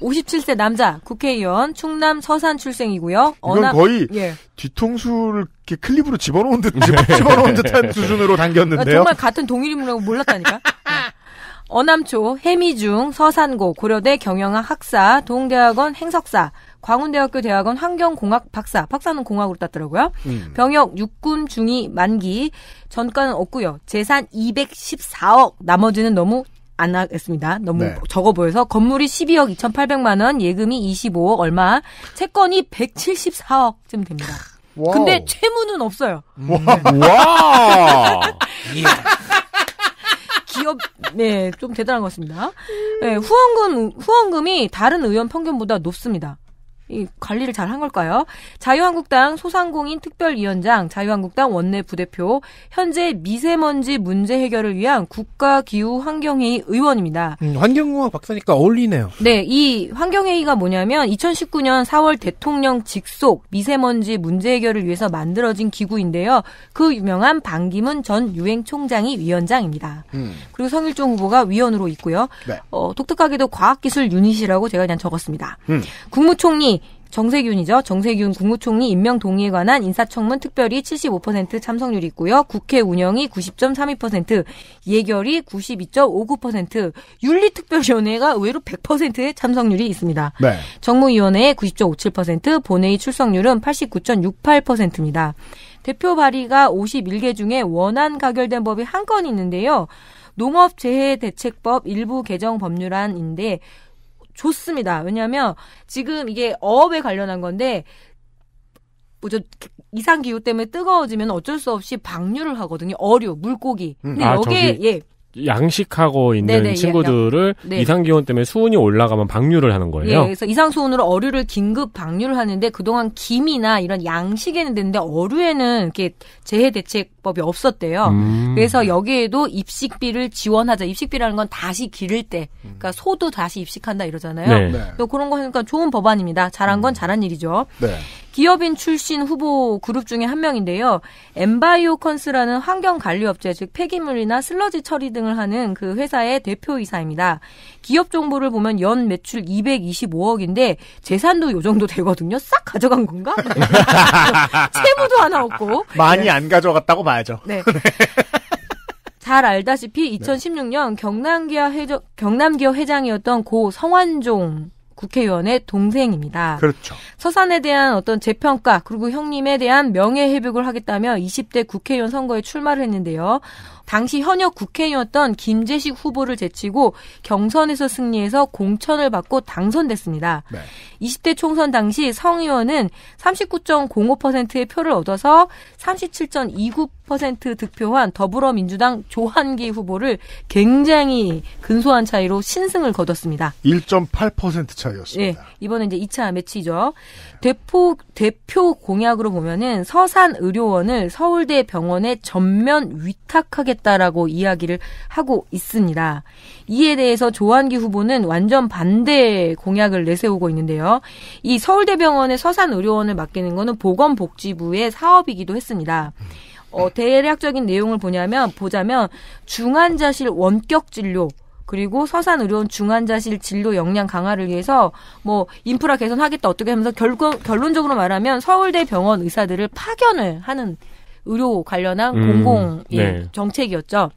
57세 남자 국회의원 충남 서산 출생이고요. 이건 어나... 거의 예. 뒤통수를 이렇게 클립으로 집어넣은 듯 집어넣은 듯한 네. 수준으로 당겼는데요. 아, 정말 같은 동일 인물이라고 몰랐다니까. 네. 어남초, 해미중, 서산고, 고려대 경영학 학사, 동대학원 행석사, 광운대학교 대학원 환경공학 박사, 박사는 공학으로 땄더라고요. 음. 병역 육군 중위 만기, 전과는 없고요. 재산 214억, 나머지는 너무 안 하겠습니다. 너무 네. 적어 보여서 건물이 12억 2,800만 원, 예금이 25억 얼마, 채권이 174억쯤 됩니다. 와우. 근데 채무는 없어요. 와. 음. 음. 와. 음. 예. 기업 네, 좀 대단한 것 같습니다. 네, 후원금 후원금이 다른 의원 평균보다 높습니다. 이 관리를 잘 한 걸까요? 자유한국당 소상공인 특별위원장, 자유한국당 원내 부대표, 현재 미세먼지 문제 해결을 위한 국가기후환경회의 의원입니다. 음, 환경공학 박사니까 어울리네요. 네, 이 환경회의가 뭐냐면 2019년 4월 대통령 직속 미세먼지 문제 해결을 위해서 만들어진 기구인데요. 그 유명한 반기문 전 유행총장이 위원장입니다. 음. 그리고 성일종 후보가 위원으로 있고요. 네. 어, 독특하게도 과학기술 유닛이라고 제가 그냥 적었습니다. 음. 국무총리 정세균이죠. 정세균 국무총리 임명 동의에 관한 인사청문 특별히 75% 참석률이 있고요. 국회 운영이 90.32%, 예결이 92.59%, 윤리특별위원회가 의외로 100%의 참석률이 있습니다. 네. 정무위원회의 90.57%, 본회의 출석률은 89.68%입니다. 대표 발의가 51개 중에 원안 가결된 법이 한 건 있는데요. 농업재해대책법 일부 개정 법률안인데 좋습니다. 왜냐하면 지금 이게 어업에 관련한 건데 뭐저 이상 기후 때문에 뜨거워지면 어쩔 수 없이 방류를 하거든요. 어류, 물고기. 근데 음. 아, 여기에 저기. 예. 양식하고 있는 네네, 예, 친구들을 네. 이상 기온 때문에 수온이 올라가면 방류를 하는 거예요. 예, 그래서 이상 수온으로 어류를 긴급 방류를 하는데 그동안 김이나 이런 양식에는 됐는데 어류에는 이렇게 재해 대책법이 없었대요. 음. 그래서 여기에도 입식비를 지원하자. 입식비라는 건 다시 기를 때, 그러니까 소도 다시 입식한다 이러잖아요. 네. 네. 그런 거 하니까 좋은 법안입니다. 잘한 건 음. 잘한 일이죠. 네. 기업인 출신 후보 그룹 중에 한 명인데요. 엠바이오컨스라는 환경관리업체, 즉 폐기물이나 슬러지 처리 등을 하는 그 회사의 대표이사입니다. 기업 정보를 보면 연 매출 225억인데 재산도 요 정도 되거든요. 싹 가져간 건가? 채무도 하나 없고. 많이 네. 안 가져갔다고 봐야죠. 네. 잘 알다시피 2016년 경남기아 회장, 경남기업 회장이었던 고 성환종 국회의원의 동생입니다. 그렇죠. 서산에 대한 어떤 재평가 그리고 형님에 대한 명예회복을 하겠다며 20대 국회의원 선거에 출마를 했는데요. 당시 현역 국회의원이었던 김재식 후보를 제치고 경선에서 승리해서 공천을 받고 당선됐습니다. 네. 20대 총선 당시 성 의원은 39.05%의 표를 얻어서 37.29% 득표한 더불어민주당 조한기 후보를 굉장히 근소한 차이로 신승을 거뒀습니다. 1.8% 차이였습니다. 네, 예, 이번에 이제 2차 매치죠. 네. 대표, 대표 공약으로 보면은 서산 의료원을 서울대 병원에 전면 위탁하겠다라고 이야기를 하고 있습니다. 이에 대해서 조한기 후보는 완전 반대 공약을 내세우고 있는데요. 이 서울대 병원에 서산 의료원을 맡기는 것은 보건복지부의 사업이기도 했습니다. 어, 대략적인 내용을 보냐면, 보자면 중환자실 원격 진료, 그리고 서산 의료원 중환자실 진료 역량 강화를 위해서 뭐 인프라 개선하겠다 어떻게 하면서 결국 결론적으로 말하면 서울대 병원 의사들을 파견을 하는 의료 관련한 음, 공공 예, 네. 정책이었죠.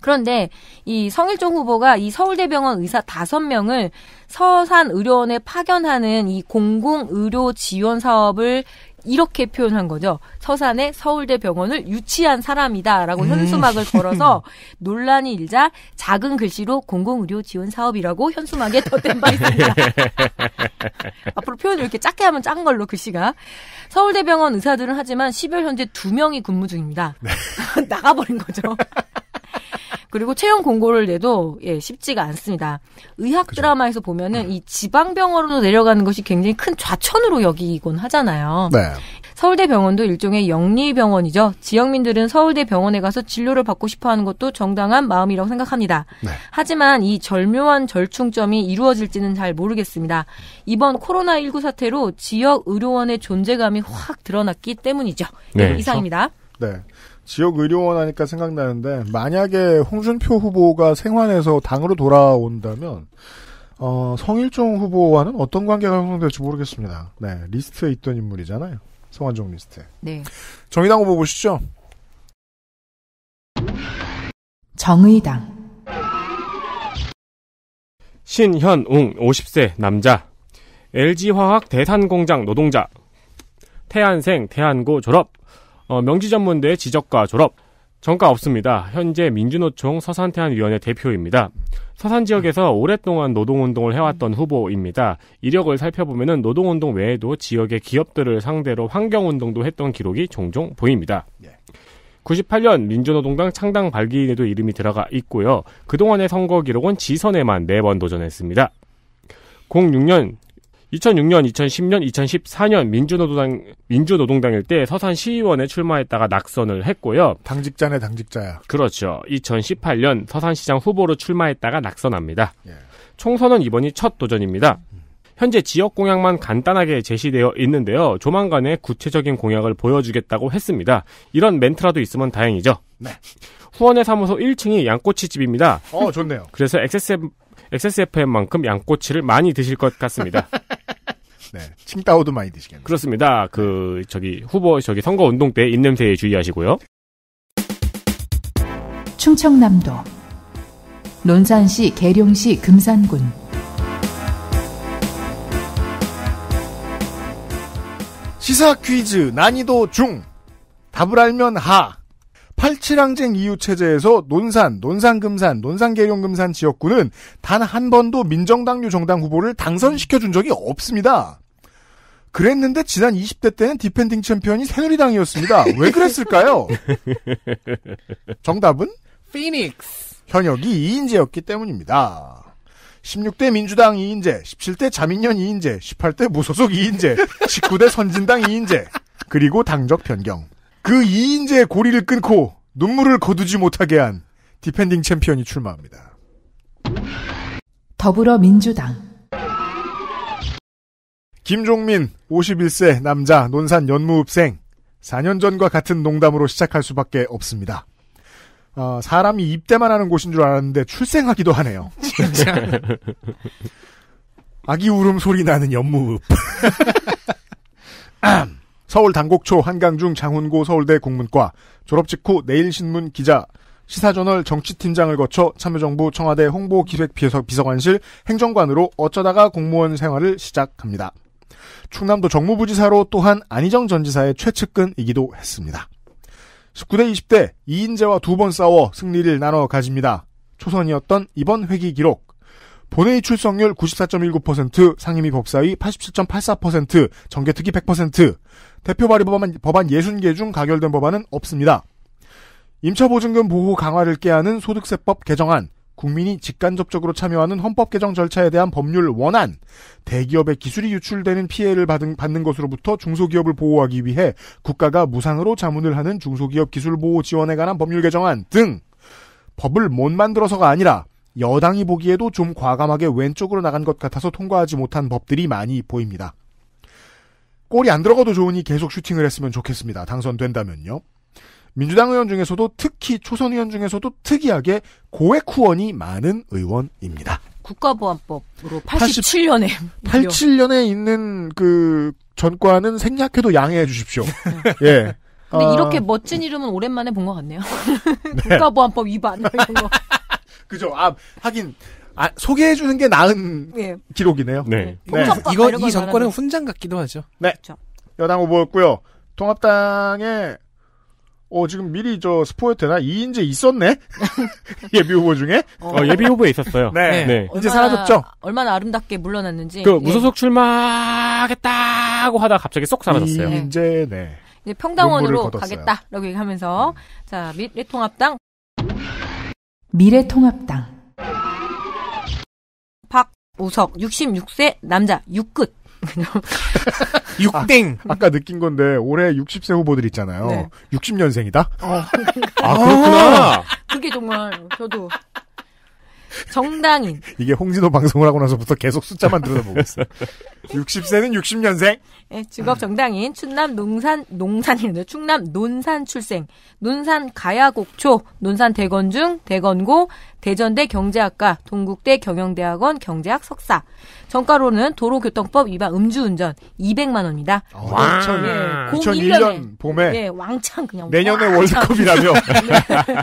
그런데 이 성일종 후보가 이 서울대병원 의사 다섯 명을 서산의료원에 파견하는 이 공공의료 지원 사업을 이렇게 표현한 거죠. 서산에 서울대 병원을 유치한 사람이다라고 음. 현수막을 걸어서 논란이 일자 작은 글씨로 공공의료 지원 사업이라고 현수막에 덧댄 바 있습니다. 앞으로 표현을 이렇게 작게 하면 짠 걸로 글씨가 서울대병원 의사들은 하지만 10일 현재 2명이 근무 중입니다. 네. 나가버린 거죠. 그리고 채용 공고를 내도 예, 쉽지가 않습니다. 의학 그죠. 드라마에서 보면은 음. 이 지방병원으로 내려가는 것이 굉장히 큰 좌천으로 여기곤 하잖아요. 네. 서울대병원도 일종의 영리병원이죠. 지역민들은 서울대병원에 가서 진료를 받고 싶어하는 것도 정당한 마음이라고 생각합니다. 네. 하지만 이 절묘한 절충점이 이루어질지는 잘 모르겠습니다. 이번 코로나19 사태로 지역 의료원의 존재감이 확 드러났기 때문이죠. 네. 이상입니다. 네. 지역 의료원 하니까 생각나는데 만약에 홍준표 후보가 생환에서 당으로 돌아온다면 어, 성일종 후보와는 어떤 관계가 형성될지 모르겠습니다. 네, 리스트에 있던 인물이잖아요. 성환종 리스트. 네. 정의당 후보 보시죠. 정의당 신현웅 50세 남자 LG화학 대산공장 노동자 태안생 태안고 졸업 어, 명지전문대 지적과 졸업. 정가 없습니다. 현재 민주노총 서산태안위원회 대표입니다. 서산 지역에서 오랫동안 노동운동을 해왔던 후보입니다. 이력을 살펴보면 노동운동 외에도 지역의 기업들을 상대로 환경운동도 했던 기록이 종종 보입니다. 98년 예. 민주노동당 창당 발기인에도 이름이 들어가 있고요. 그동안의 선거 기록은 지선에만 4번 도전했습니다. 06년 2006년, 2010년, 2014년 민주노동당 민주노동당일 때 서산 시의원에 출마했다가 낙선을 했고요. 당직자네 당직자야. 그렇죠. 2018년 서산시장 후보로 출마했다가 낙선합니다. 예. 총선은 이번이 첫 도전입니다. 현재 지역 공약만 간단하게 제시되어 있는데요. 조만간에 구체적인 공약을 보여주겠다고 했습니다. 이런 멘트라도 있으면 다행이죠. 네. 후원의 사무소 1층이 양꼬치 집입니다. 어, 좋네요. 그래서 XSF, XSFM만큼 양꼬치를 많이 드실 것 같습니다. 네, 칭따오도 많이 드시겠네요. 그렇습니다. 그 네. 저기 후보 저기 선거 운동 때 입냄새에 주의하시고요. 충청남도 논산시 계룡시 금산군 시사 퀴즈 난이도 중 답을 알면 하 87항쟁 이후 체제에서 논산, 논산금산, 논산계룡금산 지역구는 단 한 번도 민정당류 정당 후보를 당선시켜 준 적이 없습니다. 그랬는데 지난 20대 때는 디펜딩 챔피언이 새누리당이었습니다. 왜 그랬을까요? 정답은 피닉스. 현역이 2인재였기 때문입니다. 16대 민주당 2인재, 17대 자민련 2인재, 18대 무소속 2인재, 19대 선진당 2인재, 그리고 당적 변경. 그2인제 고리를 끊고 눈물을 거두지 못하게 한 디펜딩 챔피언이 출마합니다. 더불어민주당 김종민 51세 남자 논산 연무읍생 4년 전과 같은 농담으로 시작할 수밖에 없습니다. 어, 사람이 입대만 하는 곳인 줄 알았는데 출생하기도 하네요. 아기 울음 소리 나는 연무읍. 서울 당곡초 한강중 장훈고 서울대 국문과 졸업 직후 내일신문 기자 시사저널 정치팀장을 거쳐 참여정부 청와대 홍보기획비서관실 행정관으로 어쩌다가 공무원 생활을 시작합니다. 충남도 정무부지사로 또한 안희정 전 지사의 최측근이기도 했습니다. 19대 20대 이인재와 두 번 싸워 승리를 나눠 가집니다. 초선이었던 이번 회기 기록. 본회의 출석률 94.19%, 상임위 법사위 87.84%, 정계특위 100%, 대표 발의 법안, 법안 60개 중 가결된 법안은 없습니다. 임차보증금 보호 강화를 깨하는 소득세법 개정안, 국민이 직간접적으로 참여하는 헌법 개정 절차에 대한 법률 원안, 대기업의 기술이 유출되는 피해를 받은, 받는 것으로부터 중소기업을 보호하기 위해 국가가 무상으로 자문을 하는 중소기업 기술 보호 지원에 관한 법률 개정안 등 법을 못 만들어서가 아니라 여당이 보기에도 좀 과감하게 왼쪽으로 나간 것 같아서 통과하지 못한 법들이 많이 보입니다. 골이 안 들어가도 좋으니 계속 슈팅을 했으면 좋겠습니다. 당선된다면요. 민주당 의원 중에서도 특히 초선 의원 중에서도 특이하게 고액 후원이 많은 의원입니다. 국가보안법으로 87년에 87년에 있는 그 전과는 생략해도 양해해 주십시오. 예. 근데 아... 이렇게 멋진 이름은 오랜만에 본 것 같네요. 네. 국가보안법 위반 이런 거. 그죠. 아 하긴 아, 소개해주는 게 나은 예. 기록이네요. 네. 네. 네. 이거 이 정권은 훈장 같기도 하죠. 네. 그렇죠. 여당 후보였고요. 통합당에 어 지금 미리 저 스포에 되나 이인재 있었네 예비 후보 중에 어. 어. 예비 후보에 있었어요. 네. 네. 네. 이제 사라졌죠. 얼마나 아름답게 물러났는지. 그 예. 무소속 출마하겠다고 하다 갑자기 쏙 사라졌어요. 이인재 네. 이제 평당원으로 가겠다라고 얘기하면서 음. 자 미래통합당 미래통합당 우석 66세 남자 6끝. 육땡. 아, 까 느낀 건데 올해 60세 후보들 있잖아요. 네. 60년생이다. 어. 아 그렇구나. 어. 그게 정말 저도 정당인. 이게 홍진호 방송을 하고 나서부터 계속 숫자만 들여다보고 있어. 60세는 60년생. 네, 예, 직업 정당인 충남 농산 농산인데 충남 논산 출생, 논산 가야곡초, 논산 대건중, 대건고, 대전대 경제학과, 동국대 경영대학원 경제학 석사. 정가로는 도로교통법 위반 음주운전 200만 원입니다. 네, 아, 2001년 예, 봄에 네, 왕창 그냥 내년에 왕창. 월드컵이라며. 네.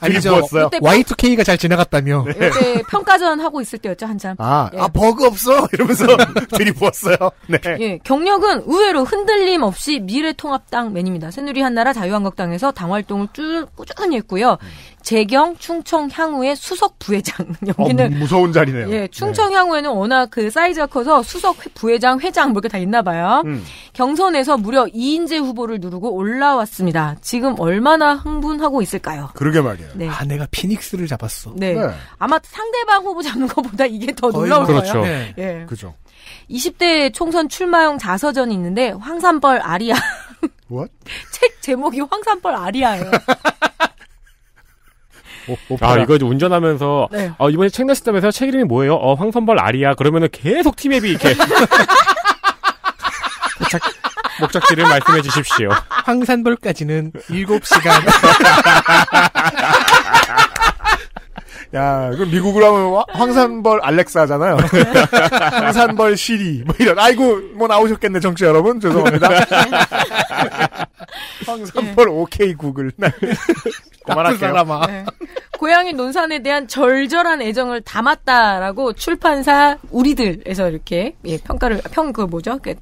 아니죠. Y2K가 잘 지나갔다며. 네. 그때 평가전 하고 있을 때였죠 한참. 아, 예. 아 버그 없어 이러면서 들이부었어요. 네. 예, 경력은 의외로 흔들림 없이 미래통합당 맨입니다. 새누리 한나라 자유한국당에서 당활동을 쭉 꾸준히 했고요. 음. 재경 충청 향후의 수석 부회장 여기는 어, 무서운 자리네요. 예, 충청 네. 향후에는 워낙 그 사이즈가 커서 수석 부회장 회장 뭐 이렇게 다 있나 봐요. 음. 경선에서 무려 2인제 후보를 누르고 올라왔습니다. 지금 얼마나 흥분하고 있을까요? 그러게 말이에요. 네. 아 내가 피닉스를 잡았어. 네. 네. 아마 상대방 후보 잡는 것보다 이게 더 놀라울 그렇죠. 거예요. 그렇죠. 네. 예. 그죠. 20대 총선 출마용 자서전이 있는데 황산벌 아리아. 책 제목이 황산벌 아리아예요. 오, 아 이거 이제 운전하면서 네. 어, 이번에 책 내셨다면서 책 이름이 뭐예요? 어 황선벌 아리아 그러면은 계속 팀앱이 이렇게 도착, 목적지를 말씀해 주십시오. 황산벌까지는 7시간. 야, 그럼 미국으로 하면 황산벌 알렉사잖아요. 황산벌 시리. 뭐 이런. 아이고, 뭐 나오셨겠네, 정치 여러분. 죄송합니다. 황산벌 오케이 구글. 그만할게요. 네. 고양이 논산에 대한 절절한 애정을 담았다라고 출판사 우리들에서 이렇게 예, 평가를 평그 뭐죠? 그,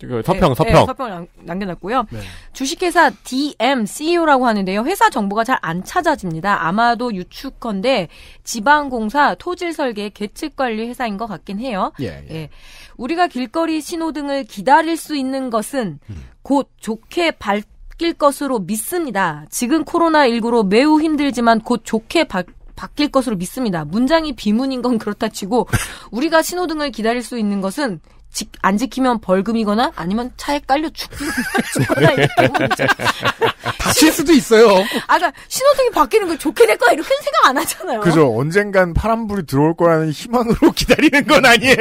그 서평, 네, 서평. 네, 서평 남겨놨고요. 네. 주식회사 DM CEO라고 하는데요. 회사 정보가 잘 안 찾아집니다. 아마도 유축컨데 지방공사 토질설계 계측관리 회사인 것 같긴 해요. 예, 예. 예. 우리가 길거리 신호등을 기다릴 수 있는 것은 음. 곧 좋게 발 바뀔 것으로 믿습니다. 지금 코로나19로 매우 힘들지만 곧 좋게 바, 바뀔 것으로 믿습니다. 문장이 비문인 건 그렇다 치고 우리가 신호등을 기다릴 수 있는 것은 지, 안 지키면 벌금이거나 아니면 차에 깔려 죽거나 이렇 다칠 수도 있어요. 아, 그러니까 신호등이 바뀌는 걸 좋게 될 거야 이렇게 생각 안 하잖아요. 그죠. 언젠간 파란불이 들어올 거라는 희망으로 기다리는 건 아니에요.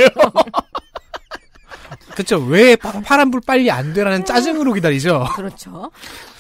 그쵸왜 파란불 빨리 안 되라는 짜증으로 기다리죠. 그렇죠.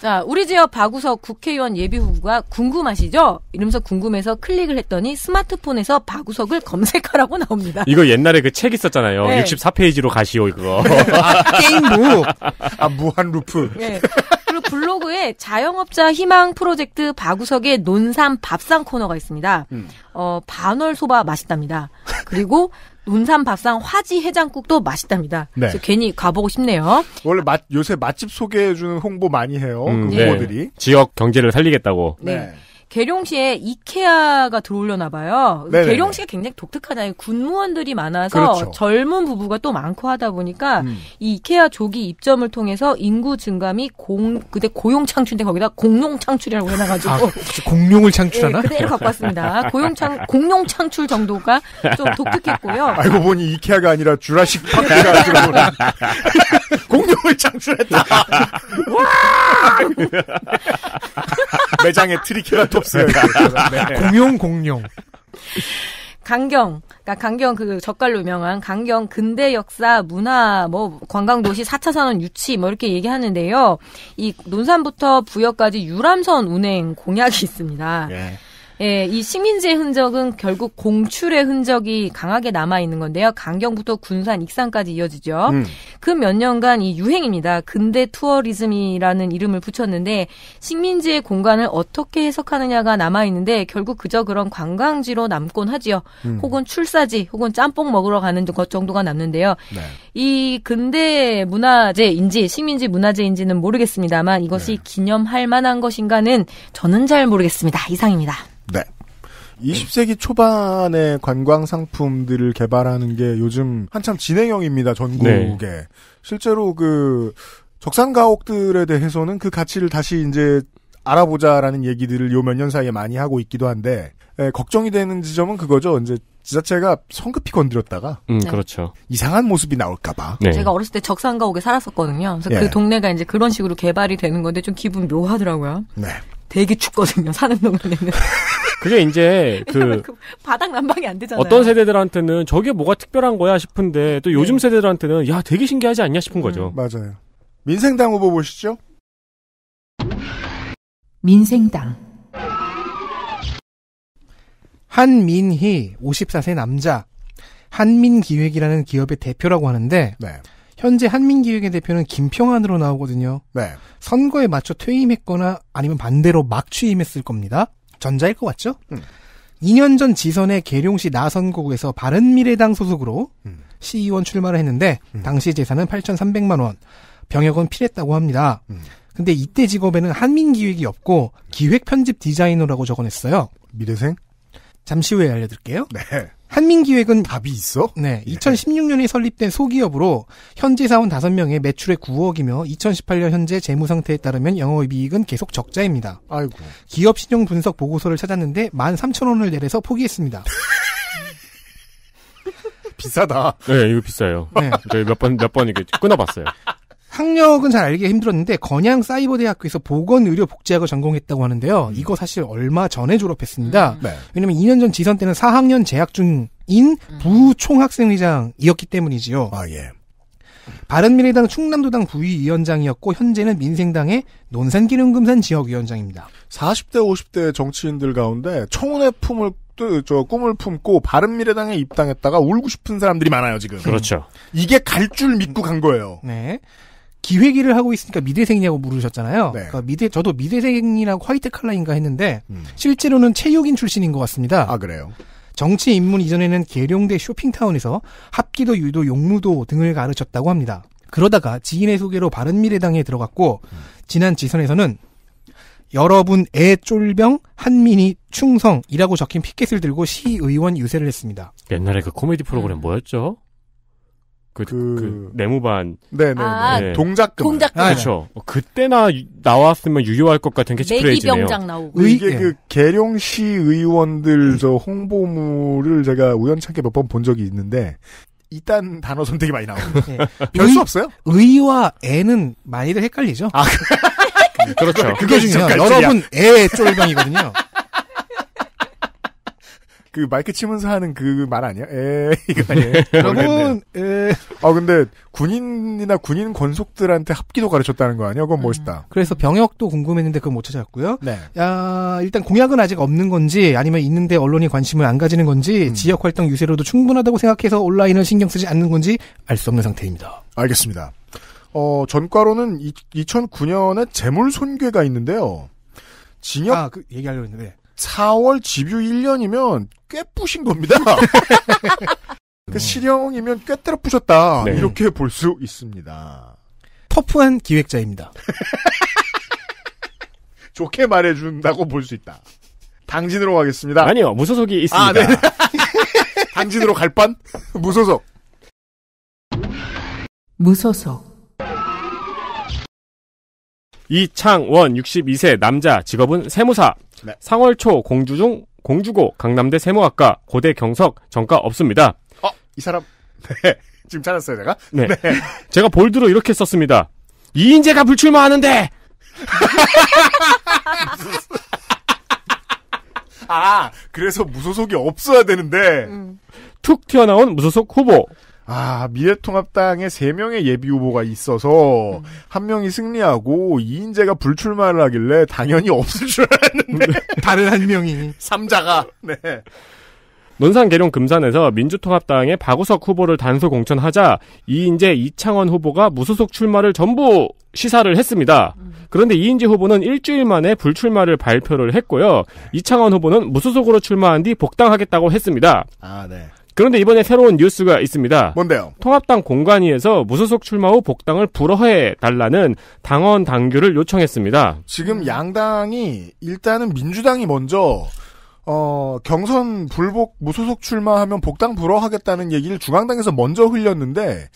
자, 우리 지역 박우석 국회의원 예비 후보가 궁금하시죠? 이러면서 궁금해서 클릭을 했더니 스마트폰에서 박우석을 검색하라고 나옵니다. 이거 옛날에 그 책 있었잖아요. 네. 64페이지로 가시오 이거 아, 게임 부아 무한 루프. 네. 그리고 블로그에 자영업자 희망 프로젝트 박우석의 논산 밥상 코너가 있습니다. 음. 어, 반월 소바 맛있답니다. 그리고 논산 밥상 화지 해장국도 맛있답니다. 네. 괜히 가보고 싶네요. 원래 맛, 요새 맛집 소개해주는 홍보 많이 해요. 음, 후보들이. 네. 지역 경제를 살리겠다고. 네. 네. 계룡시에 이케아가 들어올려나 봐요. 네네네. 계룡시가 굉장히 독특하잖아요. 군무원들이 많아서 그렇죠. 젊은 부부가 또 많고 하다 보니까 음. 이 이케아 조기 입점을 통해서 인구 증감이 공, 그때 고용 창출인데 거기다 공룡 창출이라고 해놔가지고. 아, 공룡을 네, 창출하나? 네, 그대로 갖고 왔습니다. 고용 창, 공룡 창출 정도가 좀 독특했고요. 알고 보니 이케아가 아니라 주라식 파크가 들어오는 공룡을 창출했다. 와! 매장에 트리케라 도 없어요. 네. 공용 공용. 강경, 그러니까 강경 그 젓갈로 유명한 강경 근대 역사, 문화, 뭐 관광도시 4차 산업 유치 뭐 이렇게 얘기하는데요. 이 논산부터 부여까지 유람선 운행 공약이 있습니다. 예. 예, 이 식민지의 흔적은 결국 공출의 흔적이 강하게 남아 있는 건데요. 강경부터 군산, 익산까지 이어지죠. 음. 그몇 년간 이 유행입니다. 근대 투어리즘이라는 이름을 붙였는데 식민지의 공간을 어떻게 해석하느냐가 남아 있는데 결국 그저 그런 관광지로 남곤 하지요. 음. 혹은 출사지, 혹은 짬뽕 먹으러 가는 것 정도가 남는데요. 네. 이 근대 문화재인지 식민지 문화재인지는 모르겠습니다만 이것이 네. 기념할 만한 것인가는 저는 잘 모르겠습니다. 이상입니다. 네. 20세기 초반에 관광 상품들을 개발하는 게 요즘 한참 진행형입니다. 전국에. 네. 실제로 그 적산가옥들에 대해서는 그 가치를 다시 이제 알아보자라는 얘기들을 요 몇 년 사이에 많이 하고 있기도 한데 예, 걱정이 되는 지점은 그거죠. 이제 지자체가 성급히 건드렸다가 음, 네. 그렇죠. 이상한 모습이 나올까봐. 네. 제가 어렸을 때 적산가 옥에 살았었거든요. 그래서 그 예. 그 동네가 이제 그런 식으로 개발이 되는 건데 좀 기분 묘하더라고요. 네. 되게 춥거든요. 사는 동네는. 그게 이제 그, 그 바닥 난방이 안 되잖아요. 어떤 세대들한테는 저게 뭐가 특별한 거야 싶은데 또 요즘 네. 세대들한테는 야 되게 신기하지 않냐 싶은 거죠. 음, 맞아요. 민생당 후보 보시죠. 민생당 한민희 54세 남자 한민기획이라는 기업의 대표라고 하는데 네. 현재 한민기획의 대표는 김평안으로 나오거든요. 네. 선거에 맞춰 퇴임했거나 아니면 반대로 막 취임했을 겁니다. 전자일 것 같죠? 음. 2년 전 지선의 계룡시 나선구에서 바른미래당 소속으로 음. 시의원 출마를 했는데 음. 당시 재산은 8,300만 원, 병역은 필했다고 합니다. 음. 근데 이때 직업에는 한민기획이 없고 기획 편집 디자이너라고 적어냈어요. 미래생? 잠시 후에 알려드릴게요. 네. 한민기획은 답이 있어? 네. 2016년에 예. 설립된 소기업으로 현지 사원 5명의 매출의 9억이며 2018년 현재 재무 상태에 따르면 영업이익은 계속 적자입니다. 아이고. 기업 신용 분석 보고서를 찾았는데 13,000원을 내려서 포기했습니다. 비싸다. 네, 이거 비싸요. 네. 몇 번, 몇 번 이게 끊어봤어요. 학력은 잘 알기 힘들었는데 건양 사이버대학교에서 보건의료 복지학을 전공했다고 하는데요. 음. 이거 사실 얼마 전에 졸업했습니다. 음. 네. 왜냐면 2년 전 지선 때는 4학년 재학 중인 음. 부총학생회장이었기 때문이지요. 아 예. 바른미래당 충남도당 부위위원장이었고 현재는 민생당의 논산기능금산 지역위원장입니다. 40대 50대 정치인들 가운데 청운의 품을 저 꿈을 품고 바른미래당에 입당했다가 울고 싶은 사람들이 많아요 지금. 네. 그렇죠. 이게 갈 줄 믿고 간 거예요. 네. 기획 일을 하고 있으니까 미대생이냐고 물으셨잖아요. 네. 그러니까 미대 저도 미대생이랑 화이트 칼라인가 했는데 음. 실제로는 체육인 출신인 것 같습니다. 아 그래요. 정치 입문 이전에는 계룡대 쇼핑타운에서 합기도, 유도, 용무도 등을 가르쳤다고 합니다. 그러다가 지인의 소개로 바른미래당에 들어갔고 음. 지난 지선에서는 여러분 애 쫄병 한민이 충성이라고 적힌 피켓을 들고 시의원 유세를 했습니다. 옛날에 그 코미디 프로그램 음. 뭐였죠? 그, 그, 그, 그 네모반. 네네. 네, 네. 아, 네. 동작금. 동작금. 아, 그렇죠. 네. 어, 그때나 나왔으면 유효할 것 같은 캐치프레이즈네요. 매기병장 나오고. 이게 네. 그 계룡시 의원들 저 홍보물을 제가 우연찮게 몇 번 본 적이 있는데 일단 단어 선택이 많이 나오고. 네. 별수 없어요? 의와 애는 많이들 헷갈리죠. 아, 음, 그렇죠. 그게 중요해요. 여러분 애 쫄병이거든요. 그 마이크 치면서 하는 그 말 아니야? 에 이거 아니에요? 네. 여러분, 에. 아 근데 군인이나 군인 권속들한테 합기도 가르쳤다는 거 아니야? 그건 멋있다. 음, 그래서 병역도 궁금했는데 그건 못 찾았고요. 네. 야 일단 공약은 아직 없는 건지 아니면 있는데 언론이 관심을 안 가지는 건지 음. 지역 활동 유세로도 충분하다고 생각해서 온라인을 신경 쓰지 않는 건지 알 수 없는 상태입니다. 알겠습니다. 어 전과로는 2009년에 재물 손괴가 있는데요. 징역 아, 그 얘기하려고 했는데 4월 집유 1년이면 꽤부신 겁니다. 그 실형이면 꽤 때려 부셨다. 네. 이렇게 볼 수 있습니다. 터프한 기획자입니다. 좋게 말해준다고 볼 수 있다. 당진으로 가겠습니다. 아니요, 무소속이 아, 있습니다. 아, 네. 당진으로 갈 반? 무소속. 무소속. 이창원 62세 남자 직업은 세무사 네. 3월 초 공주중 공주고 강남대 세무학과 고대 경석 전과 없습니다. 어, 이 사람 네. 지금 찾았어요, 제가 네. 네. 제가 볼드로 이렇게 썼습니다. 이인재가 불출마하는데! 아, 그래서 무소속이 없어야 되는데. 음. 툭 튀어나온 무소속 후보. 아, 미래통합당에 3명의 예비 후보가 있어서 음. 한 명이 승리하고 이인재가 불출마를 하길래 당연히 없을 줄 알았는데 네. 다른 한 명이 삼자가 네. 논산 계룡 금산에서 민주통합당의 박우석 후보를 단수 공천하자 이인재 이창원 후보가 무소속 출마를 전부 시사를 했습니다. 그런데 이인재 후보는 일주일 만에 불출마를 발표를 했고요. 이창원 후보는 무소속으로 출마한 뒤 복당하겠다고 했습니다. 아, 네. 그런데 이번에 새로운 뉴스가 있습니다. 뭔데요? 통합당 공관위에서 무소속 출마 후 복당을 불허해 달라는 당원 당규를 요청했습니다. 지금 양당이 일단은 민주당이 먼저 어, 경선 불복 무소속 출마하면 복당 불허하겠다는 얘기를 중앙당에서 먼저 흘렸는데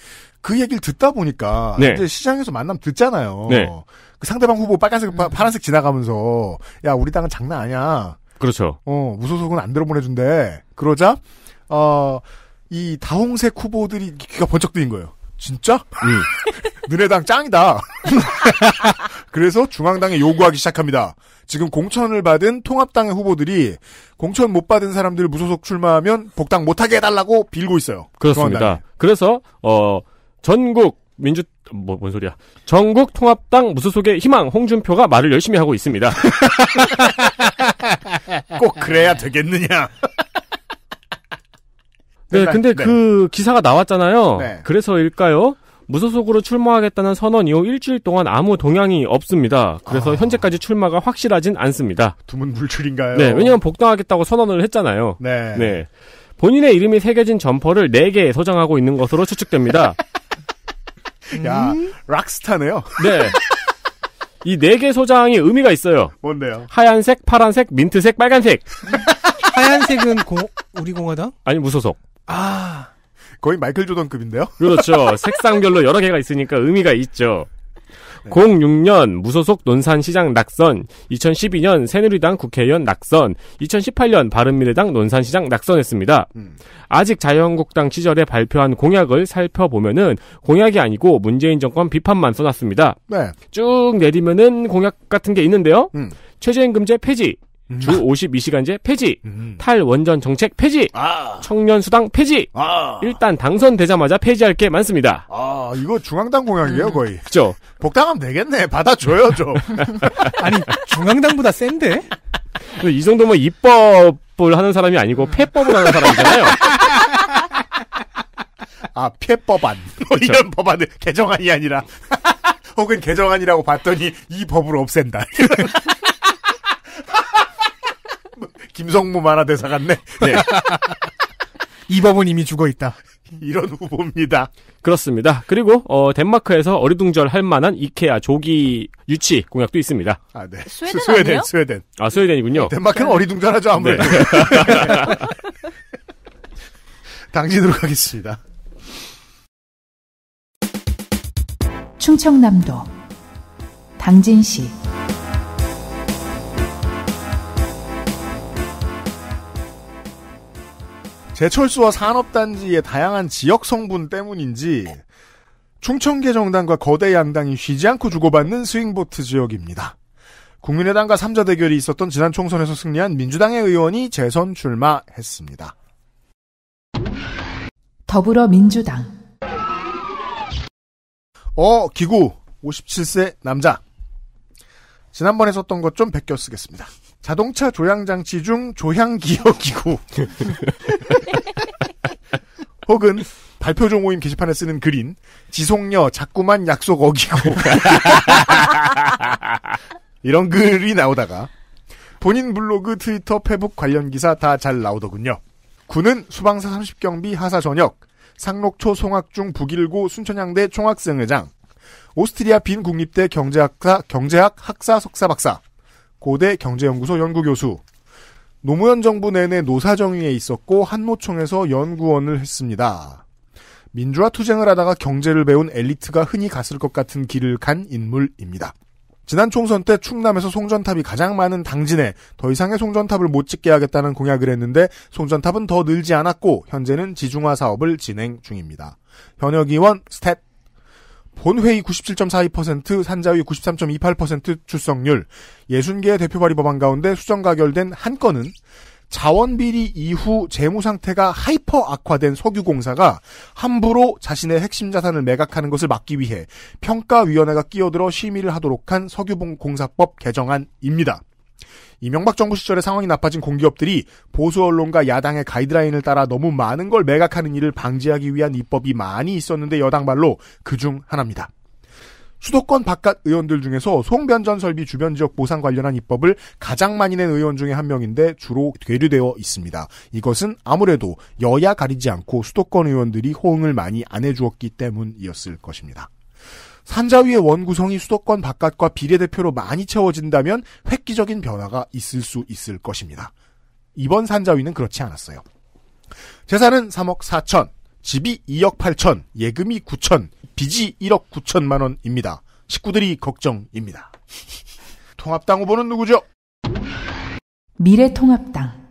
그 얘기를 듣다 보니까 네. 이제 시장에서 만남 듣잖아요. 네. 그 상대방 후보 빨간색 파, 란색 지나가면서 야 우리 당은 장난 아니야. 그렇죠. 어 무소속은 안 들어보내준대. 그러자 어, 이 다홍색 후보들이 귀가 번쩍 뜨인 거예요. 진짜? 응. 음. 너네당 짱이다. 그래서 중앙당에 요구하기 시작합니다. 지금 공천을 받은 통합당의 후보들이 공천 못 받은 사람들 무소속 출마하면 복당 못하게 해달라고 빌고 있어요. 그렇습니다. 중앙당에. 그래서 어 전국 민주 뭐, 뭔 소리야? 전국 통합당 무소속의 희망 홍준표가 말을 열심히 하고 있습니다. 꼭 그래야 되겠느냐? 네, 근데 네. 그 기사가 나왔잖아요. 네. 그래서일까요? 무소속으로 출마하겠다는 선언 이후 일주일 동안 아무 동향이 없습니다. 그래서 아... 현재까지 출마가 확실하진 않습니다. 두문 불출인가요? 네, 왜냐면 복당하겠다고 선언을 했잖아요. 네. 네. 본인의 이름이 새겨진 점퍼를 4개 소장하고 있는 것으로 추측됩니다. 야, 음? 락스타네요. 네. 이 4개 소장이 의미가 있어요. 뭔데요? 하얀색, 파란색, 민트색, 빨간색. 하얀색은 고, 우리 공화당? 아니, 무소속. 아. 거의 마이클 조던급인데요? 그렇죠. 색상별로 여러 개가 있으니까 의미가 있죠. 네. 06년 무소속 논산시장 낙선, 2012년 새누리당 국회의원 낙선, 2018년 바른미래당 논산시장 낙선했습니다. 음. 아직 자유한국당 시절에 발표한 공약을 살펴보면은 공약이 아니고 문재인 정권 비판만 써놨습니다. 네. 쭉 내리면은 공약 같은 게 있는데요. 음. 최저임금제 폐지, 음. 주 52시간제 폐지, 음. 탈원전 정책 폐지, 아. 청년 수당 폐지. 아. 일단 당선되자마자 폐지할 게 많습니다. 아 이거 중앙당 공약이에요 음. 거의. 그죠. 복당하면 되겠네. 받아줘요 좀. 아니 중앙당보다 센데? 이 정도면 입법을 하는 사람이 아니고 폐법을 하는 사람이잖아요. 아 폐법안 뭐 이런 법안을 개정안이 아니라 혹은 개정안이라고 봤더니 이법으 없앤다. 김성무 만화대사 같네. 네. 이 법은 이미 죽어 있다. 이런 후보입니다. 그렇습니다. 그리고 어, 덴마크에서 어리둥절할 만한 이케아 조기 유치 공약도 있습니다. 아 네. 스웨덴 스, 웨덴 아니에요? 스웨덴. 아 스웨덴이군요. 네, 덴마크는 어리둥절하죠 아무래도. 네. 당진으로 가겠습니다. 충청남도 당진시 제철수와 산업단지의 다양한 지역 성분 때문인지 충청계 정당과 거대 양당이 쉬지 않고 주고받는 스윙보트 지역입니다. 국민의당과 3자 대결이 있었던 지난 총선에서 승리한 민주당의 의원이 재선 출마했습니다. 더불어민주당 어 기구 57세 남자 지난번에 썼던 것 좀 베껴 쓰겠습니다. 자동차 조향 장치 중 조향 기어 기구 혹은 발표종 모임 게시판에 쓰는 글인 지속녀 자꾸만 약속 어기고 이런 글이 나오다가 본인 블로그 트위터 페북 관련 기사 다 잘 나오더군요. 군은 수방사 30경비 하사 전역 상록초 송학중 북일고 순천향대 총학생회장 오스트리아 빈 국립대 경제학사 경제학 학사 석사 박사 고대 경제연구소 연구교수. 노무현 정부 내내 노사정위에 있었고 한노총에서 연구원을 했습니다. 민주화 투쟁을 하다가 경제를 배운 엘리트가 흔히 갔을 것 같은 길을 간 인물입니다. 지난 총선 때 충남에서 송전탑이 가장 많은 당진에 더 이상의 송전탑을 못 짓게 하겠다는 공약을 했는데 송전탑은 더 늘지 않았고 현재는 지중화 사업을 진행 중입니다. 현역 의원 스탯 본회의 97.42%, 산자위 93.28% 출석률, 60개 대표 발의 법안 가운데 수정 가결된 한 건은 자원비리 이후 재무상태가 하이퍼 악화된 석유공사가 함부로 자신의 핵심 자산을 매각하는 것을 막기 위해 평가위원회가 끼어들어 심의를 하도록 한 석유공사법 개정안입니다. 이명박 정부 시절에 상황이 나빠진 공기업들이 보수 언론과 야당의 가이드라인을 따라 너무 많은 걸 매각하는 일을 방지하기 위한 입법이 많이 있었는데 여당 말로 그 중 하나입니다. 수도권 바깥 의원들 중에서 송변전 설비 주변 지역 보상 관련한 입법을 가장 많이 낸 의원 중에 한 명인데 주로 괴류되어 있습니다. 이것은 아무래도 여야 가리지 않고 수도권 의원들이 호응을 많이 안 해주었기 때문이었을 것입니다. 산자위의 원구성이 수도권 바깥과 비례대표로 많이 채워진다면 획기적인 변화가 있을 수 있을 것입니다. 이번 산자위는 그렇지 않았어요. 재산은 3억 4천, 집이 2억 8천, 예금이 9천, 빚이 1억 9천만 원입니다. 식구들이 걱정입니다. 통합당 후보는 누구죠? 미래통합당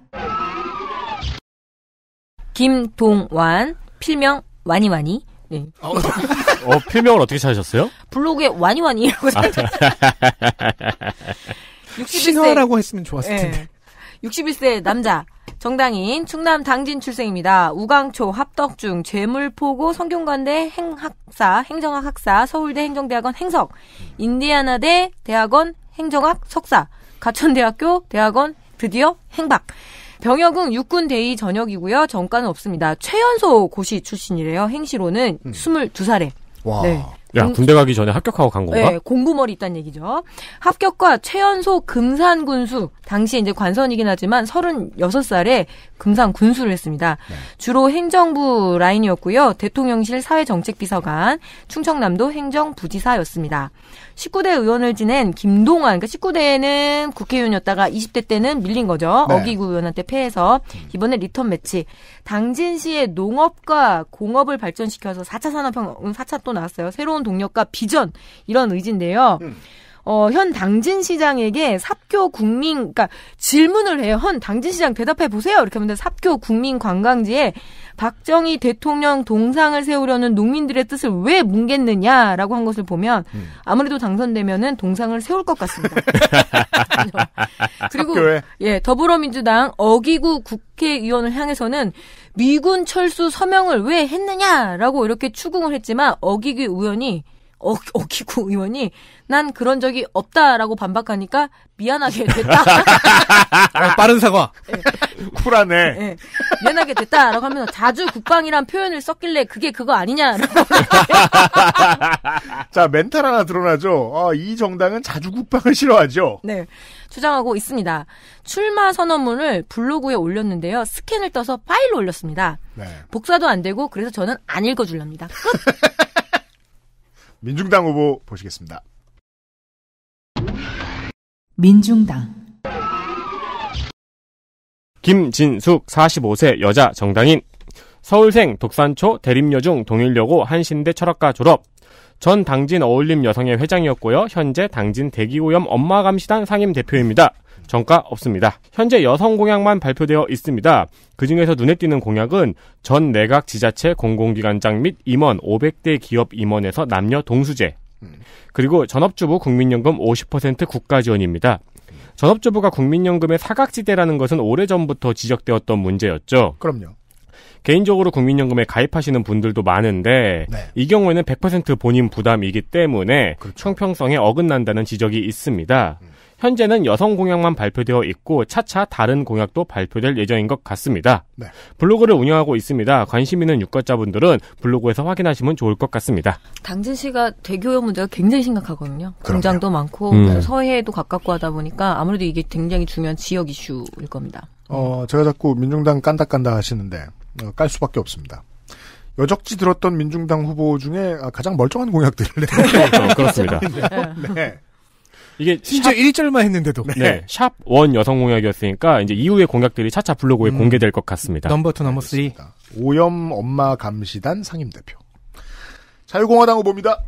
김동완 필명 와니와니 네. 아, 어, 필명을 어떻게 찾으셨어요? 블로그에 와니와니라고 찾았어요. 61세. 라고 했으면 좋았을 네. 텐데. 네. 61세 남자. 정당인 충남 당진 출생입니다. 우강초, 합덕중, 재물포고, 성균관대 행학사, 행정학 학사, 서울대 행정대학원 행석, 인디아나대 대학원 행정학 석사, 가천대학교 대학원 드디어 행박. 병역은 육군 대위 전역이고요. 전과는 없습니다. 최연소 고시 출신이래요. 행시로는 음. 22살에 와. 네. 야, 군대 가기 전에 합격하고 간 건가? 네, 공부머리 있다는 얘기죠. 합격과 최연소 금산 군수, 당시 이제 관선이긴 하지만 36살에 금산 군수를 했습니다. 네. 주로 행정부 라인이었고요. 대통령실 사회정책비서관, 충청남도 행정부지사였습니다. 19대 의원을 지낸 김동완, 그러니까 19대에는 국회의원이었다가 20대 때는 밀린 거죠. 네. 어기구 의원한테 패해서 음. 이번에 리턴 매치. 당진시의 농업과 공업을 발전시켜서 4차 산업혁명, 4차 또 나왔어요. 새로운 동력과 비전 이런 의지인데요. 음. 어, 현 당진 시장에게 삽교 국민, 그니까 질문을 해요. 현 당진 시장 대답해 보세요. 이렇게 하면 삽교 국민 관광지에 박정희 대통령 동상을 세우려는 농민들의 뜻을 왜 뭉갰느냐라고 한 것을 보면 음. 아무래도 당선되면은 동상을 세울 것 같습니다. 그리고 학교에. 예 더불어민주당 어기구 국회의원을 향해서는 미군 철수 서명을 왜 했느냐라고 이렇게 추궁을 했지만 어기구 의원이 어, 키쿠 의원이 난 그런 적이 없다라고 반박하니까 미안하게 됐다. 아, 빠른 사과. 네. 쿨하네. 네. 미안하게 됐다라고 하면 자주 국방이란 표현을 썼길래 그게 그거 아니냐자 멘탈 하나 드러나죠. 어, 이 정당은 자주 국방을 싫어하죠. 네. 주장하고 있습니다. 출마 선언문을 블로그에 올렸는데요. 스캔을 떠서 파일로 올렸습니다. 네. 복사도 안 되고 그래서 저는 안 읽어줄랍니다. 끝. 민중당 후보 보시겠습니다. 민중당 김진숙 45세 여자 정당인 서울생 독산초 대림여중 동일여고 한신대 철학과 졸업 전 당진 어울림 여성의 회장이었고요. 현재 당진 대기오염 엄마감시단 상임 대표입니다. 정가 없습니다. 현재 여성 공약만 발표되어 있습니다. 그중에서 눈에 띄는 공약은 전 내각 지자체 공공기관장 및 임원 500대 기업 임원에서 남녀 동수제 그리고 전업주부 국민연금 50% 국가 지원입니다. 전업주부가 국민연금의 사각지대라는 것은 오래전부터 지적되었던 문제였죠. 그럼요. 개인적으로 국민연금에 가입하시는 분들도 많은데 네. 이 경우에는 100% 본인 부담이기 때문에 그렇죠. 평성에 어긋난다는 지적이 있습니다. 음. 현재는 여성 공약만 발표되어 있고 차차 다른 공약도 발표될 예정인 것 같습니다. 네. 블로그를 운영하고 있습니다. 관심 있는 유권자분들은 블로그에서 확인하시면 좋을 것 같습니다. 당진시가 대교역 문제가 굉장히 심각하거든요. 공장도 많고 음. 서해도 에 가깝고 하다 보니까 아무래도 이게 굉장히 중요한 지역 이슈일 겁니다. 어, 제가 자꾸 민중당 깐다 깐다 하시는데 어, 깔 수밖에 없습니다. 여적지 들었던 민중당 후보 중에 아, 가장 멀쩡한 공약들을 그렇 그렇습니다. 네. 네. 네. 이게 진짜 1절만 했는데도. 네. 샵1 여성 공약이었으니까 이제 이후의 공약들이 차차 블로그에 음, 공개될 것 같습니다. 넘버 2, 넘버 3. 오염 엄마 감시단 상임 대표. 자유공화당 후보입니다.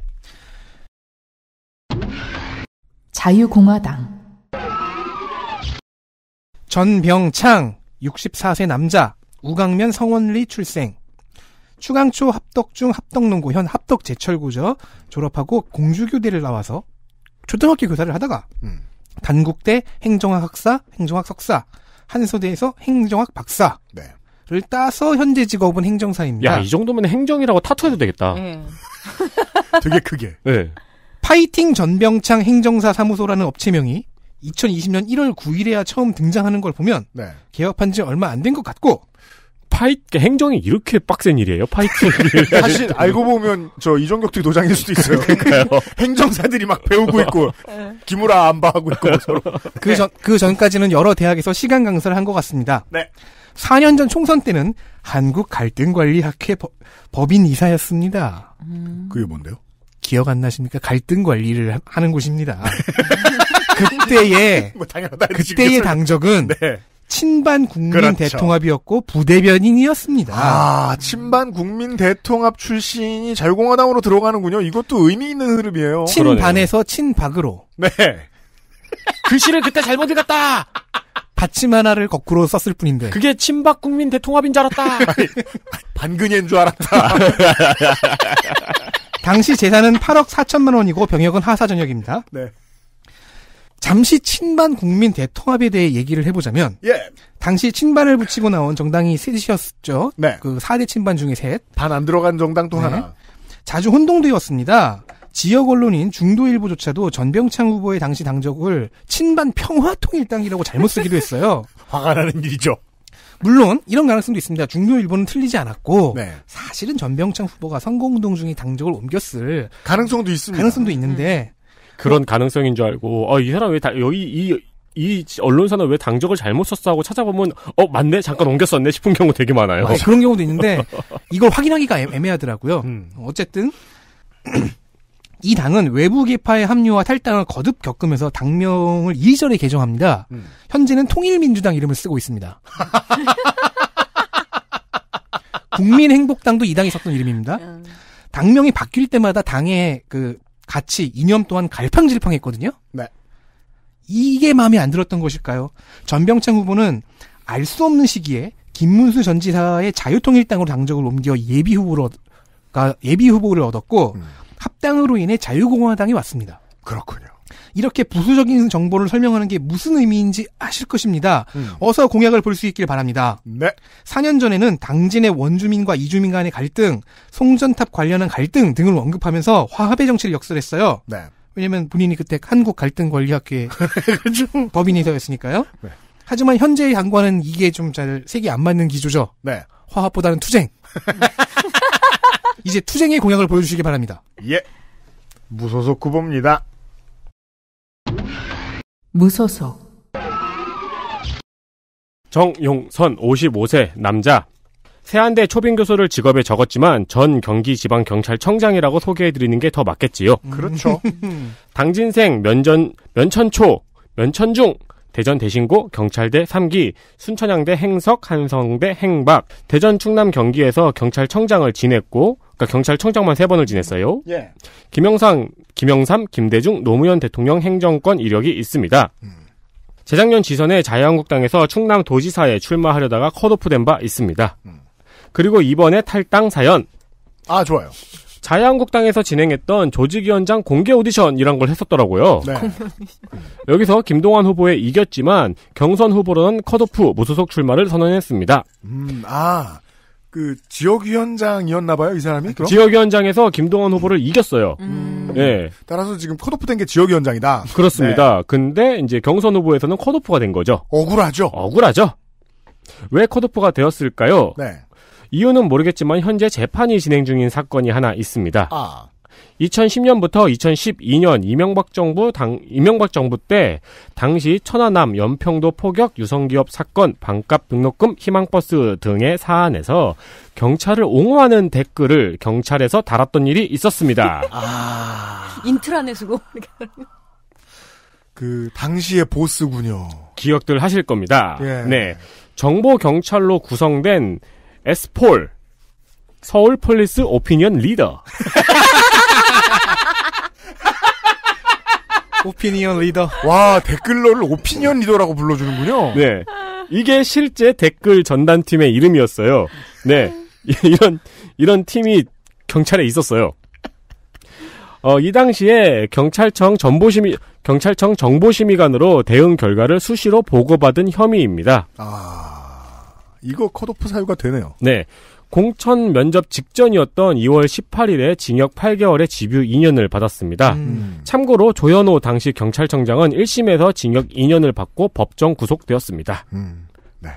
자유공화당 전병창 64세 남자 우강면 성원리 출생 추강초 합덕중 합덕농구 현 합덕제철구죠 졸업하고 공주교대를 나와서 초등학교 교사를 하다가 음. 단국대 행정학 학사, 행정학 석사, 한서대에서 행정학 박사를 네. 따서 현재 직업은 행정사입니다. 야, 이 정도면 행정이라고 타투해도 되겠다. 네. 되게 크게. 네. 파이팅 전병창 행정사 사무소라는 업체명이 2020년 1월 9일에야 처음 등장하는 걸 보면 네. 개업한 지 얼마 안 된 것 같고 파이 그러니까 행정이 이렇게 빡센 일이에요 파이팅 사실 알고 보면 저 이종격투기 도장일 수도 있어요 행정사들이 막 배우고 있고 기무라 네. 안바하고 있고 뭐 서로 그, 네. 전, 그 전까지는 여러 대학에서 시간 강사를 한 것 같습니다 네. 4년 전 총선 때는 한국갈등관리학회 법인 이사였습니다 음. 그게 뭔데요? 기억 안 나십니까? 갈등 관리를 하는 곳입니다. 그때의 뭐 당연하다, 그때의 당적은 네. 친반 국민 그렇죠. 대통합이었고 부대변인이었습니다. 아, 친반 국민 대통합 출신이 자유공화당으로 들어가는군요. 이것도 의미 있는 흐름이에요. 친반에서 친박으로. 네. 글씨를 그때 잘못 읽었다. 받침 하나를 거꾸로 썼을 뿐인데. 그게 친박 국민 대통합인 줄 알았다. 반근인 줄 알았다. 당시 재산은 8억 4천만 원이고 병역은 하사 전역입니다. 네. 잠시 친반 국민 대통합에 대해 얘기를 해보자면 예. 당시 친반을 붙이고 나온 정당이 셋이었죠. 네. 그 4대 친반 중에 셋. 반 안 들어간 정당 또 네. 하나. 자주 혼동되었습니다. 지역 언론인 중도일보조차도 전병창 후보의 당시 당적을 친반 평화통일당이라고 잘못 쓰기도 했어요. 화가 나는 일이죠. 물론 이런 가능성도 있습니다. 중도일보는 틀리지 않았고 네. 사실은 전병창 후보가 선거운동중에 당적을 옮겼을 가능성도 있습니다. 가능성도 있는데 음. 그런 가능성인 줄 알고 아이 어, 사람 왜다 여기 이, 이 언론사는 왜 당적을 잘못 썼어 하고 찾아보면 어 맞네 잠깐 옮겼었네 싶은 경우 되게 많아요. 아요 그런 경우도 있는데 이걸 확인하기가 애매하더라고요. 음. 어쨌든 이 당은 외부 계파의 합류와 탈당을 거듭 겪으면서 당명을 이리에 개정합니다. 음. 현재는 통일민주당 이름을 쓰고 있습니다. 국민행복당도 이 당이 썼던 이름입니다. 음. 당명이 바뀔 때마다 당의 그 같이 2년 동안 갈팡질팡했거든요. 네. 이게 마음에 안 들었던 것일까요? 전병창 후보는 알 수 없는 시기에 김문수 전 지사의 자유통일당으로 당적을 옮겨 예비 후보로 예비 후보를 얻었고 음. 합당으로 인해 자유공화당이 왔습니다. 그렇군요. 이렇게 부수적인 정보를 설명하는 게 무슨 의미인지 아실 것입니다. 음. 어서 공약을 볼 수 있길 바랍니다. 네. 4년 전에는 당진의 원주민과 이주민 간의 갈등, 송전탑 관련한 갈등 등을 언급하면서 화합의 정치를 역설했어요. 네. 왜냐면 본인이 그때 한국 갈등 관리학회 그렇죠. 법인이되었으니까요. 네. 하지만 현재의 당과는 이게 좀 잘 색이 안 맞는 기조죠. 네. 화합보다는 투쟁. 이제 투쟁의 공약을 보여주시기 바랍니다. 예. 무소속 후보입니다. 무소속 정용선 55세 남자 세한대 초빙 교수를 직업에 적었지만 전 경기지방경찰청장이라고 소개해드리는 게 더 맞겠지요. 그렇죠. 당진생 면전 면천초 면천중 대전 대신고 경찰대 3기, 순천향대 행석, 한성대 행박, 대전 충남 경기에서 경찰청장을 지냈고, 그러니까 경찰청장만 세 번을 지냈어요. 예. 김영상, 김영삼, 김대중, 노무현 대통령 행정권 이력이 있습니다. 음. 재작년 지선에 자유한국당에서 충남 도지사에 출마하려다가 컷오프된 바 있습니다. 음. 그리고 이번에 탈당 사연. 아 좋아요. 자유한국당에서 진행했던 조직위원장 공개 오디션이란 걸 했었더라고요. 네. 여기서 김동완 후보에 이겼지만 경선 후보로는 컷오프 무소속 출마를 선언했습니다. 음, 아. 그 지역위원장이었나 봐요 이 사람이 그럼? 지역위원장에서 김동완 후보를 이겼어요. 음. 예. 따라서 지금 컷오프 된 게 지역위원장이다. 그렇습니다. 네. 근데 이제 경선 후보에서는 컷오프가 된 거죠. 억울하죠. 억울하죠. 왜 컷오프가 되었을까요? 네. 이유는 모르겠지만 현재 재판이 진행 중인 사건이 하나 있습니다. 아. 2010년부터 2012년 이명박 정부 당 이명박 정부 때 당시 천안함 연평도 포격 유성기업 사건 반값 등록금 희망버스 등의 사안에서 경찰을 옹호하는 댓글을 경찰에서 달았던 일이 있었습니다. 아 인트라넷으로 그 당시의 보스군요. 기억들 하실 겁니다. 예. 네. 정보 경찰로 구성된 에스폴 서울 폴리스 오피니언 리더 오피니언 리더 와 댓글러를 오피니언 리더라고 불러주는군요 네 이게 실제 댓글 전단팀의 이름이었어요 네 이런 이런 팀이 경찰에 있었어요 어, 이 당시에 경찰청 정보심의 경찰청 정보심의관으로 대응 결과를 수시로 보고받은 혐의입니다. 아. 이거 컷오프 사유가 되네요. 네. 공천 면접 직전이었던 2월 18일에 징역 8개월에 집유 2년을 받았습니다. 음. 참고로 조현호 당시 경찰청장은 1심에서 징역 2년을 받고 법정 구속되었습니다. 음. 네.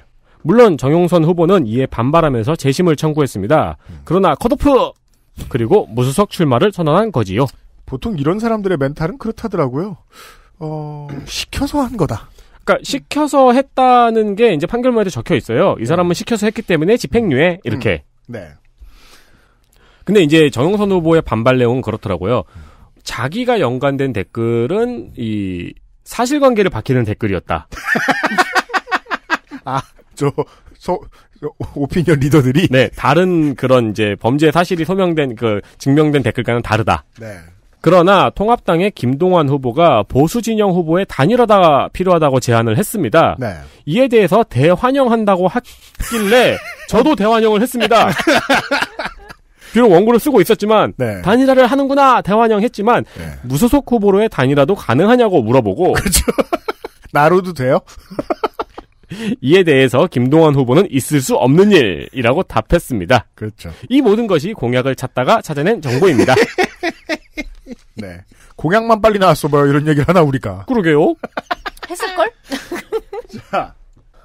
물론 정용선 후보는 이에 반발하면서 재심을 청구했습니다. 음. 그러나 컷오프! 그리고 무수석 출마를 선언한 거지요. 보통 이런 사람들의 멘탈은 그렇다더라고요. 어, 시켜서 한 거다. 그러니까 음. 시켜서 했다는 게 이제 판결문에도 적혀 있어요. 이 사람은 네. 시켜서 했기 때문에 집행유예 이렇게. 음. 네. 근데 이제 정영선 후보의 반발 내용은 그렇더라고요. 자기가 연관된 댓글은 이 사실관계를 밝히는 댓글이었다. 아, 저, 소, 오피니언 리더들이? 네, 다른 그런 이제 범죄 사실이 소명된 그 증명된 댓글과는 다르다. 네. 그러나 통합당의 김동완 후보가 보수 진영 후보의 단일화가 필요하다고 제안을 했습니다. 네. 이에 대해서 대환영한다고 하길래 저도 대환영을 했습니다. 비록 원고를 쓰고 있었지만 네. 단일화를 하는구나 대환영 했지만 네. 무소속 후보로의 단일화도 가능하냐고 물어보고 그렇죠. 나로도 돼요? 이에 대해서 김동완 후보는 있을 수 없는 일이라고 답했습니다. 그렇죠. 이 모든 것이 공약을 찾다가 찾아낸 정보입니다. 네. 공약만 빨리 나왔어봐요. 이런 얘기를 하나 우리가. 그러게요. 했을걸? 자,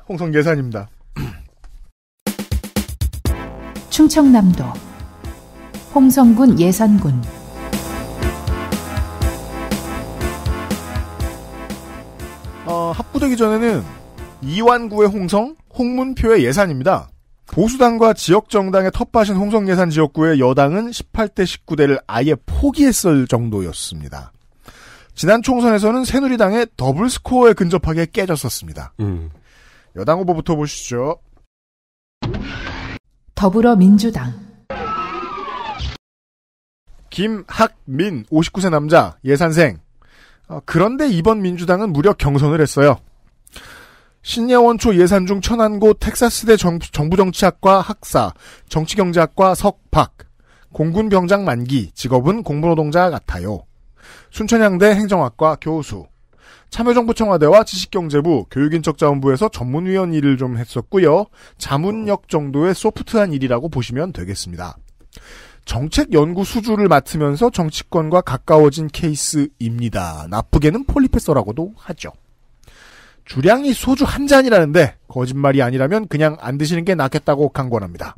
홍성 예산입니다. 충청남도 홍성군 예산군 어, 합부되기 전에는 이완구의 홍성, 홍문표의 예산입니다. 보수당과 지역정당의 텃밭인 홍성예산 지역구의 여당은 18대 19대를 아예 포기했을 정도였습니다. 지난 총선에서는 새누리당의 더블 스코어에 근접하게 깨졌었습니다. 음. 여당 후보부터 보시죠. 더불어민주당 김학민 59세 남자 예산생 어, 그런데 이번 민주당은 무려 경선을 했어요. 신예원초 예산중 천안고 텍사스대 정, 부 정치학과 학사, 정치경제학과 석박, 공군 병장 만기, 직업은 공무노동자 같아요. 순천향대 행정학과 교수. 참여정부 청와대와 지식경제부, 교육인적자원부에서 전문위원 일을 좀 했었고요. 자문역 정도의 소프트한 일이라고 보시면 되겠습니다. 정책 연구 수주를 맡으면서 정치권과 가까워진 케이스입니다. 나쁘게는 폴리페서라고도 하죠. 주량이 소주 한 잔이라는데 거짓말이 아니라면 그냥 안 드시는 게 낫겠다고 강권합니다.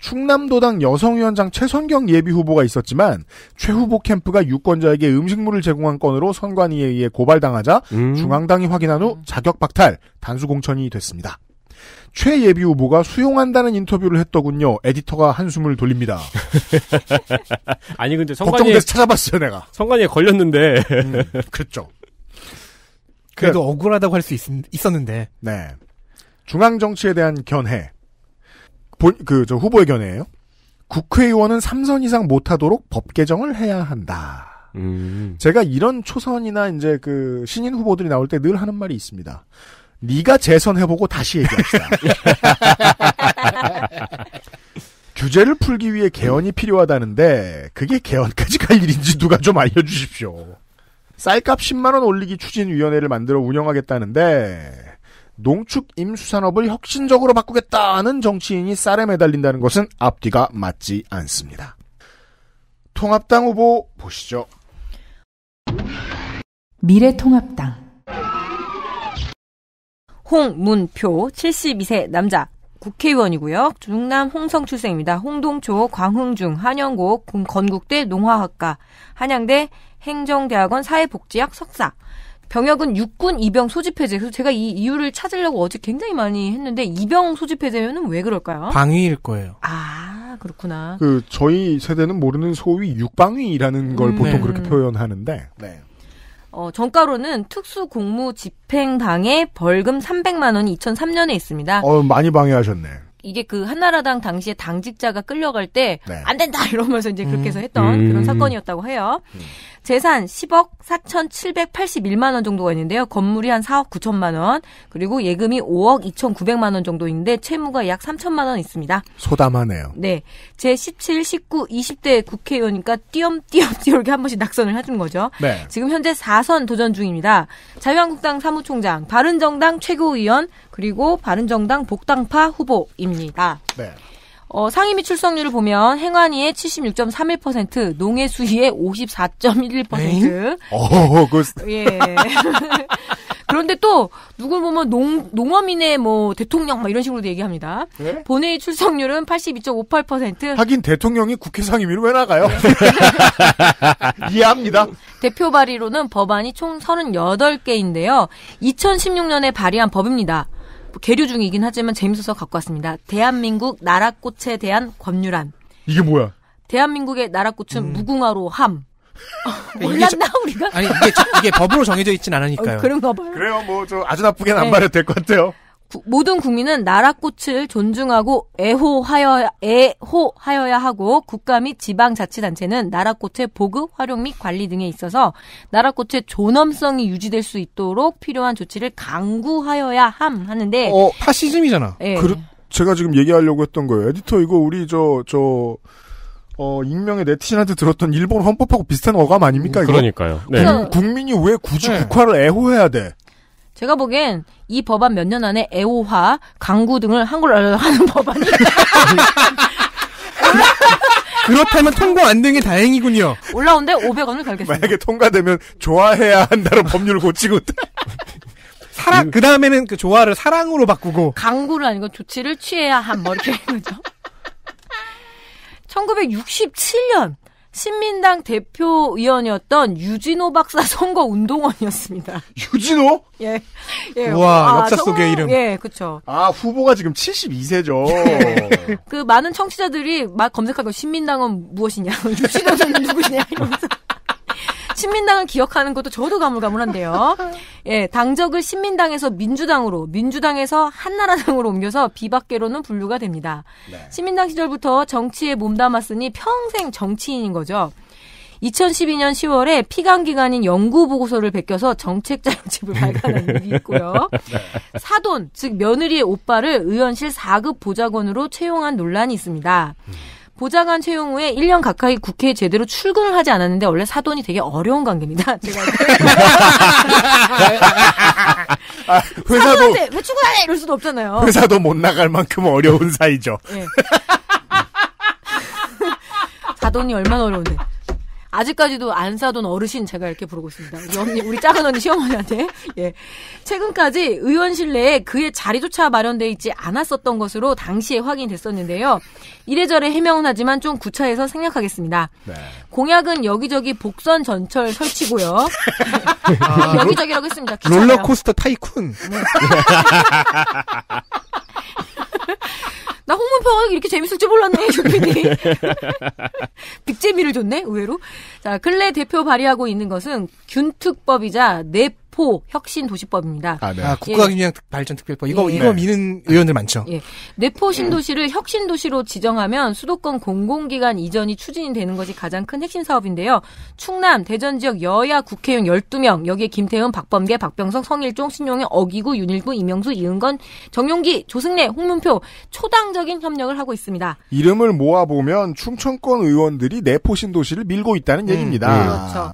충남도당 여성위원장 최선경 예비후보가 있었지만 최 후보 캠프가 유권자에게 음식물을 제공한 건으로 선관위에 의해 고발당하자 음. 중앙당이 확인한 후 자격 박탈, 단수공천이 됐습니다. 최 예비후보가 수용한다는 인터뷰를 했더군요. 에디터가 한숨을 돌립니다. 아니 근데 선관이 걱정돼서 찾아봤어요 내가. 성관이에 걸렸는데. 음, 그렇죠. 그래도 그, 억울하다고 할 수 있었는데. 네. 중앙 정치에 대한 견해. 그저 후보의 견해예요. 국회의원은 3선 이상 못하도록 법 개정을 해야 한다. 음. 제가 이런 초선이나 이제 그 신인 후보들이 나올 때 늘 하는 말이 있습니다. 네가 재선해보고 다시 얘기합시다. 규제를 풀기 위해 개헌이 필요하다는데 그게 개헌까지 갈 일인지 누가 좀 알려주십시오. 쌀값 10만원 올리기 추진위원회를 만들어 운영하겠다는데 농축 임수산업을 혁신적으로 바꾸겠다는 정치인이 쌀에 매달린다는 것은 앞뒤가 맞지 않습니다. 통합당 후보 보시죠. 미래통합당 홍문표 72세 남자 국회의원이고요. 중남 홍성 출생입니다. 홍동초, 광흥중, 한영고, 건국대 농화학과, 한양대 행정대학원 사회복지학 석사. 병역은 육군 이병 소집해제. 그래서 제가 이 이유를 찾으려고 어제 굉장히 많이 했는데 이병 소집해제면은 왜 그럴까요? 방위일 거예요. 아 그렇구나. 그 저희 세대는 모르는 소위 육방위라는 걸 음, 보통 네. 그렇게 표현하는데. 네. 어, 정가로는 특수공무 집행방해 벌금 300만 원이 2003년에 있습니다. 어, 많이 방해하셨네. 이게 그 한나라당 당시에 당직자가 끌려갈 때안 네. 된다 이러면서 이제 그렇게 음. 해서 했던 음. 그런 사건이었다고 해요. 음. 재산 10억 4,781만 원 정도가 있는데요. 건물이 한 4억 9천만 원, 그리고 예금이 5억 2,900만 원 정도인데 채무가 약 3천만 원 있습니다. 소담하네요. 네. 제 17, 19, 20대 국회의원이니까 띄엄띄엄 이렇게 한 번씩 낙선을 해준 거죠. 네. 지금 현재 4선 도전 중입니다. 자유한국당 사무총장, 바른정당 최고위원, 그리고 바른정당 복당파 후보입니다. 네. 어, 상임위 출석률을 보면 행안위의 76.31%, 농해수위의 54.11%. 어, 그 예. 그런데 또 누굴 보면 농 농어민의 뭐 대통령 막 이런 식으로도 얘기합니다. 네? 본회의 출석률은 82.58%. 하긴 대통령이 국회 상임위로왜 나가요? 이해합니다. 대표 발의로는 법안이 총 38개인데요. 2016년에 발의한 법입니다. 계류 중이긴 하지만 재밌어서 갖고 왔습니다. 대한민국 나라꽃에 대한 권유란. 이게 뭐야? 대한민국의 나라꽃은 음. 무궁화로 함. 그러니까 몰랐나 저, 우리가? 아니 이게, 저, 이게 법으로 정해져 있진 않으니까요. 어, 그런가 봐요. 그래요, 뭐저 아주 나쁘게는 네. 안 말해도 될 것 같아요. 구, 모든 국민은 나라꽃을 존중하고 애호하여야, 애호하여야 하고 국가 및 지방자치단체는 나라꽃의 보급, 활용 및 관리 등에 있어서 나라꽃의 존엄성이 유지될 수 있도록 필요한 조치를 강구하여야 함 하는데 어 파시즘이잖아. 예. 그, 제가 지금 얘기하려고 했던 거예요. 에디터 이거 우리 저저 어, 익명의 네티즌한테 들었던 일본 헌법하고 비슷한 어감 아닙니까? 이거? 그러니까요. 네. 국민이 왜 굳이 네. 국화를 애호해야 돼? 제가 보기엔 이 법안 몇 년 안에 애호화, 강구 등을 한글로 하는 법안이 그렇다면 통과 안 된 게 다행이군요. 올라온데 500원을 걸겠습니다. 만약에 통과되면 좋아해야 한다는 법률 을 고치고 사랑 그 다음에는 그 조화를 사랑으로 바꾸고 강구를 아니고 조치를 취해야 한뭐 이렇게 거죠. 1967년 신민당 대표위원이었던 유진호 박사 선거 운동원이었습니다. 유진호? 예. 예. 우와, 아, 역사 속의 성... 이름. 예, 그쵸. 아, 후보가 지금 72세죠. 그 많은 청취자들이 막 검색하고 신민당은 무엇이냐, 유진호는 누구시냐, 이러면서. 신민당을 기억하는 것도 저도 가물가물한데요. 예, 당적을 신민당에서 민주당으로, 민주당에서 한나라당으로 옮겨서 비박계로는 분류가 됩니다. 네. 신민당 시절부터 정치에 몸담았으니 평생 정치인인 거죠. 2012년 10월에 피감기관인 연구보고서를 베껴서 정책자료집을 네. 발간한 일이 있고요. 네. 사돈, 즉 며느리의 오빠를 의원실 4급 보좌관으로 채용한 논란이 있습니다. 음. 보좌관 채용 후에 1년 가까이 국회에 제대로 출근을 하지 않았는데 원래 사돈이 되게 어려운 관계입니다. 제가 아, 회사도 왜출근하 이럴 수도 없잖아요. 회사도 못 나갈 만큼 어려운 사이죠. 네. 사돈이 얼마나 어려운데. 아직까지도 안 사돈 어르신 제가 이렇게 부르고 있습니다. 우리 언니, 우리 작은 언니 시어머니한테. 예. 최근까지 의원실 내에 그의 자리조차 마련돼 있지 않았었던 것으로 당시에 확인됐었는데요. 이래저래 해명은 하지만 좀 구차해서 생략하겠습니다. 네. 공약은 여기저기 복선 전철 설치고요. 아, 여기저기라고 했습니다. 귀찮요 롤러코스터 타이쿤. 네. 나 홍문파가 이렇게 재밌을 줄 몰랐네, 조피디. 빅재미를 줬네, 의외로. 자, 근래 대표 발의하고 있는 것은 균특법이자 뇌호 혁신 도시법입니다. 아, 네. 아 국가균형 예. 발전특별법 이거 예. 이거 네. 미는 의원들 많죠. 예. 뇌포 신도시를 혁신 도시로 지정하면 수도권 공공기관 이전이 추진이 되는 것이 가장 큰 핵심 사업인데요. 충남, 대전 지역 여야 국회의원 12명 여기에 김태훈, 박범계, 박병석, 성일종, 신용현, 어기구, 윤일구, 이명수, 이은건, 정용기, 조승래, 홍문표 초당적인 협력을 하고 있습니다. 이름을 모아 보면 충청권 의원들이 내포 신도시를 밀고 있다는 음, 얘기입니다. 네. 그렇죠.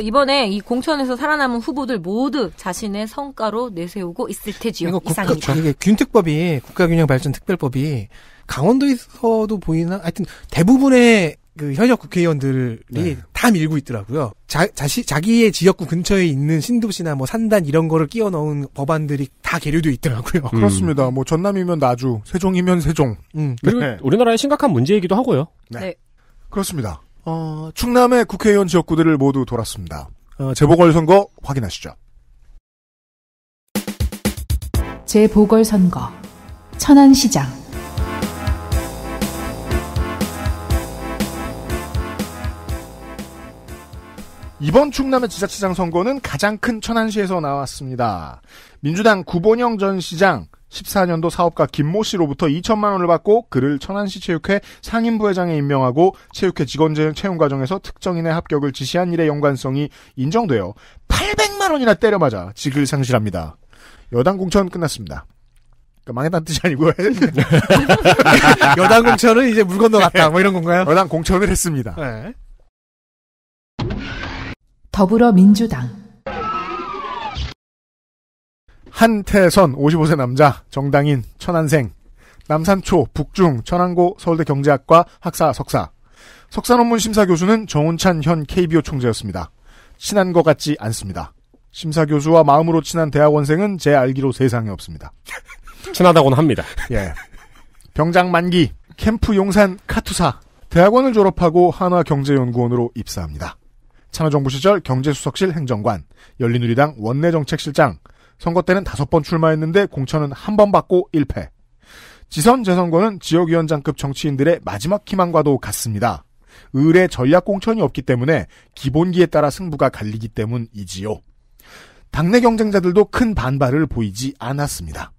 이번에 이 공천에서 살아남은 후보들 모두 자신의 성과로 내세우고 있을 테지요. 이거 국가, 이상입니다. 이게 균특법이 국가균형발전특별법이 강원도에서도 보이나 하여튼 대부분의 그 현역 국회의원들이 네. 다 밀고 있더라고요. 자, 자시, 자기의 지역구 근처에 있는 신도시나 뭐 산단 이런 거를 끼워 넣은 법안들이 다 계류돼 있더라고요. 음. 그렇습니다. 뭐 전남이면 나주, 세종이면 세종. 음. 네. 그리고 네. 우리나라의 심각한 문제이기도 하고요. 네. 네. 그렇습니다. 어, 충남의 국회의원 지역구들을 모두 돌았습니다. 어, 재보궐선거 확인하시죠. 재보궐선거 천안시장 이번 충남의 지자체장 선거는 가장 큰 천안시에서 나왔습니다. 민주당 구본영 전 시장, 14년도 사업가 김모 씨로부터 2천만 원을 받고 그를 천안시 체육회 상임부회장에 임명하고 체육회 직원 채용 과정에서 특정인의 합격을 지시한 일의 연관성이 인정되어 800만 원이나 때려맞아 직을 상실합니다. 여당 공천 끝났습니다. 그러니까 망했다는 뜻이 아니고 여당 공천은 이제 물 건너갔다. 뭐 이런 건가요? 여당 공천을 했습니다. 네. 더불어민주당 한태선 55세 남자 정당인 천안생 남산초 북중 천안고 서울대 경제학과 학사 석사 석사 논문 심사 교수는 정운찬 현 KBO 총재였습니다. 친한 것 같지 않습니다. 심사 교수와 마음으로 친한 대학원생은 제 알기로 세상에 없습니다. 친하다고는 합니다. 예. 병장 만기 캠프 용산 카투사 대학원을 졸업하고 한화경제연구원으로 입사합니다. 참여정부 시절 경제수석실 행정관, 열린우리당 원내정책실장, 선거 때는 다섯 번 출마했는데 공천은 한 번 받고 1패. 지선 재선거는 지역위원장급 정치인들의 마지막 희망과도 같습니다. 을의 전략 공천이 없기 때문에 기본기에 따라 승부가 갈리기 때문이지요. 당내 경쟁자들도 큰 반발을 보이지 않았습니다.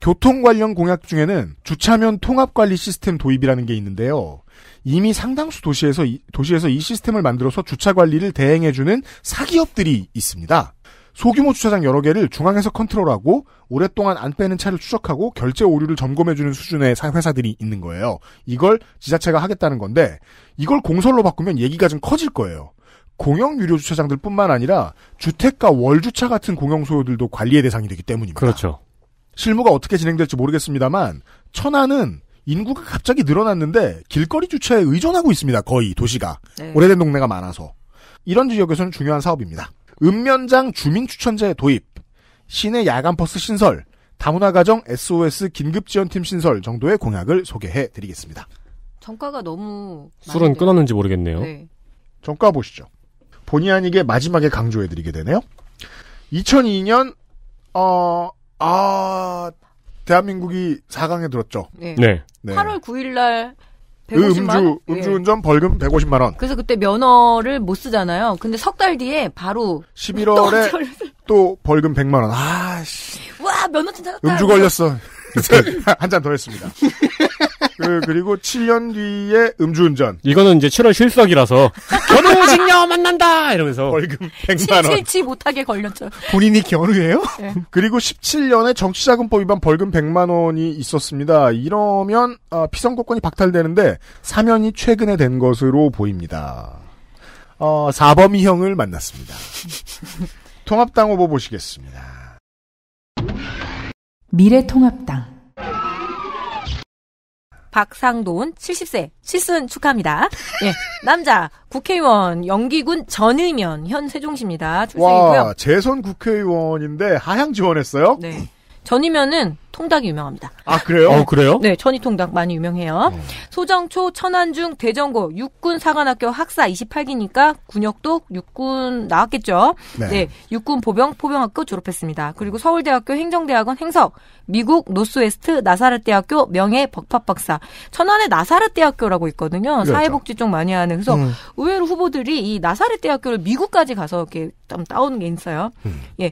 교통 관련 공약 중에는 주차면 통합관리 시스템 도입이라는 게 있는데요. 이미 상당수 도시에서 도시에서 이 시스템을 만들어서 주차 관리를 대행해주는 사기업들이 있습니다. 소규모 주차장 여러 개를 중앙에서 컨트롤하고 오랫동안 안 빼는 차를 추적하고 결제 오류를 점검해주는 수준의 회사들이 있는 거예요. 이걸 지자체가 하겠다는 건데 이걸 공설로 바꾸면 얘기가 좀 커질 거예요. 공영 유료 주차장들 뿐만 아니라 주택가 월주차 같은 공영소유들도 관리의 대상이 되기 때문입니다. 그렇죠. 실무가 어떻게 진행될지 모르겠습니다만 천안은 인구가 갑자기 늘어났는데 길거리 주차에 의존하고 있습니다. 거의 도시가 네. 오래된 동네가 많아서 이런 지역에서는 중요한 사업입니다. 읍면장 주민추천제 도입, 시내 야간버스 신설, 다문화가정 SOS 긴급지원팀 신설 정도의 공약을 소개해 드리겠습니다. 정가가 너무 술은 끊었는지 모르겠네요. 네. 정가 보시죠. 본의 아니게 마지막에 강조해 드리게 되네요. 2002년 어, 아 대한민국이 4강에 들었죠. 네. 네. 8월 9일 날그 음주 음주운전 예. 벌금 150만 원. 그래서 그때 면허를 못 쓰잖아요. 근데 석 달 뒤에 바로 11월에 또 벌금 100만 원. 아 씨. 와 면허증 찾 음주 걸렸어. 한 잔 더 했습니다. 그, 그리고 7년 뒤에 음주운전. 이거는 이제 7월 실석이라서 견우징여 만난다 이러면서 벌금 100만 원. 칠치 못하게 걸렸죠. 본인이 견우예요? 네. 그리고 17년에 정치자금법 위반 벌금 100만 원이 있었습니다. 이러면 아, 피선거권이 박탈되는데 사면이 최근에 된 것으로 보입니다. 어, 사범이형을 만났습니다. 통합당 후보 보시겠습니다. 미래통합당 박상도은 70세 칠순 축하합니다. 예, 남자 국회의원 영기군 전의면 현 세종시입니다. 출생이고요. 와, 재선 국회의원인데 하향 지원했어요? 네. 전이면은 통닭이 유명합니다. 아 그래요? 어 그래요? 네, 전이 통닭 많이 유명해요. 어. 소정초, 천안중, 대전고 육군 사관학교 학사 28기니까 군역도 육군 나왔겠죠. 네. 네 육군 보병 포병학교 졸업했습니다. 그리고 서울대학교 행정대학원 행석, 미국 노스웨스트 나사렛대학교 명예 법학박사, 천안에 나사렛대학교라고 있거든요. 그렇죠. 사회복지 쪽 많이 하는 그래서 음. 의외로 후보들이 이 나사렛대학교를 미국까지 가서 이렇게 좀 따오는 게 있어요. 음. 예.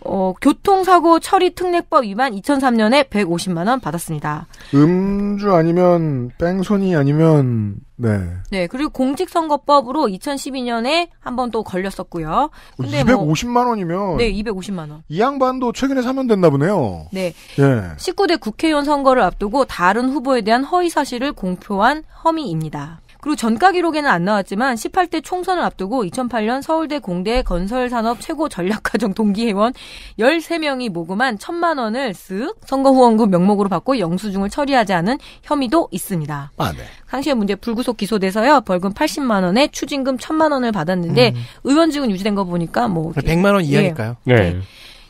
어, 교통사고 처리 특례법 위반 2003년에 150만 원 받았습니다. 음주 아니면 뺑소니 아니면 네. 네, 그리고 공직선거법으로 2012년에 한 번 또 걸렸었고요. 어, 근데 250만 뭐, 원이면 네, 250만 원. 이 양반도 최근에 사면 됐나 보네요. 네. 예. 19대 국회의원 선거를 앞두고 다른 후보에 대한 허위 사실을 공표한 혐의입니다. 그리고 전가 기록에는 안 나왔지만 18대 총선을 앞두고 2008년 서울대 공대 건설산업 최고 전략과정 동기회원 13명이 모금한 천만 원을 쓱 선거 후원금 명목으로 받고 영수증을 처리하지 않은 혐의도 있습니다. 아, 네. 당시에 문제 불구속 기소돼서요. 벌금 80만 원에 추징금 천만 원을 받았는데 음. 의원직은 유지된 거 보니까 뭐 100만 원 예. 이하니까요. 네. 네.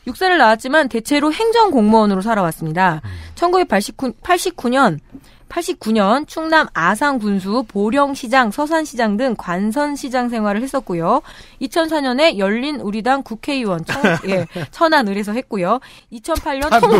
육사를 나왔지만 대체로 행정 공무원으로 살아왔습니다. 음. 1989년 89년 충남 아산군수, 보령시장, 서산시장 등 관선시장 생활을 했었고요. 2004년에 열린 우리당 국회의원 청, 예, 천안을에서 했고요. 2008년 아, 통...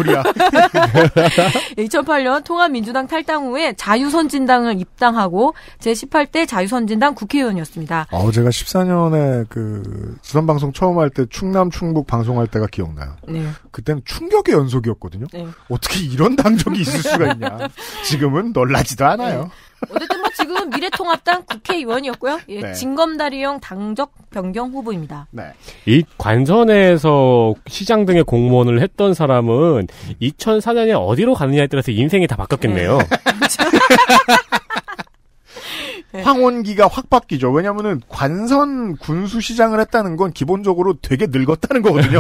2008년 예, 통합민주당 탈당 후에 자유선진당을 입당하고 제18대 자유선진당 국회의원이었습니다. 어, 제가 14년에 그 주선 방송 처음 할 때 충남 충북 방송할 때가 기억나요. 네. 그때는 충격의 연속이었거든요. 네. 어떻게 이런 당적이 있을 수가 있냐. 지금 지금은 놀라지도 네. 않아요. 네. 어쨌든 뭐 지금 미래통합당 국회의원이었고요. 예, 네. 진검다리형 당적 변경 후보입니다. 네. 이 관선에서 시장 등의 공무원을 했던 사람은 2004년에 어디로 가느냐에 따라서 인생이 다 바뀌었겠네요. 네. 네. 황혼기가 확 바뀌죠. 왜냐면은 관선 군수 시장을 했다는 건 기본적으로 되게 늙었다는 거거든요.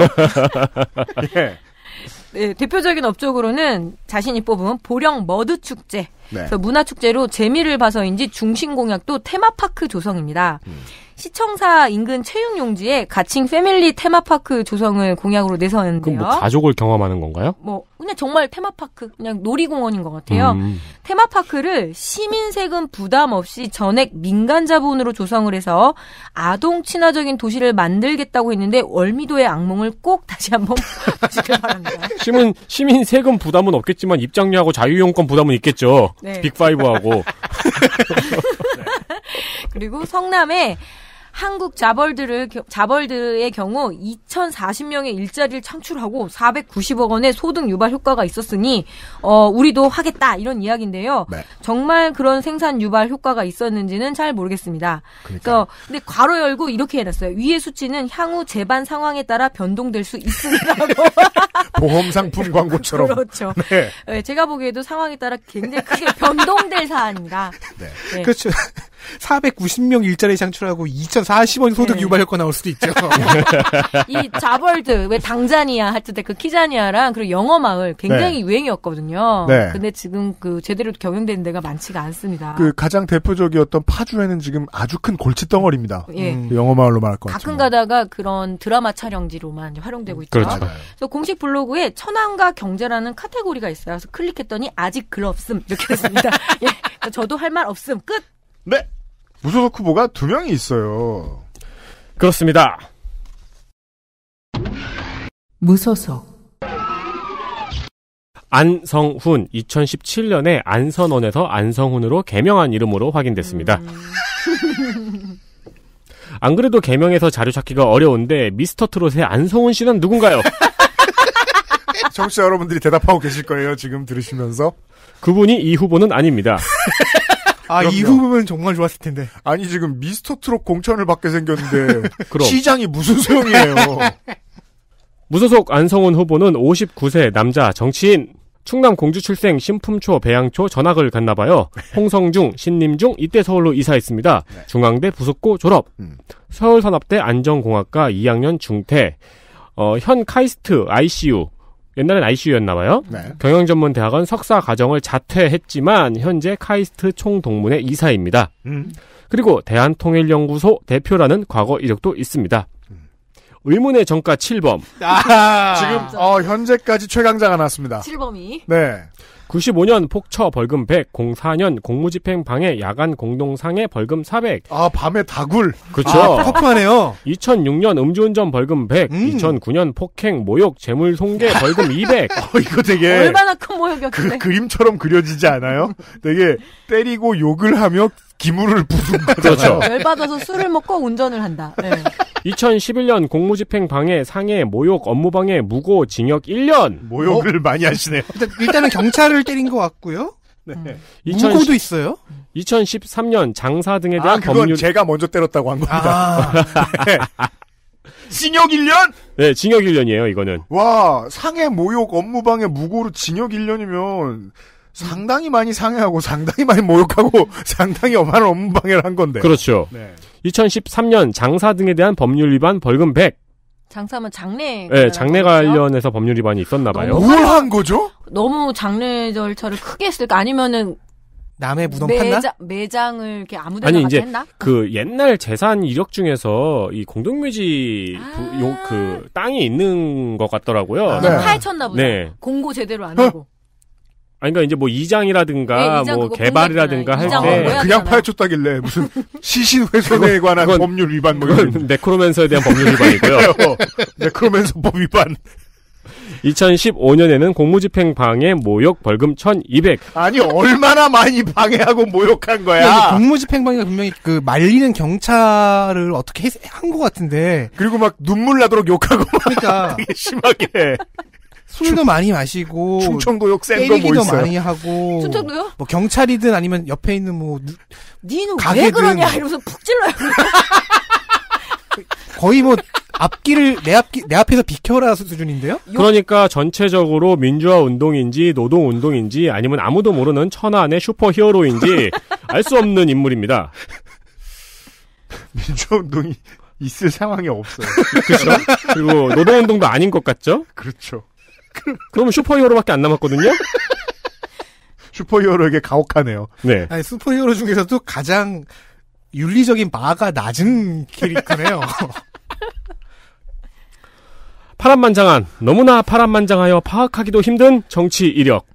예. 네, 대표적인 업적으로는 자신이 뽑은 보령 머드 축제. 네. 문화 축제로 재미를 봐서인지 중심 공약도 테마파크 조성입니다. 음. 시청사 인근 채용 용지에 가칭 패밀리 테마파크 조성을 공약으로 내서는데요. 그럼 뭐 가족을 경험하는 건가요? 뭐 그냥 정말 테마파크, 그냥 놀이공원인 것 같아요. 음. 테마파크를 시민 세금 부담 없이 전액 민간 자본으로 조성을 해서 아동 친화적인 도시를 만들겠다고 했는데 월미도의 악몽을 꼭 다시 한번 보시길 바랍니다. 시민, 시민 세금 부담은 없겠지만 입장료하고 자유용권 부담은 있겠죠. 네. 빅파이브하고. 그리고 성남에 한국 자벌들을 자벌들의 경우 2,040명의 일자리를 창출하고 490억 원의 소득 유발 효과가 있었으니 어 우리도 하겠다 이런 이야기인데요. 네. 정말 그런 생산 유발 효과가 있었는지는 잘 모르겠습니다. 그러니까. 그래서 근데 괄호 열고 이렇게 해놨어요. 위의 수치는 향후 재반 상황에 따라 변동될 수 있습니다라고. 보험 상품 광고처럼. 그렇죠. 네. 네. 제가 보기에도 상황에 따라 굉장히 크게 변동될 사안입니다. 네. 네. 그렇죠. 490명 일자리 창출하고 2,000 40원 소득 네. 유발효과 나올 수도 있죠. 이 자벌드 왜 당자니아 할때 그 키자니아랑 그리고 영어 마을 굉장히 네. 유행이었거든요. 네. 근데 지금 그 제대로 경영되는 데가 많지가 않습니다. 그 가장 대표적이었던 파주에는 지금 아주 큰 골칫 덩어리입니다. 예. 음, 그 영어 마을로 말할 것 가끔 같지만. 가다가 그런 드라마 촬영지로만 활용되고 있죠. 그렇죠. 네. 그래서 공식 블로그에 천안과 경제라는 카테고리가 있어요. 그래서 클릭했더니 아직 글 없음 이렇게 됐습니다. 예. 저도 할 말 없음 끝. 네. 무소속 후보가 두 명이 있어요. 그렇습니다. 무소속 안성훈 2017년에 안선원에서 안성훈으로 개명한 이름으로 확인됐습니다. 음. 안 그래도 개명해서 자료 찾기가 어려운데 미스터 트롯의 안성훈 씨는 누군가요? 청취자 여러분들이 대답하고 계실 거예요. 지금 들으시면서 그분이 이 후보는 아닙니다. 아, 그럼요. 이 후보면 정말 좋았을 텐데. 아니, 지금 미스터 트롯 공천을 받게 생겼는데. 시장이 무슨 소용이에요. 무소속 안성훈 후보는 59세 남자 정치인. 충남 공주 출생 신품초 배양초 전학을 갔나봐요. 홍성중, 신림중 이때 서울로 이사했습니다. 네. 중앙대 부속고 졸업. 음. 서울산업대 안전공학과 2학년 중퇴. 어, 현 카이스트 ICU 옛날엔 ICU였나봐요. 네. 경영전문대학원 석사 과정을 자퇴했지만 현재 카이스트 총동문회 이사입니다. 음. 그리고 대한통일연구소 대표라는 과거 이력도 있습니다. 음. 의문의 정가 7범. 아~ 지금 어, 현재까지 최강자가 나왔습니다 7범이. 네. 95년 폭처 벌금 100, 04년 공무집행 방해 야간 공동상해 벌금 400. 아, 밤에 다굴. 그렇죠. 아, 퍽하네요. 2006년 음주운전 벌금 100, 음. 2009년 폭행, 모욕, 재물 손괴 벌금 200. 어, 이거 되게 얼마나 큰 모욕이었는데. 그, 그림처럼 그려지지 않아요? 되게 때리고 욕을 하며 기물을 부른 거죠. 열받아서 술을 먹고 운전을 한다. 네. 2011년 공무집행 방해, 상해, 모욕, 업무방해, 무고, 징역 1년. 모욕을 어? 많이 하시네요. 어? 일단, 은 경찰을 때린 것 같고요. 네. 음. 2 0 무고도 있어요? 2013년 장사 등에 아, 대한 아, 그건 법률 제가 먼저 때렸다고 한 겁니다. 아. 징역 1년? 네, 징역 1년이에요, 이거는. 와, 상해 모욕 업무방해 무고로 징역 1년이면 상당히 많이 상해하고 상당히 많이 모욕하고 상당히 엄한 업무방해를 한 건데. 그렇죠. 네. 2013년 장사 등에 대한 법률 위반 벌금 100. 장사면 장례. 네, 장례 관련해서 법률 위반이 있었나 봐요. 뭘 한 거죠? 너무 장례 절차를 크게 했을까? 아니면은 남의 무덤 매장, 나 매장을 이렇게 아무데나 아니 이제 했나? 그 옛날 재산 이력 중에서 이 공동묘지 아~ 요그 땅이 있는 것 같더라고요. 아, 네. 파헤쳤나 보다. 네. 공고 제대로 안 하고. 아니, 그러니까 이제 뭐 이장이라든가 네, 뭐 개발이라든가 할 때 그냥 파헤쳤다길래 무슨 시신 훼손에 관한 법률 위반 뭐 이런 네크로맨서에 대한 법률 위반이고요. 어, 네크로맨서법 위반. 2015년에는 공무집행 방해 모욕 벌금 1,200. 아니 얼마나 많이 방해하고 모욕한 거야. 공무집행 방해가 분명히 그 말리는 경찰을 어떻게 한 것 같은데. 그리고 막 눈물 나도록 욕하고 그러니까 심하게. 술도 많이 마시고 충청도역 센거뭐 있어 많이 하고 충청도요? 뭐 경찰이든 아니면 옆에 있는 뭐 니는 가게든 왜 그러냐 이러면서 푹 찔러요. 거의 뭐 앞길을 내 앞기 내 앞에서 비켜라 수준인데요? 그러니까 전체적으로 민주화 운동인지 노동 운동인지 아니면 아무도 모르는 천안의 슈퍼히어로인지 알 수 없는 인물입니다. 민주화 운동이 있을 상황이 없어요. 그렇죠. 그리고 노동 운동도 아닌 것 같죠? 그렇죠. 그러면 슈퍼히어로밖에 안 남았거든요. 슈퍼히어로에게 가혹하네요. 네. 아니, 슈퍼히어로 중에서도 가장 윤리적인 바가 낮은 캐릭터네요. 파란만장한 너무나 파란만장하여 파악하기도 힘든 정치 이력.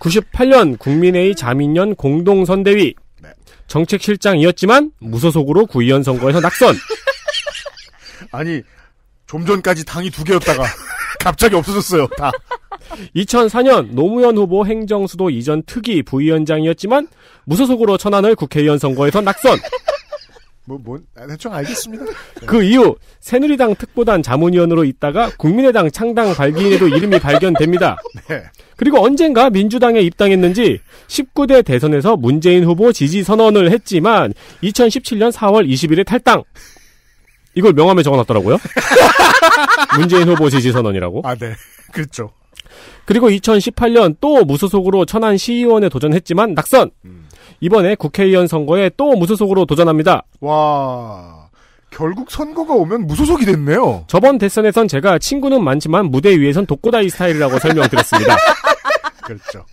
98년 국민의 자민련 공동선대위 네. 정책실장이었지만 무소속으로 구의원 선거에서 낙선. 아니 좀 전까지 당이 두 개였다가 갑자기 없어졌어요. 다. 2004년 노무현 후보 행정수도 이전 특위 부위원장이었지만 무소속으로 천안을 국회의원 선거에서 낙선. 뭐, 뭔, 대충 알겠습니다. 네. 그 이후 새누리당 특보단 자문위원으로 있다가 국민의당 창당 발기인에도 이름이 발견됩니다. 네. 그리고 언젠가 민주당에 입당했는지 19대 대선에서 문재인 후보 지지 선언을 했지만 2017년 4월 20일에 탈당. 이걸 명함에 적어놨더라고요. 문재인 후보 지지 선언이라고. 아, 네. 그렇죠. 그리고 2018년 또 무소속으로 천안 시의원에 도전했지만 낙선. 음. 이번에 국회의원 선거에 또 무소속으로 도전합니다. 와. 결국 선거가 오면 무소속이 됐네요. 저번 대선에선 제가 친구는 많지만 무대 위에선 독고다이 스타일이라고 설명드렸습니다. 그렇죠.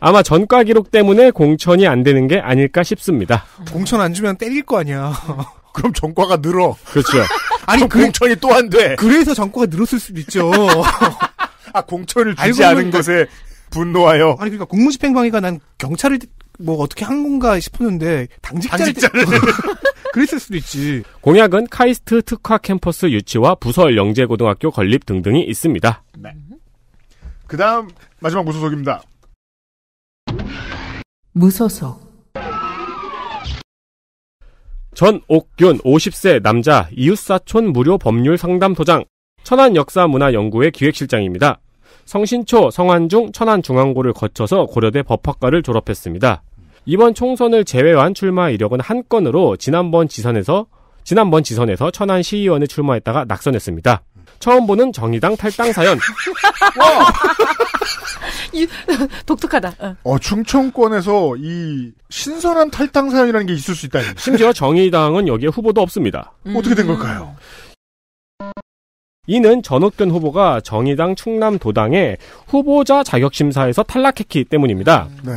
아마 전과 기록 때문에 공천이 안 되는 게 아닐까 싶습니다. 공천 안 주면 때릴 거 아니야. 그럼 전과가 늘어. 그렇죠. 아니 그 공천이 또 안 돼. 그래서 정권가 늘었을 수도 있죠. 아 공천을 주지 않은 것에 분노하여. 아니 그러니까 공무집행방해가 난 경찰을 뭐 어떻게 한 건가 싶었는데 당직자를, 당직자를. 그랬을 수도 있지. 공약은 카이스트 특화 캠퍼스 유치와 부설 영재고등학교 건립 등등이 있습니다. 네. 그다음 마지막 무소속입니다. 무소속 전옥균 50세 남자 이웃사촌 무료 법률 상담소장 천안 역사문화연구회 기획실장입니다. 성신초, 성안중, 천안중앙고를 거쳐서 고려대 법학과를 졸업했습니다. 이번 총선을 제외한 출마 이력은 한 건으로 지난번 지선에서 지난번 지선에서 천안 시의원에 출마했다가 낙선했습니다. 처음 보는 정의당 탈당 사연. 독특하다. 어. 어, 충청권에서 이 신선한 탈당 사연이라는 게 있을 수있다 심지어 정의당은 여기에 후보도 없습니다. 음. 어떻게 된 걸까요? 이는 전옥균 후보가 정의당 충남도당의 후보자 자격심사에서 탈락했기 때문입니다. 네.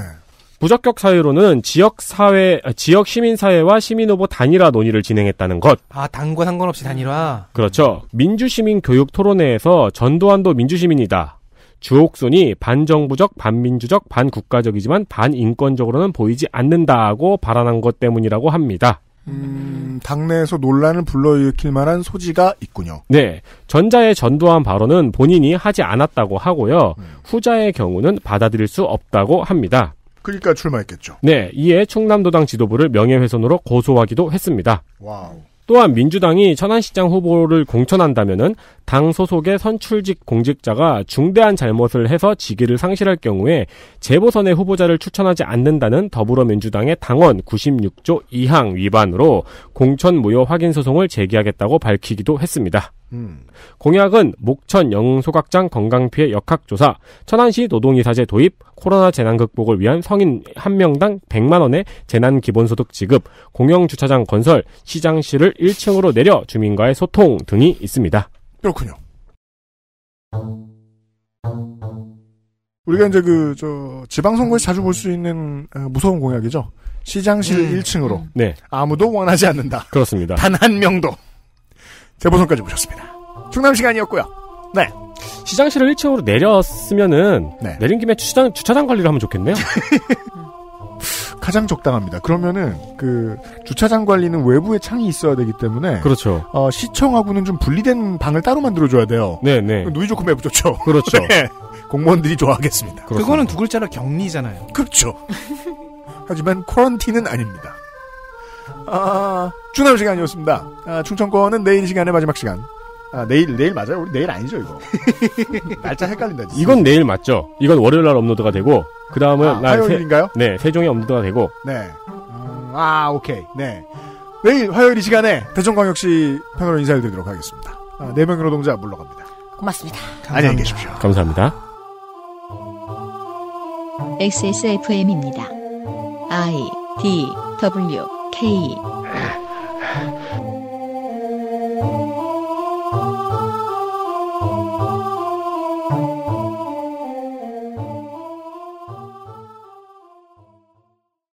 부적격 사유로는 지역 사회, 아, 지역 시민 사회와 시민 후보 단일화 논의를 진행했다는 것. 아 당과 상관없이 단일화. 그렇죠. 민주시민 교육 토론회에서 전두환도 민주시민이다. 주옥순이 반정부적, 반민주적, 반국가적이지만 반인권적으로는 보이지 않는다고 발언한 것 때문이라고 합니다. 음, 당내에서 논란을 불러일으킬 만한 소지가 있군요. 네. 전자의 전두환 발언은 본인이 하지 않았다고 하고요. 음. 후자의 경우는 받아들일 수 없다고 합니다. 그러니까 출마했겠죠. 네. 이에 충남도당 지도부를 명예훼손으로 고소하기도 했습니다. 와우. 또한 민주당이 천안시장 후보를 공천한다면은 당 소속의 선출직 공직자가 중대한 잘못을 해서 직위를 상실할 경우에 재보선의 후보자를 추천하지 않는다는 더불어민주당의 당원 96조 2항 위반으로 공천 무효 확인 소송을 제기하겠다고 밝히기도 했습니다. 음. 공약은 목천 영소각장 건강피해 역학조사, 천안시 노동이사제 도입, 코로나 재난 극복을 위한 성인 1명당 100만원의 재난기본소득 지급, 공영주차장 건설, 시장실을 1층으로 내려 주민과의 소통 등이 있습니다. 그렇군요. 우리가 이제 그, 저, 지방선거에서 자주 볼 수 있는 어, 무서운 공약이죠. 시장실 음. 1층으로. 네. 아무도 원하지 않는다. 그렇습니다. 단 한 명도. 재보선까지 모셨습니다. 충남 시간이었고요. 네. 시장실을 1층으로 내렸으면은 네. 내린 김에 주차장, 주차장 관리를 하면 좋겠네요. 가장 적당합니다. 그러면은 그 주차장 관리는 외부에 창이 있어야 되기 때문에 그렇죠. 어, 시청하고는 좀 분리된 방을 따로 만들어 줘야 돼요. 네, 네. 그 누이 좋고 매부 좋죠. 그렇죠. 네. 공무원들이 좋아하겠습니다. 그렇습니다. 그거는 두 글자로 격리잖아요. 그렇죠. 하지만 쿼런티는 아닙니다. 아, 중남 시간이었습니다. 아, 충청권은 내일 시간에 마지막 시간. 아, 내일, 내일 맞아요? 우리 내일 아니죠, 이거. 날짜 헷갈린다. 진짜. 이건 내일 맞죠? 이건 월요일 날 업로드가 되고, 그 다음은 아, 화요일인가요? 네, 세, 네, 세종에 업로드가 되고. 네. 음, 아, 오케이. 네. 내일 화요일 이 시간에 대전광역시 편으로 인사 드리도록 하겠습니다. 아, 네 명의 노동자 물러갑니다. 고맙습니다. 감사합니다. 안녕히 계십시오. 감사합니다. XSFM입니다. I D W K。